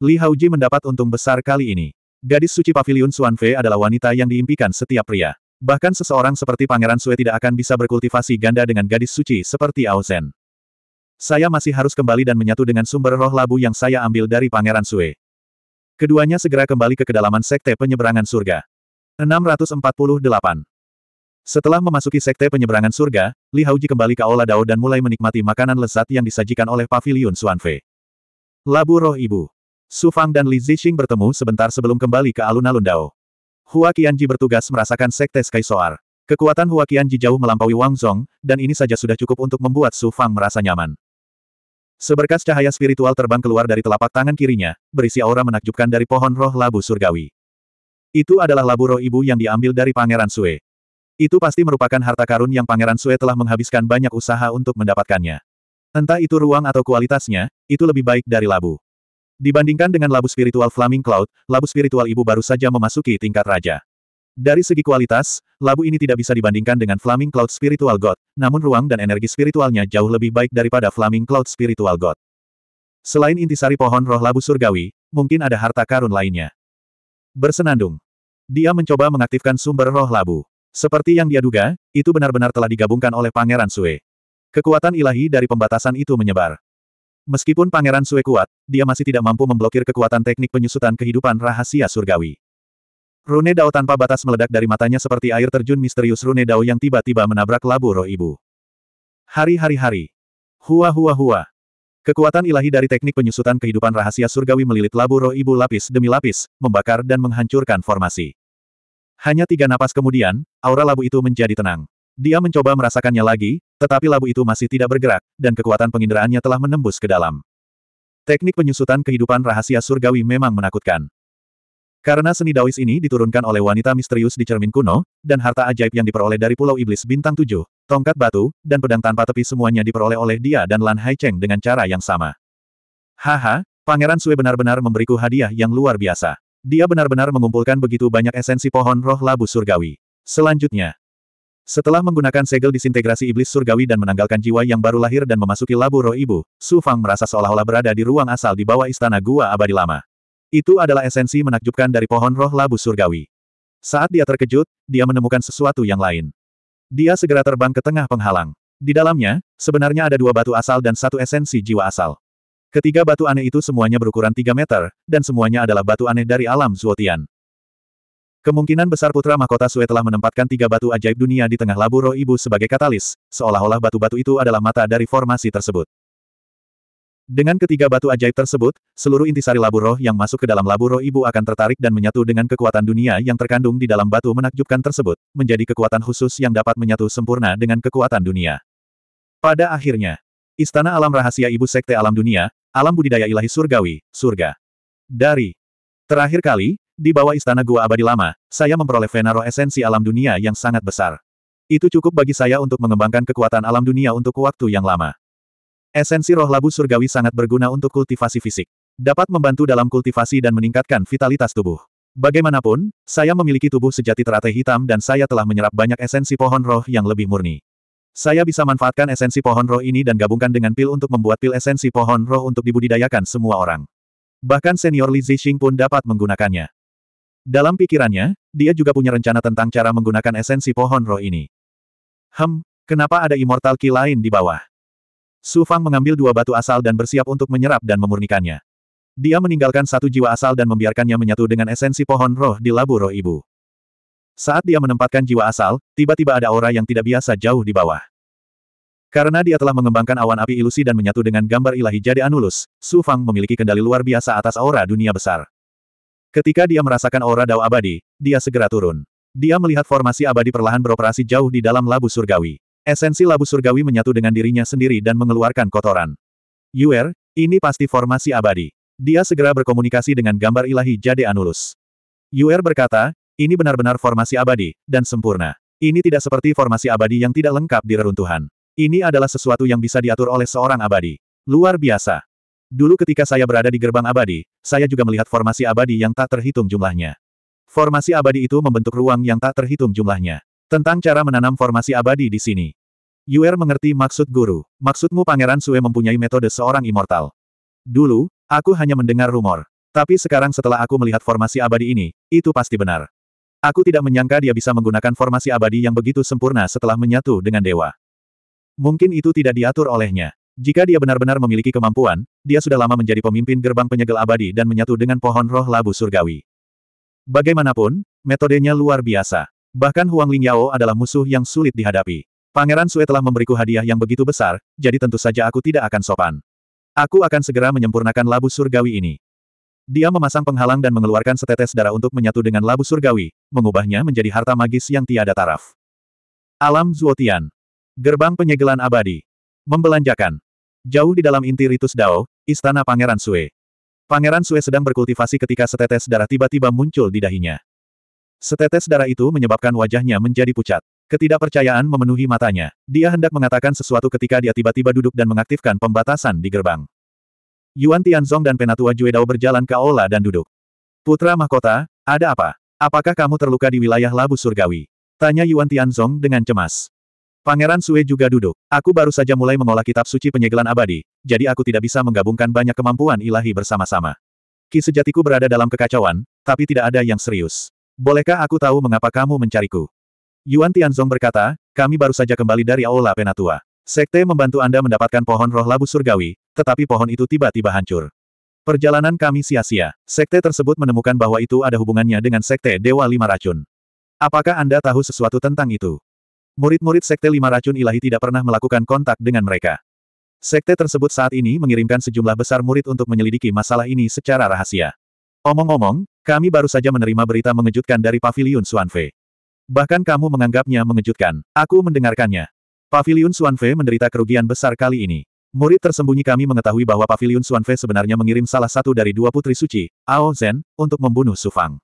Li Haoji mendapat untung besar kali ini. Gadis suci pavilion Suanfe adalah wanita yang diimpikan setiap pria. Bahkan seseorang seperti Pangeran Sue tidak akan bisa berkultivasi ganda dengan gadis suci seperti Zen. Saya masih harus kembali dan menyatu dengan sumber roh labu yang saya ambil dari Pangeran Sue. Keduanya segera kembali ke kedalaman sekte penyeberangan surga. 648. Setelah memasuki sekte penyeberangan surga, Li Haoji kembali ke Aula Dao dan mulai menikmati makanan lezat yang disajikan oleh Paviliun Suanfe. Labu Roh Ibu. Su Fang dan Li Zixing bertemu sebentar sebelum kembali ke alun-alun Dao. Hua Qianji bertugas merasakan sekte Sky Soar. Kekuatan Hua Qianji jauh melampaui Wang Zong, dan ini saja sudah cukup untuk membuat Su Fang merasa nyaman. Seberkas cahaya spiritual terbang keluar dari telapak tangan kirinya, berisi aura menakjubkan dari pohon roh labu surgawi. Itu adalah labu roh ibu yang diambil dari Pangeran Sue. Itu pasti merupakan harta karun yang Pangeran Sue telah menghabiskan banyak usaha untuk mendapatkannya. Entah itu ruang atau kualitasnya, itu lebih baik dari labu. Dibandingkan dengan labu spiritual Flaming Cloud, labu spiritual ibu baru saja memasuki tingkat raja. Dari segi kualitas, labu ini tidak bisa dibandingkan dengan Flaming Cloud Spiritual God, namun ruang dan energi spiritualnya jauh lebih baik daripada Flaming Cloud Spiritual God. Selain intisari pohon roh labu surgawi, mungkin ada harta karun lainnya. Bersenandung. Dia mencoba mengaktifkan sumber roh labu. Seperti yang dia duga, itu benar-benar telah digabungkan oleh Pangeran Sue. Kekuatan ilahi dari pembatasan itu menyebar. Meskipun Pangeran Sue kuat, dia masih tidak mampu memblokir kekuatan teknik penyusutan kehidupan rahasia surgawi. Rune Dao tanpa batas meledak dari matanya seperti air terjun misterius Rune Dao yang tiba-tiba menabrak labu roh ibu. Hari-hari-hari. Hua-hua-hua. Kekuatan ilahi dari teknik penyusutan kehidupan rahasia surgawi melilit labu roh ibu lapis demi lapis, membakar dan menghancurkan formasi. Hanya tiga napas kemudian, aura labu itu menjadi tenang. Dia mencoba merasakannya lagi, tetapi labu itu masih tidak bergerak, dan kekuatan penginderaannya telah menembus ke dalam. Teknik penyusutan kehidupan rahasia surgawi memang menakutkan. Karena seni Daois ini diturunkan oleh wanita misterius di cermin kuno, dan harta ajaib yang diperoleh dari Pulau Iblis Bintang Tujuh, tongkat batu, dan pedang tanpa tepi semuanya diperoleh oleh dia dan Lan Haicheng dengan cara yang sama. Haha, Pangeran Sue benar-benar memberiku hadiah yang luar biasa. Dia benar-benar mengumpulkan begitu banyak esensi pohon roh labu surgawi. Selanjutnya, setelah menggunakan segel disintegrasi iblis surgawi dan menanggalkan jiwa yang baru lahir dan memasuki labu roh ibu, Su Fang merasa seolah-olah berada di ruang asal di bawah istana gua abadi lama. Itu adalah esensi menakjubkan dari pohon roh labu surgawi. Saat dia terkejut, dia menemukan sesuatu yang lain. Dia segera terbang ke tengah penghalang. Di dalamnya, sebenarnya ada dua batu asal dan satu esensi jiwa asal. Ketiga batu aneh itu semuanya berukuran 3 meter, dan semuanya adalah batu aneh dari alam Zuotian. Kemungkinan besar putra mahkota Sue telah menempatkan tiga batu ajaib dunia di tengah labu roh ibu sebagai katalis, seolah-olah batu-batu itu adalah mata dari formasi tersebut. Dengan ketiga batu ajaib tersebut, seluruh intisari labu roh yang masuk ke dalam labu roh ibu akan tertarik dan menyatu dengan kekuatan dunia yang terkandung di dalam batu menakjubkan tersebut, menjadi kekuatan khusus yang dapat menyatu sempurna dengan kekuatan dunia. Pada akhirnya, Istana Alam Rahasia Ibu Sekte Alam Dunia, alam budidaya ilahi surgawi, surga. Dari terakhir kali, di bawah istana gua abadi lama, saya memperoleh Venaro esensi alam dunia yang sangat besar. Itu cukup bagi saya untuk mengembangkan kekuatan alam dunia untuk waktu yang lama. Esensi roh labu surgawi sangat berguna untuk kultivasi fisik. Dapat membantu dalam kultivasi dan meningkatkan vitalitas tubuh. Bagaimanapun, saya memiliki tubuh sejati teratai hitam dan saya telah menyerap banyak esensi pohon roh yang lebih murni. Saya bisa manfaatkan esensi pohon roh ini dan gabungkan dengan pil untuk membuat pil esensi pohon roh untuk dibudidayakan semua orang. Bahkan senior Li Zixing pun dapat menggunakannya. Dalam pikirannya, dia juga punya rencana tentang cara menggunakan esensi pohon roh ini. Hem, kenapa ada immortal ki lain di bawah? Su Fang mengambil dua batu asal dan bersiap untuk menyerap dan memurnikannya. Dia meninggalkan satu jiwa asal dan membiarkannya menyatu dengan esensi pohon roh di labu roh ibu. Saat dia menempatkan jiwa asal, tiba-tiba ada aura yang tidak biasa jauh di bawah. Karena dia telah mengembangkan awan api ilusi dan menyatu dengan gambar ilahi Jade Anulus, Su Fang memiliki kendali luar biasa atas aura dunia besar. Ketika dia merasakan aura Dao abadi, dia segera turun. Dia melihat formasi abadi perlahan beroperasi jauh di dalam labu surgawi. Esensi labu surgawi menyatu dengan dirinya sendiri dan mengeluarkan kotoran. Yuer, ini pasti formasi abadi. Dia segera berkomunikasi dengan gambar ilahi Jade Anulus. Yuer berkata, ini benar-benar formasi abadi, dan sempurna. Ini tidak seperti formasi abadi yang tidak lengkap di reruntuhan. Ini adalah sesuatu yang bisa diatur oleh seorang abadi. Luar biasa. Dulu ketika saya berada di gerbang abadi, saya juga melihat formasi abadi yang tak terhitung jumlahnya. Formasi abadi itu membentuk ruang yang tak terhitung jumlahnya. Tentang cara menanam formasi abadi di sini. Yuer mengerti maksud guru. Maksudmu Pangeran Sue mempunyai metode seorang immortal. Dulu, aku hanya mendengar rumor. Tapi sekarang setelah aku melihat formasi abadi ini, itu pasti benar. Aku tidak menyangka dia bisa menggunakan formasi abadi yang begitu sempurna setelah menyatu dengan dewa. Mungkin itu tidak diatur olehnya. Jika dia benar-benar memiliki kemampuan, dia sudah lama menjadi pemimpin gerbang penyegel abadi dan menyatu dengan pohon roh labu surgawi. Bagaimanapun, metodenya luar biasa. Bahkan Huang Lingyao adalah musuh yang sulit dihadapi. Pangeran Sue telah memberiku hadiah yang begitu besar, jadi tentu saja aku tidak akan sopan. Aku akan segera menyempurnakan labu surgawi ini. Dia memasang penghalang dan mengeluarkan setetes darah untuk menyatu dengan labu surgawi, mengubahnya menjadi harta magis yang tiada taraf. Alam Zuotian. Gerbang penyegelan abadi. Membelanjakan. Jauh di dalam inti Ritus Dao, Istana Pangeran Sue. Pangeran Sue sedang berkultivasi ketika setetes darah tiba-tiba muncul di dahinya. Setetes darah itu menyebabkan wajahnya menjadi pucat. Ketidakpercayaan memenuhi matanya. Dia hendak mengatakan sesuatu ketika dia tiba-tiba duduk dan mengaktifkan pembatasan di gerbang. Yuan Tianzong dan Penatua Juedao berjalan ke aula dan duduk. Putra Mahkota, ada apa? Apakah kamu terluka di wilayah Labu Surgawi? Tanya Yuan Tianzong dengan cemas. Pangeran Sue juga duduk. Aku baru saja mulai mengolah kitab suci penyegelan abadi, jadi aku tidak bisa menggabungkan banyak kemampuan ilahi bersama-sama. Ki sejatiku berada dalam kekacauan, tapi tidak ada yang serius. Bolehkah aku tahu mengapa kamu mencariku? Yuan Tianzong berkata, kami baru saja kembali dari Aula Penatua. Sekte membantu Anda mendapatkan pohon roh labu surgawi, tetapi pohon itu tiba-tiba hancur. Perjalanan kami sia-sia. Sekte tersebut menemukan bahwa itu ada hubungannya dengan Sekte Dewa Lima Racun. Apakah Anda tahu sesuatu tentang itu? Murid-murid Sekte Lima Racun Ilahi tidak pernah melakukan kontak dengan mereka. Sekte tersebut saat ini mengirimkan sejumlah besar murid untuk menyelidiki masalah ini secara rahasia. Omong-omong, kami baru saja menerima berita mengejutkan dari Paviliun Suanfe. Bahkan kamu menganggapnya mengejutkan. Aku mendengarkannya. Pavilion Suanfe menderita kerugian besar kali ini. Murid tersembunyi kami mengetahui bahwa Pavilion Suanfe sebenarnya mengirim salah satu dari dua putri suci, Ao Zen, untuk membunuh Sufang.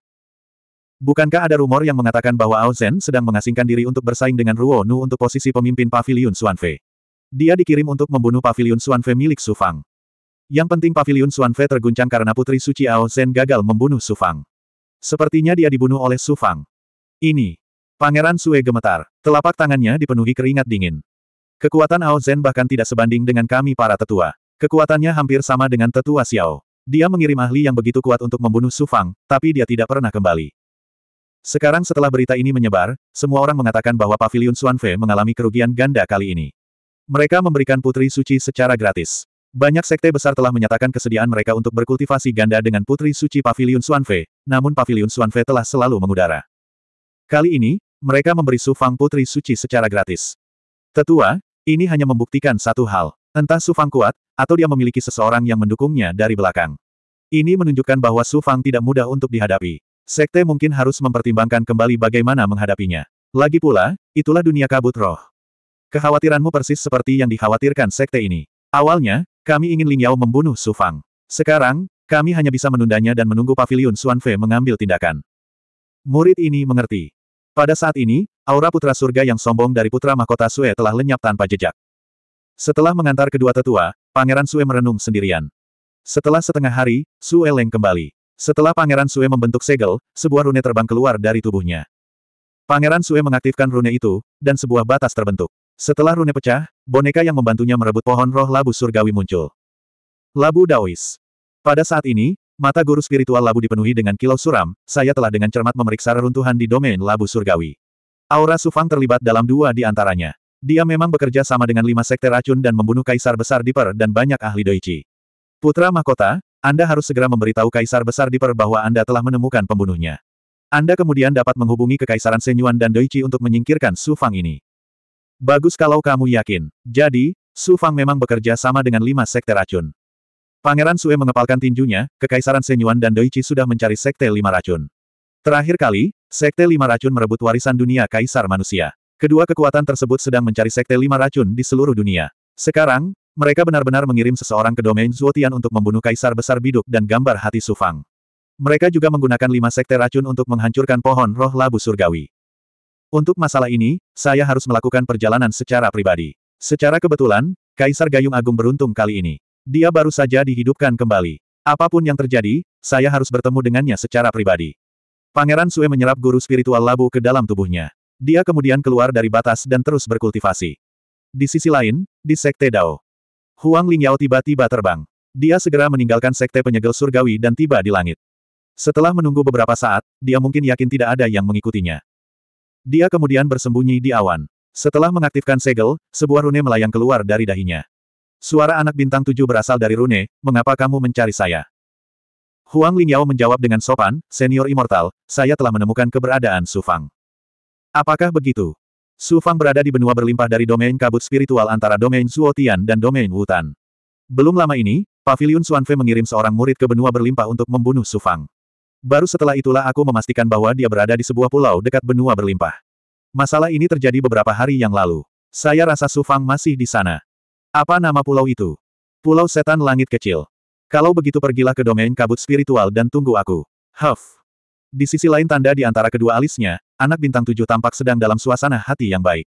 Bukankah ada rumor yang mengatakan bahwa Ao Zen sedang mengasingkan diri untuk bersaing dengan Ruo Nu untuk posisi pemimpin Pavilion Suanfe? Dia dikirim untuk membunuh Pavilion Suanfe milik Sufang. Yang penting Pavilion Suanfe terguncang karena putri suci Ao Zen gagal membunuh Sufang. Sepertinya dia dibunuh oleh Sufang. Ini, Pangeran Sue gemetar. Telapak tangannya dipenuhi keringat dingin. Kekuatan Ao Zen bahkan tidak sebanding dengan kami para tetua. Kekuatannya hampir sama dengan tetua Xiao. Dia mengirim ahli yang begitu kuat untuk membunuh Su Fang, tapi dia tidak pernah kembali. Sekarang setelah berita ini menyebar, semua orang mengatakan bahwa Paviliun Swanfe mengalami kerugian ganda kali ini. Mereka memberikan Putri Suci secara gratis. Banyak sekte besar telah menyatakan kesediaan mereka untuk berkultivasi ganda dengan Putri Suci Paviliun Swanfe, namun Paviliun Swanfe telah selalu mengudara. Kali ini, mereka memberi sufang Putri Suci secara gratis. Tetua, ini hanya membuktikan satu hal. Entah sufang kuat, atau dia memiliki seseorang yang mendukungnya dari belakang. Ini menunjukkan bahwa sufang tidak mudah untuk dihadapi. Sekte mungkin harus mempertimbangkan kembali bagaimana menghadapinya. Lagi pula, itulah dunia kabut roh. Kekhawatiranmu persis seperti yang dikhawatirkan sekte ini. Awalnya, kami ingin Ling Yao membunuh sufang. Sekarang, kami hanya bisa menundanya dan menunggu pavilion Suanfe mengambil tindakan. Murid ini mengerti. Pada saat ini, aura putra surga yang sombong dari putra mahkota Sue telah lenyap tanpa jejak. Setelah mengantar kedua tetua, Pangeran Sue merenung sendirian. Setelah setengah hari, Sue Leng kembali. Setelah Pangeran Sue membentuk segel, sebuah rune terbang keluar dari tubuhnya. Pangeran Sue mengaktifkan rune itu, dan sebuah batas terbentuk. Setelah rune pecah, boneka yang membantunya merebut pohon roh labu surgawi muncul. Labu Daois. Pada saat ini, Mata guru spiritual labu dipenuhi dengan kilau suram, saya telah dengan cermat memeriksa reruntuhan di domain labu surgawi. Aura Sufang terlibat dalam dua di antaranya. Dia memang bekerja sama dengan lima sekte racun dan membunuh Kaisar Besar Diper dan banyak ahli Doichi. Putra Mahkota, Anda harus segera memberitahu Kaisar Besar Diper bahwa Anda telah menemukan pembunuhnya. Anda kemudian dapat menghubungi Kekaisaran Senyuan dan Doichi untuk menyingkirkan Sufang ini. Bagus kalau kamu yakin. Jadi, Su Fang memang bekerja sama dengan lima sekte racun. Pangeran Sue mengepalkan tinjunya, Kekaisaran Senyuan dan Doichi sudah mencari Sekte Lima Racun. Terakhir kali, Sekte Lima Racun merebut warisan dunia Kaisar Manusia. Kedua kekuatan tersebut sedang mencari Sekte Lima Racun di seluruh dunia. Sekarang, mereka benar-benar mengirim seseorang ke domain Zuotian untuk membunuh Kaisar Besar Biduk dan gambar hati Sufang. Mereka juga menggunakan lima sekte racun untuk menghancurkan pohon roh labu surgawi. Untuk masalah ini, saya harus melakukan perjalanan secara pribadi. Secara kebetulan, Kaisar Gayung Agung beruntung kali ini. Dia baru saja dihidupkan kembali. Apapun yang terjadi, saya harus bertemu dengannya secara pribadi. Pangeran Sue menyerap guru spiritual labu ke dalam tubuhnya. Dia kemudian keluar dari batas dan terus berkultivasi. Di sisi lain, di Sekte Dao. Huang Lingyao tiba-tiba terbang. Dia segera meninggalkan Sekte Penyegel Surgawi dan tiba di langit. Setelah menunggu beberapa saat, dia mungkin yakin tidak ada yang mengikutinya. Dia kemudian bersembunyi di awan. Setelah mengaktifkan segel, sebuah rune melayang keluar dari dahinya. Suara anak bintang tujuh berasal dari Rune, mengapa kamu mencari saya? Huang Lingyao menjawab dengan sopan, senior immortal, saya telah menemukan keberadaan Su Fang. Apakah begitu? Su Fang berada di benua berlimpah dari domain kabut spiritual antara domain Zuotian dan domain Wutan. Belum lama ini, Pavilion Suanfe mengirim seorang murid ke benua berlimpah untuk membunuh Su Fang. Baru setelah itulah aku memastikan bahwa dia berada di sebuah pulau dekat benua berlimpah. Masalah ini terjadi beberapa hari yang lalu. Saya rasa Su Fang masih di sana. Apa nama pulau itu? Pulau Setan Langit Kecil. Kalau begitu pergilah ke domain kabut spiritual dan tunggu aku. Huff. Di sisi lain tanda di antara kedua alisnya, anak bintang tujuh tampak sedang dalam suasana hati yang baik.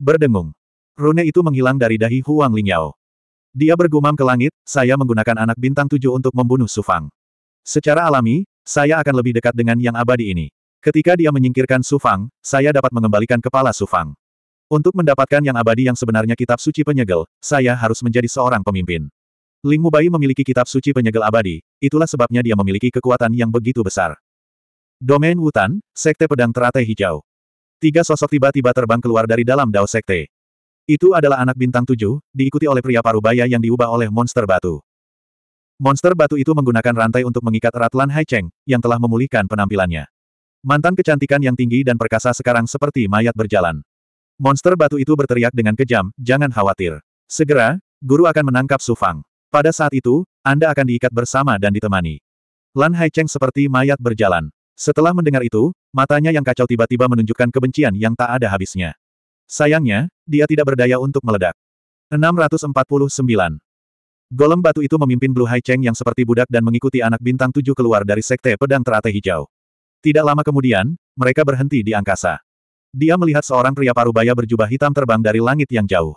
Berdengung. Rune itu menghilang dari dahi Huang Lingyao. Dia bergumam ke langit, saya menggunakan anak bintang tujuh untuk membunuh Sufang. Secara alami, saya akan lebih dekat dengan yang abadi ini. Ketika dia menyingkirkan Sufang, saya dapat mengembalikan kepala Sufang. Untuk mendapatkan yang abadi yang sebenarnya kitab suci penyegel, saya harus menjadi seorang pemimpin. Ling Mubai memiliki kitab suci penyegel abadi, itulah sebabnya dia memiliki kekuatan yang begitu besar. Domain Wutan, Sekte Pedang Teratai Hijau. Tiga sosok tiba-tiba terbang keluar dari dalam Dao Sekte. Itu adalah anak bintang tujuh, diikuti oleh pria parubaya yang diubah oleh monster batu. Monster batu itu menggunakan rantai untuk mengikat erat Lan Haicheng, yang telah memulihkan penampilannya. Mantan kecantikan yang tinggi dan perkasa sekarang seperti mayat berjalan. Monster batu itu berteriak dengan kejam, jangan khawatir. Segera, guru akan menangkap Su Fang. Pada saat itu, Anda akan diikat bersama dan ditemani. Lan Haicheng seperti mayat berjalan. Setelah mendengar itu, matanya yang kacau tiba-tiba menunjukkan kebencian yang tak ada habisnya. Sayangnya, dia tidak berdaya untuk meledak. 649. Golem batu itu memimpin Blue Haicheng yang seperti budak dan mengikuti anak bintang tujuh keluar dari sekte pedang teratai hijau. Tidak lama kemudian, mereka berhenti di angkasa. Dia melihat seorang pria parubaya berjubah hitam terbang dari langit yang jauh.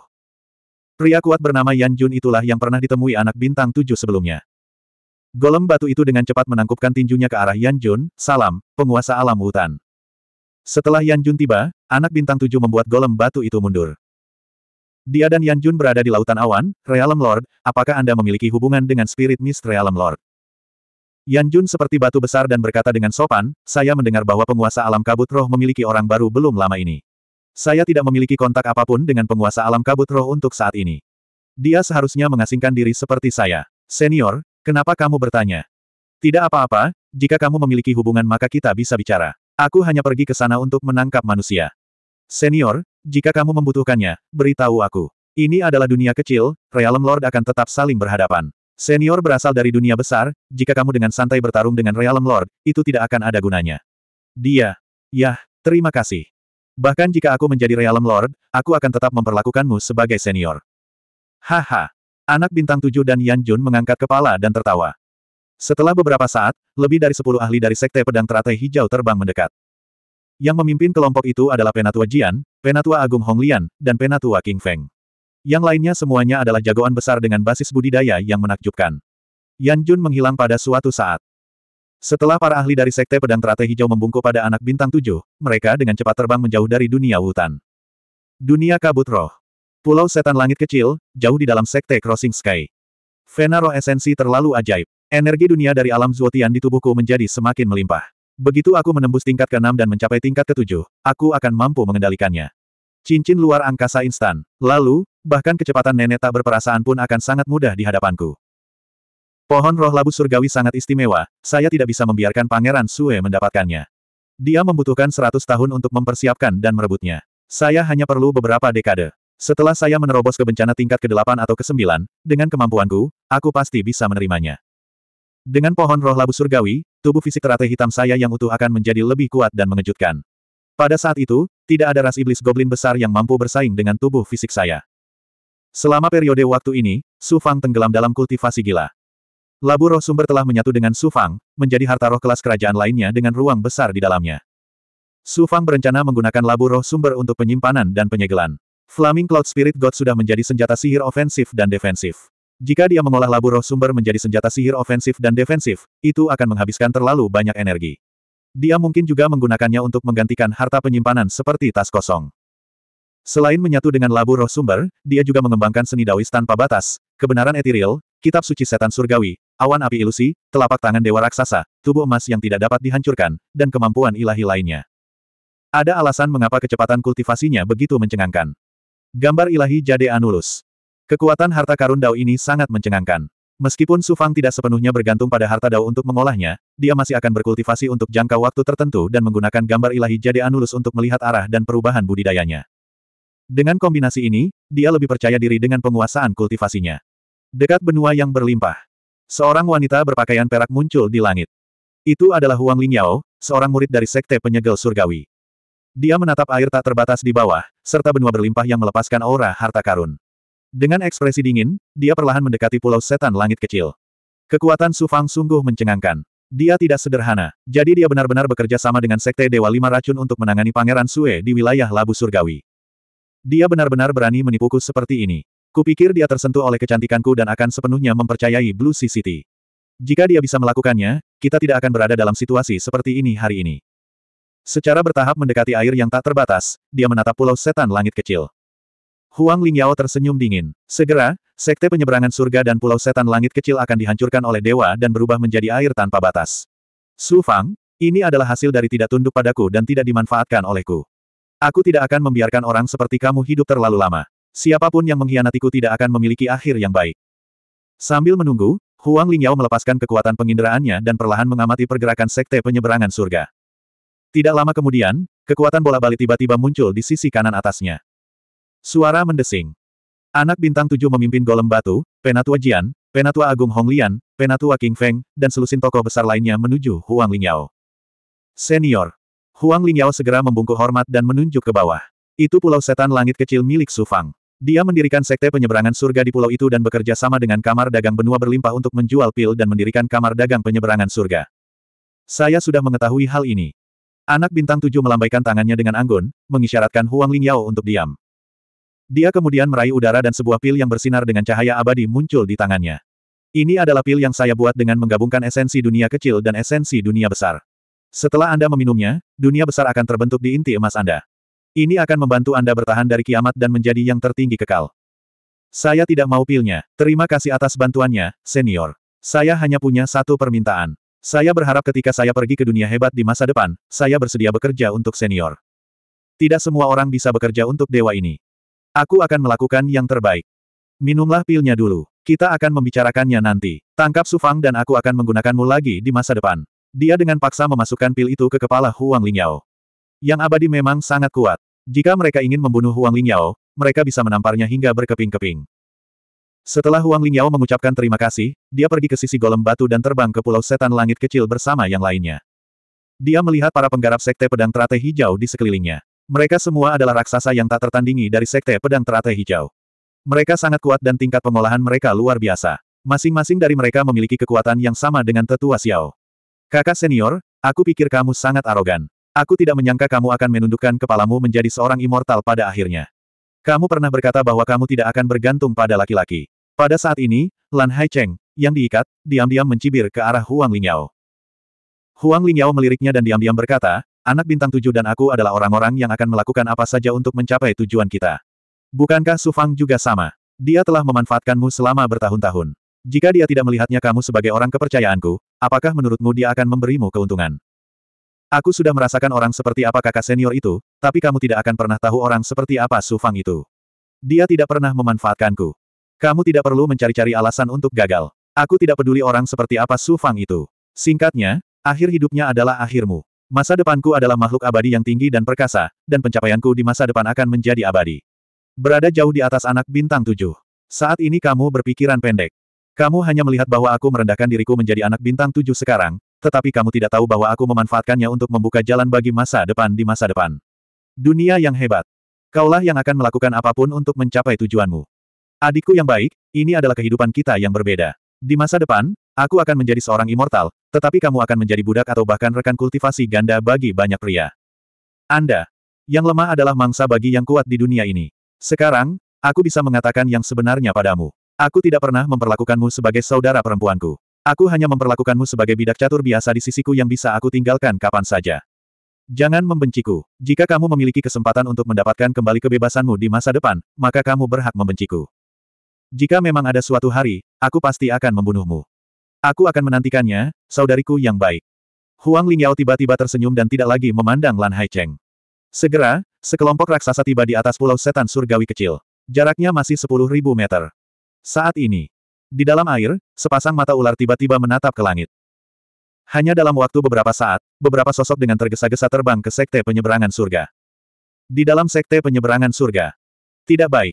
Pria kuat bernama Yan Jun itulah yang pernah ditemui anak bintang tujuh sebelumnya. Golem batu itu dengan cepat menangkupkan tinjunya ke arah Yan Jun, salam, penguasa alam hutan. Setelah Yan Jun tiba, anak bintang tujuh membuat golem batu itu mundur. Dia dan Yan Jun berada di lautan awan, Realm Lord, apakah Anda memiliki hubungan dengan Spirit Mist Realm Lord? Yan Jun seperti batu besar dan berkata dengan sopan, saya mendengar bahwa penguasa alam kabut roh memiliki orang baru belum lama ini. Saya tidak memiliki kontak apapun dengan penguasa alam kabut roh untuk saat ini. Dia seharusnya mengasingkan diri seperti saya. Senior, kenapa kamu bertanya? Tidak apa-apa, jika kamu memiliki hubungan maka kita bisa bicara. Aku hanya pergi ke sana untuk menangkap manusia. Senior, jika kamu membutuhkannya, beritahu aku. Ini adalah dunia kecil, Realm Lord akan tetap saling berhadapan. Senior berasal dari dunia besar, jika kamu dengan santai bertarung dengan Realm Lord, itu tidak akan ada gunanya. Dia. Yah, terima kasih. Bahkan jika aku menjadi Realm Lord, aku akan tetap memperlakukanmu sebagai senior. Haha. Anak bintang tujuh dan Yan Jun mengangkat kepala dan tertawa. Setelah beberapa saat, lebih dari sepuluh ahli dari Sekte Pedang Teratai Hijau terbang mendekat. Yang memimpin kelompok itu adalah Penatua Jian, Penatua Agung Honglian, dan Penatua King Feng. Yang lainnya semuanya adalah jagoan besar dengan basis budidaya yang menakjubkan. Yan Jun menghilang pada suatu saat. Setelah para ahli dari Sekte Pedang Teratai Hijau membungkuk pada anak bintang tujuh, mereka dengan cepat terbang menjauh dari dunia hutan. Dunia kabut roh. Pulau setan langit kecil, jauh di dalam Sekte Crossing Sky. Vena roh esensi terlalu ajaib. Energi dunia dari alam Zuotian di tubuhku menjadi semakin melimpah. Begitu aku menembus tingkat ke-6 dan mencapai tingkat ke-7, aku akan mampu mengendalikannya. Cincin luar angkasa instan. Lalu, bahkan kecepatan nenek tak berperasaan pun akan sangat mudah di hadapanku. Pohon roh labu surgawi sangat istimewa, saya tidak bisa membiarkan Pangeran Sue mendapatkannya. Dia membutuhkan seratus tahun untuk mempersiapkan dan merebutnya. Saya hanya perlu beberapa dekade. Setelah saya menerobos ke bencana tingkat ke-8 atau ke-9, dengan kemampuanku, aku pasti bisa menerimanya. Dengan pohon roh labu surgawi, tubuh fisik teratai hitam saya yang utuh akan menjadi lebih kuat dan mengejutkan. Pada saat itu, tidak ada ras iblis goblin besar yang mampu bersaing dengan tubuh fisik saya. Selama periode waktu ini, Su Fang tenggelam dalam kultivasi gila. Labu roh sumber telah menyatu dengan Su Fang, menjadi harta roh kelas kerajaan lainnya dengan ruang besar di dalamnya. Su Fang berencana menggunakan labu roh sumber untuk penyimpanan dan penyegelan. Flaming Cloud Spirit God sudah menjadi senjata sihir ofensif dan defensif. Jika dia mengolah labu roh sumber menjadi senjata sihir ofensif dan defensif, itu akan menghabiskan terlalu banyak energi. Dia mungkin juga menggunakannya untuk menggantikan harta penyimpanan seperti tas kosong. Selain menyatu dengan labu roh sumber, dia juga mengembangkan seni dawis tanpa batas, kebenaran etiril, kitab suci setan surgawi, awan api ilusi, telapak tangan dewa raksasa, tubuh emas yang tidak dapat dihancurkan, dan kemampuan ilahi lainnya. Ada alasan mengapa kecepatan kultivasinya begitu mencengangkan. Gambar ilahi Jade Anulus. Kekuatan harta karun Dao ini sangat mencengangkan. Meskipun Sufang tidak sepenuhnya bergantung pada harta Dao untuk mengolahnya, dia masih akan berkultivasi untuk jangka waktu tertentu dan menggunakan gambar ilahi Jade Anulus untuk melihat arah dan perubahan budidayanya. Dengan kombinasi ini, dia lebih percaya diri dengan penguasaan kultivasinya. Dekat benua yang berlimpah, seorang wanita berpakaian perak muncul di langit. Itu adalah Huang Lingyao, seorang murid dari Sekte Penyegel Surgawi. Dia menatap air tak terbatas di bawah, serta benua berlimpah yang melepaskan aura harta karun. Dengan ekspresi dingin, dia perlahan mendekati pulau setan langit kecil. Kekuatan Su Fang sungguh mencengangkan. Dia tidak sederhana, jadi dia benar-benar bekerja sama dengan Sekte Dewa Lima Racun untuk menangani Pangeran Sue di wilayah Labu Surgawi. Dia benar-benar berani menipuku seperti ini. Kupikir dia tersentuh oleh kecantikanku dan akan sepenuhnya mempercayai Blue Sea City. Jika dia bisa melakukannya, kita tidak akan berada dalam situasi seperti ini hari ini. Secara bertahap mendekati air yang tak terbatas, dia menatap pulau setan langit kecil. Huang Lingyao tersenyum dingin. Segera, sekte penyeberangan surga dan pulau setan langit kecil akan dihancurkan oleh dewa dan berubah menjadi air tanpa batas. Su Fang, ini adalah hasil dari tidak tunduk padaku dan tidak dimanfaatkan olehku. Aku tidak akan membiarkan orang seperti kamu hidup terlalu lama. Siapapun yang mengkhianatiku tidak akan memiliki akhir yang baik. Sambil menunggu, Huang Lingyao melepaskan kekuatan penginderaannya dan perlahan mengamati pergerakan sekte penyeberangan surga. Tidak lama kemudian, kekuatan bola balik tiba-tiba muncul di sisi kanan atasnya. Suara mendesing. Anak bintang tujuh memimpin golem batu, Penatua Jian, Penatua Agung Honglian, Penatua King Feng, dan selusin tokoh besar lainnya menuju Huang Lingyao. Senior. Huang Lingyao segera membungkuk hormat dan menunjuk ke bawah. Itu pulau setan langit kecil milik Su Fang. Dia mendirikan sekte penyeberangan surga di pulau itu dan bekerja sama dengan kamar dagang benua berlimpah untuk menjual pil dan mendirikan kamar dagang penyeberangan surga. Saya sudah mengetahui hal ini. Anak bintang tujuh melambaikan tangannya dengan anggun, mengisyaratkan Huang Lingyao untuk diam. Dia kemudian meraih udara dan sebuah pil yang bersinar dengan cahaya abadi muncul di tangannya. Ini adalah pil yang saya buat dengan menggabungkan esensi dunia kecil dan esensi dunia besar. Setelah Anda meminumnya, dunia besar akan terbentuk di inti emas Anda. Ini akan membantu Anda bertahan dari kiamat dan menjadi yang tertinggi kekal. Saya tidak mau pilnya. Terima kasih atas bantuannya, senior. Saya hanya punya satu permintaan. Saya berharap ketika saya pergi ke dunia hebat di masa depan, saya bersedia bekerja untuk senior. Tidak semua orang bisa bekerja untuk dewa ini. Aku akan melakukan yang terbaik. Minumlah pilnya dulu. Kita akan membicarakannya nanti. Tangkap Sufang dan aku akan menggunakanmu lagi di masa depan. Dia dengan paksa memasukkan pil itu ke kepala Huang Lingyao. Yang abadi memang sangat kuat. Jika mereka ingin membunuh Huang Lingyao, mereka bisa menamparnya hingga berkeping-keping. Setelah Huang Lingyao mengucapkan terima kasih, dia pergi ke sisi golem batu dan terbang ke pulau setan langit kecil bersama yang lainnya. Dia melihat para penggarap sekte pedang teratai hijau di sekelilingnya. Mereka semua adalah raksasa yang tak tertandingi dari sekte pedang teratai hijau. Mereka sangat kuat dan tingkat pengolahan mereka luar biasa. Masing-masing dari mereka memiliki kekuatan yang sama dengan tetua Xiao. Kakak senior, aku pikir kamu sangat arogan. Aku tidak menyangka kamu akan menundukkan kepalamu menjadi seorang immortal pada akhirnya. Kamu pernah berkata bahwa kamu tidak akan bergantung pada laki-laki. Pada saat ini, Lan Hai Cheng, yang diikat, diam-diam mencibir ke arah Huang Lingyao. Huang Lingyao meliriknya dan diam-diam berkata, anak bintang tujuh dan aku adalah orang-orang yang akan melakukan apa saja untuk mencapai tujuan kita. Bukankah Su Fang juga sama? Dia telah memanfaatkanmu selama bertahun-tahun. Jika dia tidak melihatnya kamu sebagai orang kepercayaanku, apakah menurutmu dia akan memberimu keuntungan? Aku sudah merasakan orang seperti apa kakak senior itu, tapi kamu tidak akan pernah tahu orang seperti apa Su Fang itu. Dia tidak pernah memanfaatkanku. Kamu tidak perlu mencari-cari alasan untuk gagal. Aku tidak peduli orang seperti apa Su Fang itu. Singkatnya, akhir hidupnya adalah akhirmu. Masa depanku adalah makhluk abadi yang tinggi dan perkasa, dan pencapaianku di masa depan akan menjadi abadi. Berada jauh di atas anak bintang tujuh. Saat ini kamu berpikiran pendek. Kamu hanya melihat bahwa aku merendahkan diriku menjadi anak bintang tujuh sekarang, tetapi kamu tidak tahu bahwa aku memanfaatkannya untuk membuka jalan bagi masa depan di masa depan. Dunia yang hebat. Kaulah yang akan melakukan apapun untuk mencapai tujuanmu. Adikku yang baik, ini adalah kehidupan kita yang berbeda. Di masa depan, aku akan menjadi seorang immortal, tetapi kamu akan menjadi budak atau bahkan rekan kultivasi ganda bagi banyak pria. Anda, yang lemah adalah mangsa bagi yang kuat di dunia ini. Sekarang, aku bisa mengatakan yang sebenarnya padamu. Aku tidak pernah memperlakukanmu sebagai saudara perempuanku. Aku hanya memperlakukanmu sebagai bidak catur biasa di sisiku yang bisa aku tinggalkan kapan saja. Jangan membenciku. Jika kamu memiliki kesempatan untuk mendapatkan kembali kebebasanmu di masa depan, maka kamu berhak membenciku. Jika memang ada suatu hari, aku pasti akan membunuhmu. Aku akan menantikannya, saudariku yang baik. Huang Lingyao tiba-tiba tersenyum dan tidak lagi memandang Lan Haicheng. Segera, sekelompok raksasa tiba di atas pulau setan surgawi kecil. Jaraknya masih 10.000 meter. Saat ini, di dalam air, sepasang mata ular tiba-tiba menatap ke langit. Hanya dalam waktu beberapa saat, beberapa sosok dengan tergesa-gesa terbang ke sekte penyeberangan surga. Di dalam sekte penyeberangan surga. Tidak baik.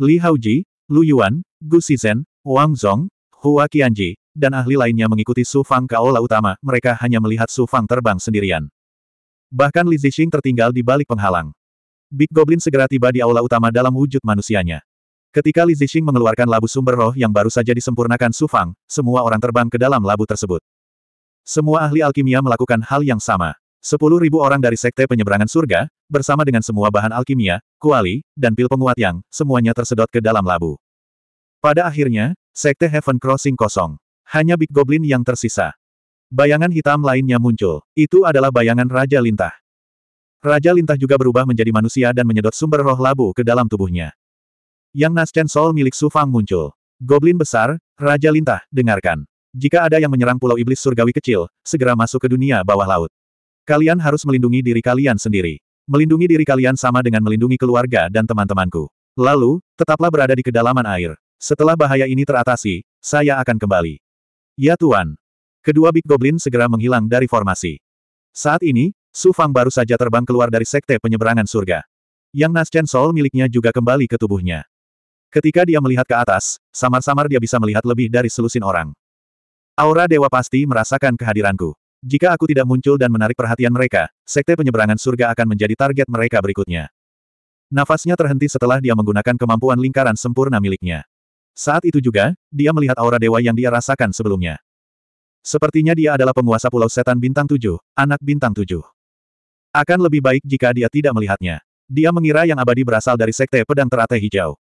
Li Haoji, Lu Yuan, Gu Shizhen, Wang Zhong, Hua Qianji, dan ahli lainnya mengikuti Su Fang ke aula utama, mereka hanya melihat Su Fang terbang sendirian. Bahkan Li Zixing tertinggal di balik penghalang. Big Goblin segera tiba di aula utama dalam wujud manusianya. Ketika Li Zixing mengeluarkan labu sumber roh yang baru saja disempurnakan Su Fang, semua orang terbang ke dalam labu tersebut. Semua ahli alkimia melakukan hal yang sama. Sepuluh ribu orang dari Sekte Penyeberangan Surga, bersama dengan semua bahan alkimia, kuali, dan pil penguat yang, semuanya tersedot ke dalam labu. Pada akhirnya, Sekte Heaven Crossing kosong. Hanya Big Goblin yang tersisa. Bayangan hitam lainnya muncul. Itu adalah bayangan Raja Lintah. Raja Lintah juga berubah menjadi manusia dan menyedot sumber roh labu ke dalam tubuhnya. Yang Chen sol milik Su Fang muncul. Goblin besar, Raja Lintah, dengarkan. Jika ada yang menyerang Pulau Iblis Surgawi kecil, segera masuk ke dunia bawah laut. Kalian harus melindungi diri kalian sendiri. Melindungi diri kalian sama dengan melindungi keluarga dan teman-temanku. Lalu, tetaplah berada di kedalaman air. Setelah bahaya ini teratasi, saya akan kembali. Ya Tuan. Kedua Big Goblin segera menghilang dari formasi. Saat ini, Su Fang baru saja terbang keluar dari sekte penyeberangan surga. Yang Naschen sol miliknya juga kembali ke tubuhnya. Ketika dia melihat ke atas, samar-samar dia bisa melihat lebih dari selusin orang. Aura dewa pasti merasakan kehadiranku. Jika aku tidak muncul dan menarik perhatian mereka, sekte penyeberangan surga akan menjadi target mereka berikutnya. Nafasnya terhenti setelah dia menggunakan kemampuan lingkaran sempurna miliknya. Saat itu juga, dia melihat aura dewa yang dia rasakan sebelumnya. Sepertinya dia adalah penguasa pulau setan bintang tujuh, anak bintang tujuh. Akan lebih baik jika dia tidak melihatnya. Dia mengira yang abadi berasal dari sekte pedang teratai hijau.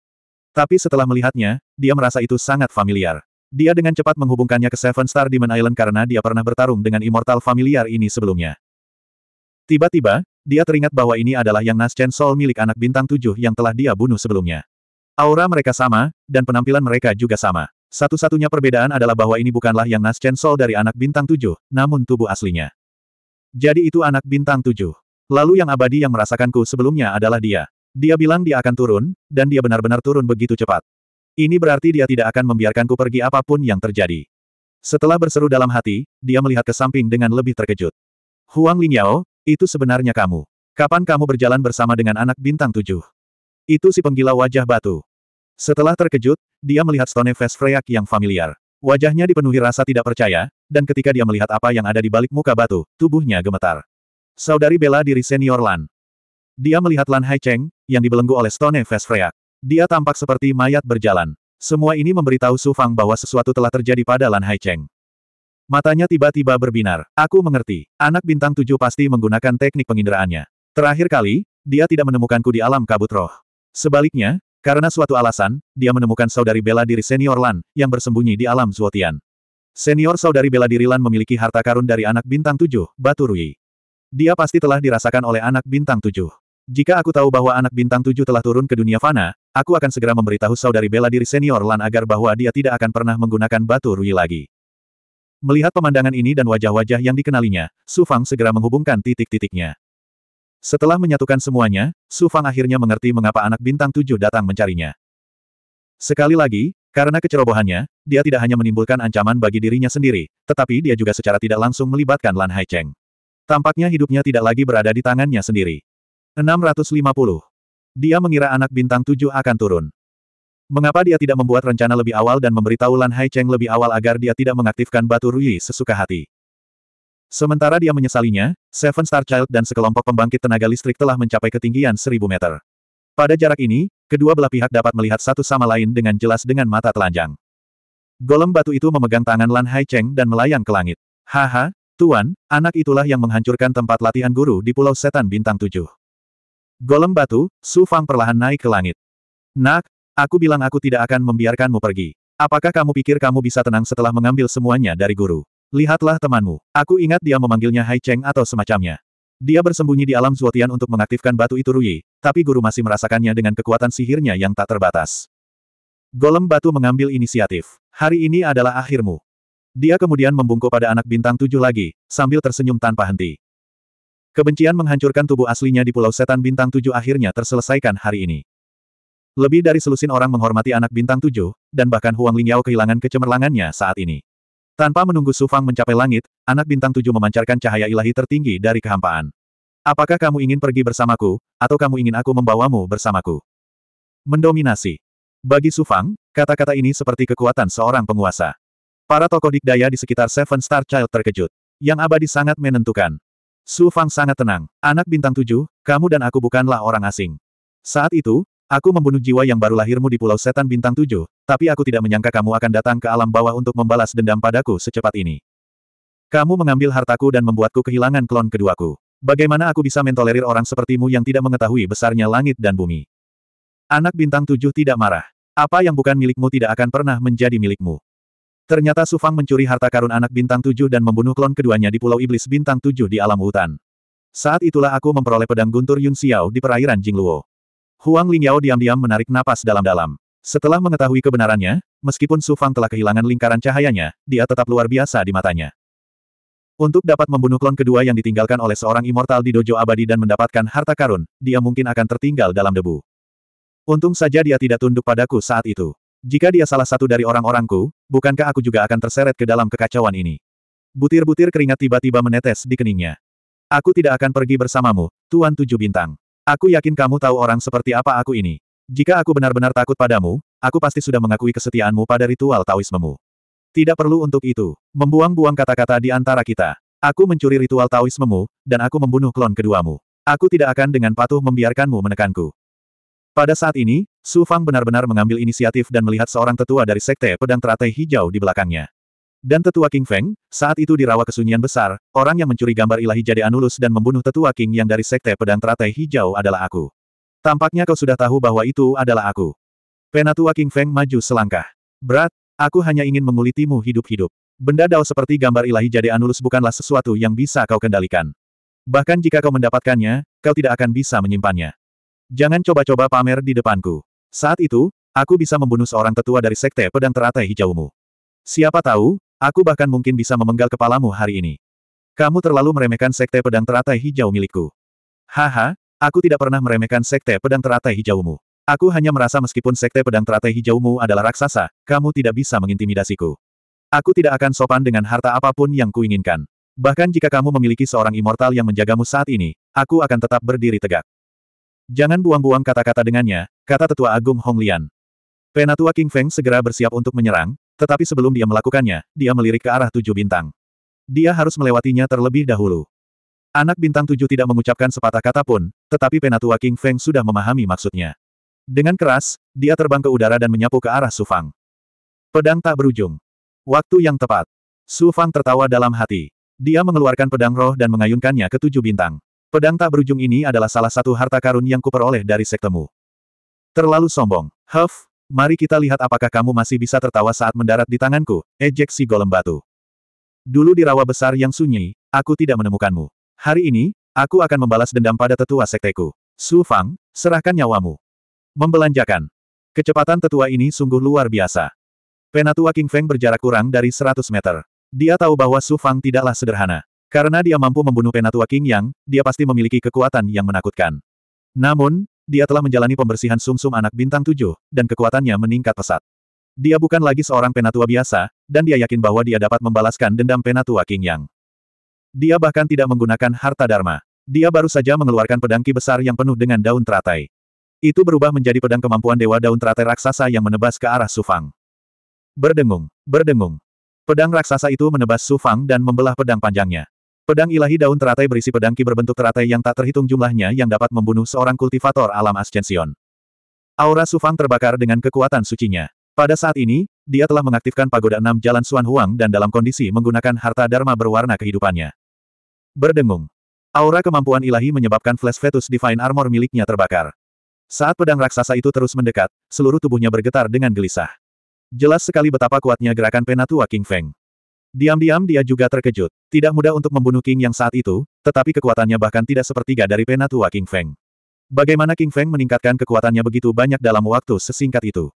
Tapi setelah melihatnya, dia merasa itu sangat familiar. Dia dengan cepat menghubungkannya ke Seven Star Demon Island karena dia pernah bertarung dengan Immortal Familiar ini sebelumnya. Tiba-tiba, dia teringat bahwa ini adalah yang Naschen Soul milik anak bintang tujuh yang telah dia bunuh sebelumnya. Aura mereka sama, dan penampilan mereka juga sama. Satu-satunya perbedaan adalah bahwa ini bukanlah yang Naschen Soul dari anak bintang tujuh, namun tubuh aslinya. Jadi itu anak bintang tujuh. Lalu yang abadi yang merasakanku sebelumnya adalah dia. Dia bilang dia akan turun, dan dia benar-benar turun begitu cepat. Ini berarti dia tidak akan membiarkanku pergi apapun yang terjadi. Setelah berseru dalam hati, dia melihat ke samping dengan lebih terkejut. Huang Lingyao, itu sebenarnya kamu. Kapan kamu berjalan bersama dengan anak bintang tujuh? Itu si penggila wajah batu. Setelah terkejut, dia melihat Stone Face Freyak yang familiar. Wajahnya dipenuhi rasa tidak percaya, dan ketika dia melihat apa yang ada di balik muka batu, tubuhnya gemetar. Saudari bela diri senior Lan. Dia melihat Lan Hai Cheng, yang dibelenggu oleh Stone Fest Freya. Dia tampak seperti mayat berjalan. Semua ini memberitahu Su Fang bahwa sesuatu telah terjadi pada Lan Hai Cheng. Matanya tiba-tiba berbinar. Aku mengerti. Anak bintang tujuh pasti menggunakan teknik penginderaannya. Terakhir kali, dia tidak menemukanku di alam kabut roh. Sebaliknya, karena suatu alasan, dia menemukan saudari bela diri senior Lan, yang bersembunyi di alam Zuotian. Senior saudari bela diri Lan memiliki harta karun dari anak bintang tujuh, Batu Rui. Dia pasti telah dirasakan oleh anak bintang tujuh. Jika aku tahu bahwa anak bintang tujuh telah turun ke dunia fana, aku akan segera memberitahu saudari bela diri senior Lan agar bahwa dia tidak akan pernah menggunakan batu rui lagi. Melihat pemandangan ini dan wajah-wajah yang dikenalinya, Su Fang segera menghubungkan titik-titiknya. Setelah menyatukan semuanya, Su Fang akhirnya mengerti mengapa anak bintang tujuh datang mencarinya. Sekali lagi, karena kecerobohannya, dia tidak hanya menimbulkan ancaman bagi dirinya sendiri, tetapi dia juga secara tidak langsung melibatkan Lan Haicheng. Tampaknya hidupnya tidak lagi berada di tangannya sendiri. 650. Dia mengira anak bintang tujuh akan turun. Mengapa dia tidak membuat rencana lebih awal dan memberitahu Lan Hai Cheng lebih awal agar dia tidak mengaktifkan batu Rui sesuka hati? Sementara dia menyesalinya, Seven Star Child dan sekelompok pembangkit tenaga listrik telah mencapai ketinggian seribu meter. Pada jarak ini, kedua belah pihak dapat melihat satu sama lain dengan jelas dengan mata telanjang. Golem batu itu memegang tangan Lan Hai Cheng dan melayang ke langit. Haha, Tuan, anak itulah yang menghancurkan tempat latihan guru di Pulau Setan Bintang Tujuh. Golem batu, Su Fang perlahan naik ke langit. Nak, aku bilang aku tidak akan membiarkanmu pergi. Apakah kamu pikir kamu bisa tenang setelah mengambil semuanya dari guru? Lihatlah temanmu. Aku ingat dia memanggilnya Hai Cheng atau semacamnya. Dia bersembunyi di alam Zuotian untuk mengaktifkan batu itu Rui, tapi guru masih merasakannya dengan kekuatan sihirnya yang tak terbatas. Golem batu mengambil inisiatif. Hari ini adalah akhirmu. Dia kemudian membungkuk pada anak bintang tujuh lagi, sambil tersenyum tanpa henti. Kebencian menghancurkan tubuh aslinya di Pulau Setan Bintang 7 akhirnya terselesaikan hari ini. Lebih dari selusin orang menghormati anak Bintang 7, dan bahkan Huang Lingyao kehilangan kecemerlangannya saat ini. Tanpa menunggu Sufang mencapai langit, anak Bintang 7 memancarkan cahaya ilahi tertinggi dari kehampaan. Apakah kamu ingin pergi bersamaku, atau kamu ingin aku membawamu bersamaku? Mendominasi. Bagi Sufang, kata-kata ini seperti kekuatan seorang penguasa. Para tokoh dikdaya di sekitar Seven Star Child terkejut. Yang abadi sangat menentukan. Su Fang sangat tenang. Anak bintang tujuh, kamu dan aku bukanlah orang asing. Saat itu, aku membunuh jiwa yang baru lahirmu di Pulau Setan Bintang Tujuh, tapi aku tidak menyangka kamu akan datang ke alam bawah untuk membalas dendam padaku secepat ini. Kamu mengambil hartaku dan membuatku kehilangan klon keduaku. Bagaimana aku bisa mentolerir orang sepertimu yang tidak mengetahui besarnya langit dan bumi? Anak bintang tujuh tidak marah. Apa yang bukan milikmu tidak akan pernah menjadi milikmu. Ternyata Su Fang mencuri harta karun anak bintang tujuh dan membunuh klon keduanya di Pulau Iblis bintang tujuh di alam hutan. Saat itulah aku memperoleh pedang guntur Yun Xiao di perairan Jingluo. Huang Lingyao diam-diam menarik napas dalam-dalam. Setelah mengetahui kebenarannya, meskipun Su Fang telah kehilangan lingkaran cahayanya, dia tetap luar biasa di matanya. Untuk dapat membunuh klon kedua yang ditinggalkan oleh seorang immortal di dojo abadi dan mendapatkan harta karun, dia mungkin akan tertinggal dalam debu. Untung saja dia tidak tunduk padaku saat itu. Jika dia salah satu dari orang-orangku, bukankah aku juga akan terseret ke dalam kekacauan ini? Butir-butir keringat tiba-tiba menetes di keningnya. Aku tidak akan pergi bersamamu, Tuan Tujuh Bintang. Aku yakin kamu tahu orang seperti apa aku ini. Jika aku benar-benar takut padamu, aku pasti sudah mengakui kesetiaanmu pada ritual Taoismemu. Tidak perlu untuk itu. Membuang-buang kata-kata di antara kita. Aku mencuri ritual Taoismemu, dan aku membunuh klon keduamu. Aku tidak akan dengan patuh membiarkanmu menekanku. Pada saat ini, Su Fang benar-benar mengambil inisiatif dan melihat seorang tetua dari Sekte Pedang Teratai Hijau di belakangnya. Dan tetua King Feng, saat itu dirawa kesunyian besar, orang yang mencuri gambar ilahi Jade Anulus dan membunuh tetua King yang dari Sekte Pedang Teratai Hijau adalah aku. Tampaknya kau sudah tahu bahwa itu adalah aku. Penatua King Feng maju selangkah. Berat, aku hanya ingin mengulitimu hidup-hidup. Benda dao seperti gambar ilahi Jade Anulus bukanlah sesuatu yang bisa kau kendalikan. Bahkan jika kau mendapatkannya, kau tidak akan bisa menyimpannya. Jangan coba-coba pamer di depanku. Saat itu, aku bisa membunuh seorang tetua dari sekte pedang teratai hijaumu. Siapa tahu, aku bahkan mungkin bisa memenggal kepalamu hari ini. Kamu terlalu meremehkan sekte pedang teratai hijau milikku. Haha, aku tidak pernah meremehkan sekte pedang teratai hijaumu. Aku hanya merasa meskipun sekte pedang teratai hijaumu adalah raksasa, kamu tidak bisa mengintimidasiku. Aku tidak akan sopan dengan harta apapun yang kuinginkan. Bahkan jika kamu memiliki seorang immortal yang menjagamu saat ini, aku akan tetap berdiri tegak. Jangan buang-buang kata-kata dengannya, kata tetua agung Hong Lian. Penatua King Feng segera bersiap untuk menyerang, tetapi sebelum dia melakukannya, dia melirik ke arah tujuh bintang. Dia harus melewatinya terlebih dahulu. Anak bintang tujuh tidak mengucapkan sepatah kata pun, tetapi penatua King Feng sudah memahami maksudnya. Dengan keras, dia terbang ke udara dan menyapu ke arah Sufang. Pedang tak berujung. Waktu yang tepat. Sufang tertawa dalam hati. Dia mengeluarkan pedang roh dan mengayunkannya ke tujuh bintang. Pedang tak berujung ini adalah salah satu harta karun yang kuperoleh dari sektemu. Terlalu sombong. Huff, mari kita lihat apakah kamu masih bisa tertawa saat mendarat di tanganku, ejek si golem batu. Dulu di rawa besar yang sunyi, aku tidak menemukanmu. Hari ini, aku akan membalas dendam pada tetua sekteku. Su Fang, serahkan nyawamu. Membelanjakan. Kecepatan tetua ini sungguh luar biasa. Penatua King Feng berjarak kurang dari 100 meter. Dia tahu bahwa Su Fang tidaklah sederhana. Karena dia mampu membunuh Penatua King Yang, dia pasti memiliki kekuatan yang menakutkan. Namun, dia telah menjalani pembersihan sumsum -sum anak bintang tujuh, dan kekuatannya meningkat pesat. Dia bukan lagi seorang Penatua biasa, dan dia yakin bahwa dia dapat membalaskan dendam Penatua King Yang. Dia bahkan tidak menggunakan harta dharma. Dia baru saja mengeluarkan pedang ki besar yang penuh dengan daun teratai. Itu berubah menjadi pedang kemampuan Dewa Daun Teratai Raksasa yang menebas ke arah Sufang. Berdengung, berdengung. Pedang raksasa itu menebas Sufang dan membelah pedang panjangnya. Pedang ilahi daun teratai berisi pedang ki berbentuk teratai yang tak terhitung jumlahnya yang dapat membunuh seorang kultivator alam ascension. Aura Sufang terbakar dengan kekuatan sucinya. Pada saat ini, dia telah mengaktifkan pagoda enam jalan Suan Huang dan dalam kondisi menggunakan harta dharma berwarna kehidupannya. Berdengung. Aura kemampuan ilahi menyebabkan flash fetus divine armor miliknya terbakar. Saat pedang raksasa itu terus mendekat, seluruh tubuhnya bergetar dengan gelisah. Jelas sekali betapa kuatnya gerakan penatua King Feng. Diam-diam dia juga terkejut. Tidak mudah untuk membunuh King yang saat itu, tetapi kekuatannya bahkan tidak sepertiga dari penatua King Feng. Bagaimana King Feng meningkatkan kekuatannya begitu banyak dalam waktu sesingkat itu?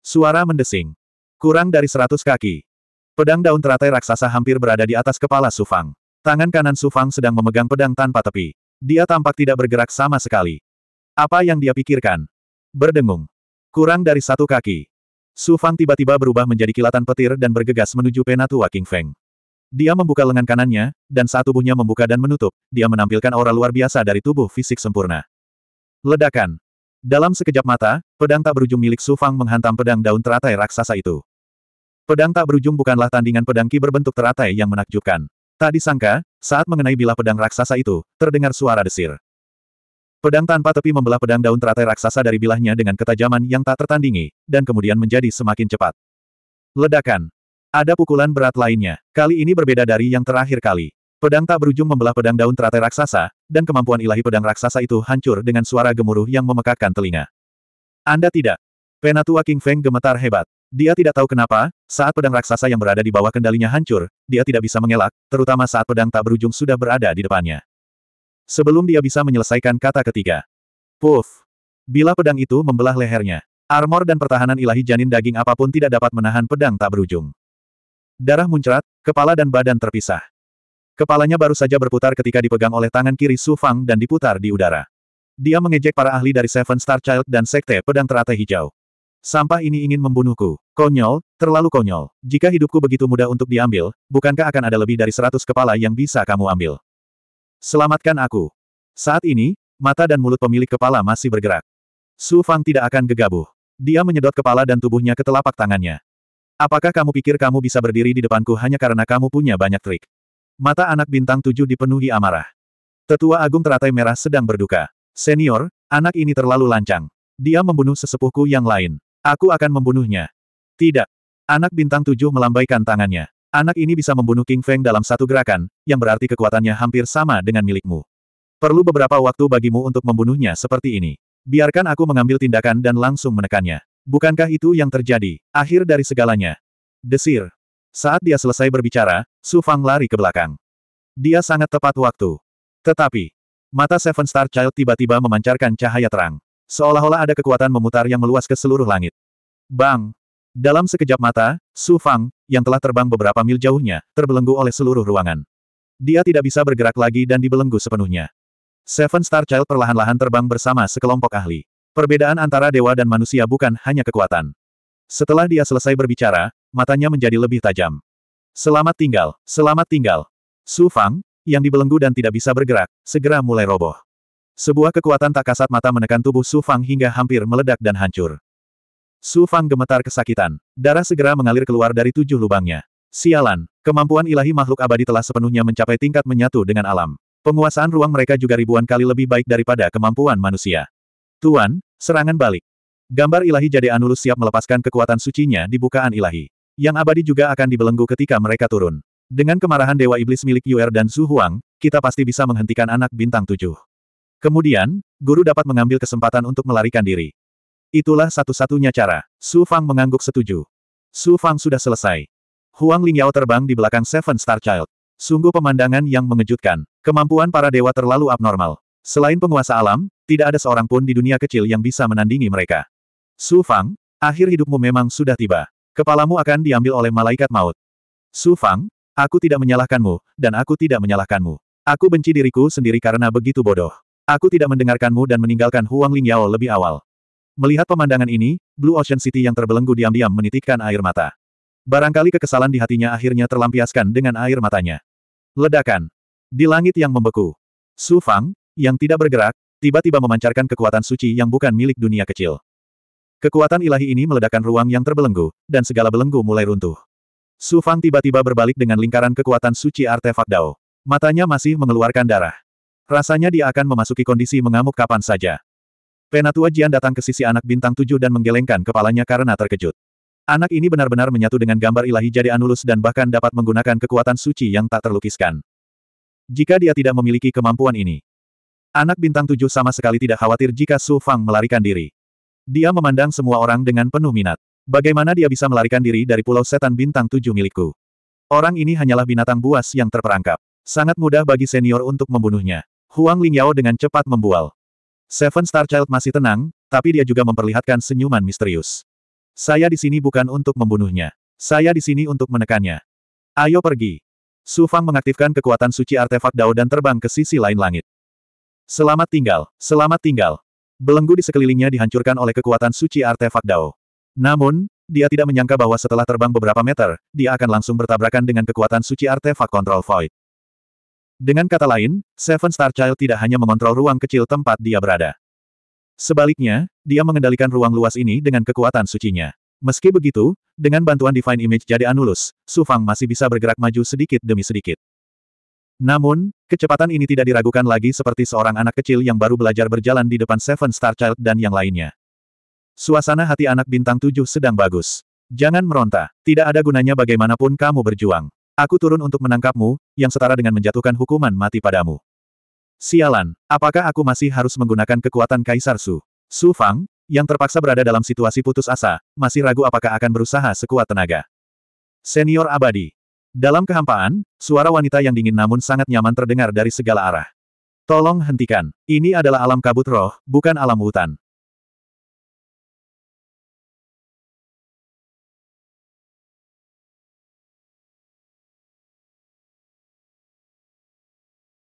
Suara mendesing. Kurang dari seratus kaki. Pedang daun teratai raksasa hampir berada di atas kepala Sufang. Tangan kanan Sufang sedang memegang pedang tanpa tepi. Dia tampak tidak bergerak sama sekali. Apa yang dia pikirkan? Berdengung. Kurang dari satu kaki. Su Fang tiba-tiba berubah menjadi kilatan petir dan bergegas menuju penatua King Feng. Dia membuka lengan kanannya, dan saat tubuhnya membuka dan menutup, dia menampilkan aura luar biasa dari tubuh fisik sempurna. Ledakan. Dalam sekejap mata, pedang tak berujung milik Su Fang menghantam pedang daun teratai raksasa itu. Pedang tak berujung bukanlah tandingan pedang ki berbentuk teratai yang menakjubkan. Tak disangka, saat mengenai bilah pedang raksasa itu, terdengar suara desir. Pedang tanpa tepi membelah pedang daun teratai raksasa dari bilahnya dengan ketajaman yang tak tertandingi, dan kemudian menjadi semakin cepat. Ledakan. Ada pukulan berat lainnya. Kali ini berbeda dari yang terakhir kali. Pedang tak berujung membelah pedang daun teratai raksasa, dan kemampuan ilahi pedang raksasa itu hancur dengan suara gemuruh yang memekakkan telinga. Anda tidak. Penatua King Feng gemetar hebat. Dia tidak tahu kenapa, saat pedang raksasa yang berada di bawah kendalinya hancur, dia tidak bisa mengelak, terutama saat pedang tak berujung sudah berada di depannya. Sebelum dia bisa menyelesaikan kata ketiga. Puff! Bila pedang itu membelah lehernya, armor dan pertahanan ilahi janin daging apapun tidak dapat menahan pedang tak berujung. Darah muncrat, kepala dan badan terpisah. Kepalanya baru saja berputar ketika dipegang oleh tangan kiri Su Fang dan diputar di udara. Dia mengejek para ahli dari Seven Star Child dan Sekte Pedang Teratai Hijau. Sampah ini ingin membunuhku. Konyol, terlalu konyol. Jika hidupku begitu mudah untuk diambil, bukankah akan ada lebih dari seratus kepala yang bisa kamu ambil? Selamatkan aku. Saat ini, mata dan mulut pemilik kepala masih bergerak. Su Fang tidak akan gegabah. Dia menyedot kepala dan tubuhnya ke telapak tangannya. Apakah kamu pikir kamu bisa berdiri di depanku hanya karena kamu punya banyak trik? Mata anak bintang tujuh dipenuhi amarah. Tetua Agung Teratai Merah sedang berduka. Senior, anak ini terlalu lancang. Dia membunuh sesepuhku yang lain. Aku akan membunuhnya. Tidak. Anak bintang tujuh melambaikan tangannya. Anak ini bisa membunuh King Feng dalam satu gerakan, yang berarti kekuatannya hampir sama dengan milikmu. Perlu beberapa waktu bagimu untuk membunuhnya seperti ini. Biarkan aku mengambil tindakan dan langsung menekannya. Bukankah itu yang terjadi, akhir dari segalanya? Desir. Saat dia selesai berbicara, Su Fang lari ke belakang. Dia sangat tepat waktu. Tetapi, mata Seven Star Child tiba-tiba memancarkan cahaya terang. Seolah-olah ada kekuatan memutar yang meluas ke seluruh langit. Bang! Dalam sekejap mata, Su Fang, yang telah terbang beberapa mil jauhnya, terbelenggu oleh seluruh ruangan. Dia tidak bisa bergerak lagi dan dibelenggu sepenuhnya. Seven Star Child perlahan-lahan terbang bersama sekelompok ahli. Perbedaan antara dewa dan manusia bukan hanya kekuatan. Setelah dia selesai berbicara, matanya menjadi lebih tajam. Selamat tinggal, selamat tinggal. Su Fang, yang dibelenggu dan tidak bisa bergerak, segera mulai roboh. Sebuah kekuatan tak kasat mata menekan tubuh Su Fang hingga hampir meledak dan hancur. Su Fang gemetar kesakitan. Darah segera mengalir keluar dari tujuh lubangnya. Sialan, kemampuan ilahi makhluk abadi telah sepenuhnya mencapai tingkat menyatu dengan alam. Penguasaan ruang mereka juga ribuan kali lebih baik daripada kemampuan manusia. Tuan, serangan balik. Gambar ilahi Jade Anulus siap melepaskan kekuatan sucinya di bukaan ilahi. Yang abadi juga akan dibelenggu ketika mereka turun. Dengan kemarahan Dewa Iblis milik Yuer dan Su Huang, kita pasti bisa menghentikan anak bintang tujuh. Kemudian, guru dapat mengambil kesempatan untuk melarikan diri. Itulah satu-satunya cara. Su Fang mengangguk setuju. Su Fang sudah selesai. Huang Lingyao terbang di belakang Seven Star Child. Sungguh pemandangan yang mengejutkan. Kemampuan para dewa terlalu abnormal. Selain penguasa alam, tidak ada seorang pun di dunia kecil yang bisa menandingi mereka. Su Fang, akhir hidupmu memang sudah tiba. Kepalamu akan diambil oleh malaikat maut. Su Fang, aku tidak menyalahkanmu, dan aku tidak menyalahkanmu. Aku benci diriku sendiri karena begitu bodoh. Aku tidak mendengarkanmu dan meninggalkan Huang Lingyao lebih awal. Melihat pemandangan ini, Blue Ocean City yang terbelenggu diam-diam menitikkan air mata. Barangkali kekesalan di hatinya akhirnya terlampiaskan dengan air matanya. Ledakan. Di langit yang membeku. Su Fang, yang tidak bergerak, tiba-tiba memancarkan kekuatan suci yang bukan milik dunia kecil. Kekuatan ilahi ini meledakkan ruang yang terbelenggu, dan segala belenggu mulai runtuh. Su Fang tiba-tiba berbalik dengan lingkaran kekuatan suci artefak Dao. Matanya masih mengeluarkan darah. Rasanya dia akan memasuki kondisi mengamuk kapan saja. Penatua Jian datang ke sisi anak bintang tujuh dan menggelengkan kepalanya karena terkejut. Anak ini benar-benar menyatu dengan gambar ilahi jadi Anulus dan bahkan dapat menggunakan kekuatan suci yang tak terlukiskan. Jika dia tidak memiliki kemampuan ini, anak bintang tujuh sama sekali tidak khawatir jika Su Fang melarikan diri. Dia memandang semua orang dengan penuh minat. Bagaimana dia bisa melarikan diri dari pulau setan bintang tujuh milikku? Orang ini hanyalah binatang buas yang terperangkap. Sangat mudah bagi senior untuk membunuhnya. Huang Lingyao dengan cepat membual. Seven Star Child masih tenang, tapi dia juga memperlihatkan senyuman misterius. Saya di sini bukan untuk membunuhnya. Saya di sini untuk menekannya. Ayo pergi. Su Fang mengaktifkan kekuatan suci artefak Dao dan terbang ke sisi lain langit. Selamat tinggal, selamat tinggal. Belenggu di sekelilingnya dihancurkan oleh kekuatan suci artefak Dao. Namun, dia tidak menyangka bahwa setelah terbang beberapa meter, dia akan langsung bertabrakan dengan kekuatan suci artefak kontrol void. Dengan kata lain, Seven Star Child tidak hanya mengontrol ruang kecil tempat dia berada. Sebaliknya, dia mengendalikan ruang luas ini dengan kekuatan sucinya. Meski begitu, dengan bantuan Divine Image jadi Anulus, Su Fang masih bisa bergerak maju sedikit demi sedikit. Namun, kecepatan ini tidak diragukan lagi seperti seorang anak kecil yang baru belajar berjalan di depan Seven Star Child dan yang lainnya. Suasana hati anak bintang tujuh sedang bagus. Jangan meronta, tidak ada gunanya bagaimanapun kamu berjuang. Aku turun untuk menangkapmu, yang setara dengan menjatuhkan hukuman mati padamu. Sialan, apakah aku masih harus menggunakan kekuatan Kaisar Su? Su Fang, yang terpaksa berada dalam situasi putus asa, masih ragu apakah akan berusaha sekuat tenaga. Senior abadi. Dalam kehampaan, suara wanita yang dingin namun sangat nyaman terdengar dari segala arah. Tolong hentikan. Ini adalah alam kabut roh, bukan alam hutan.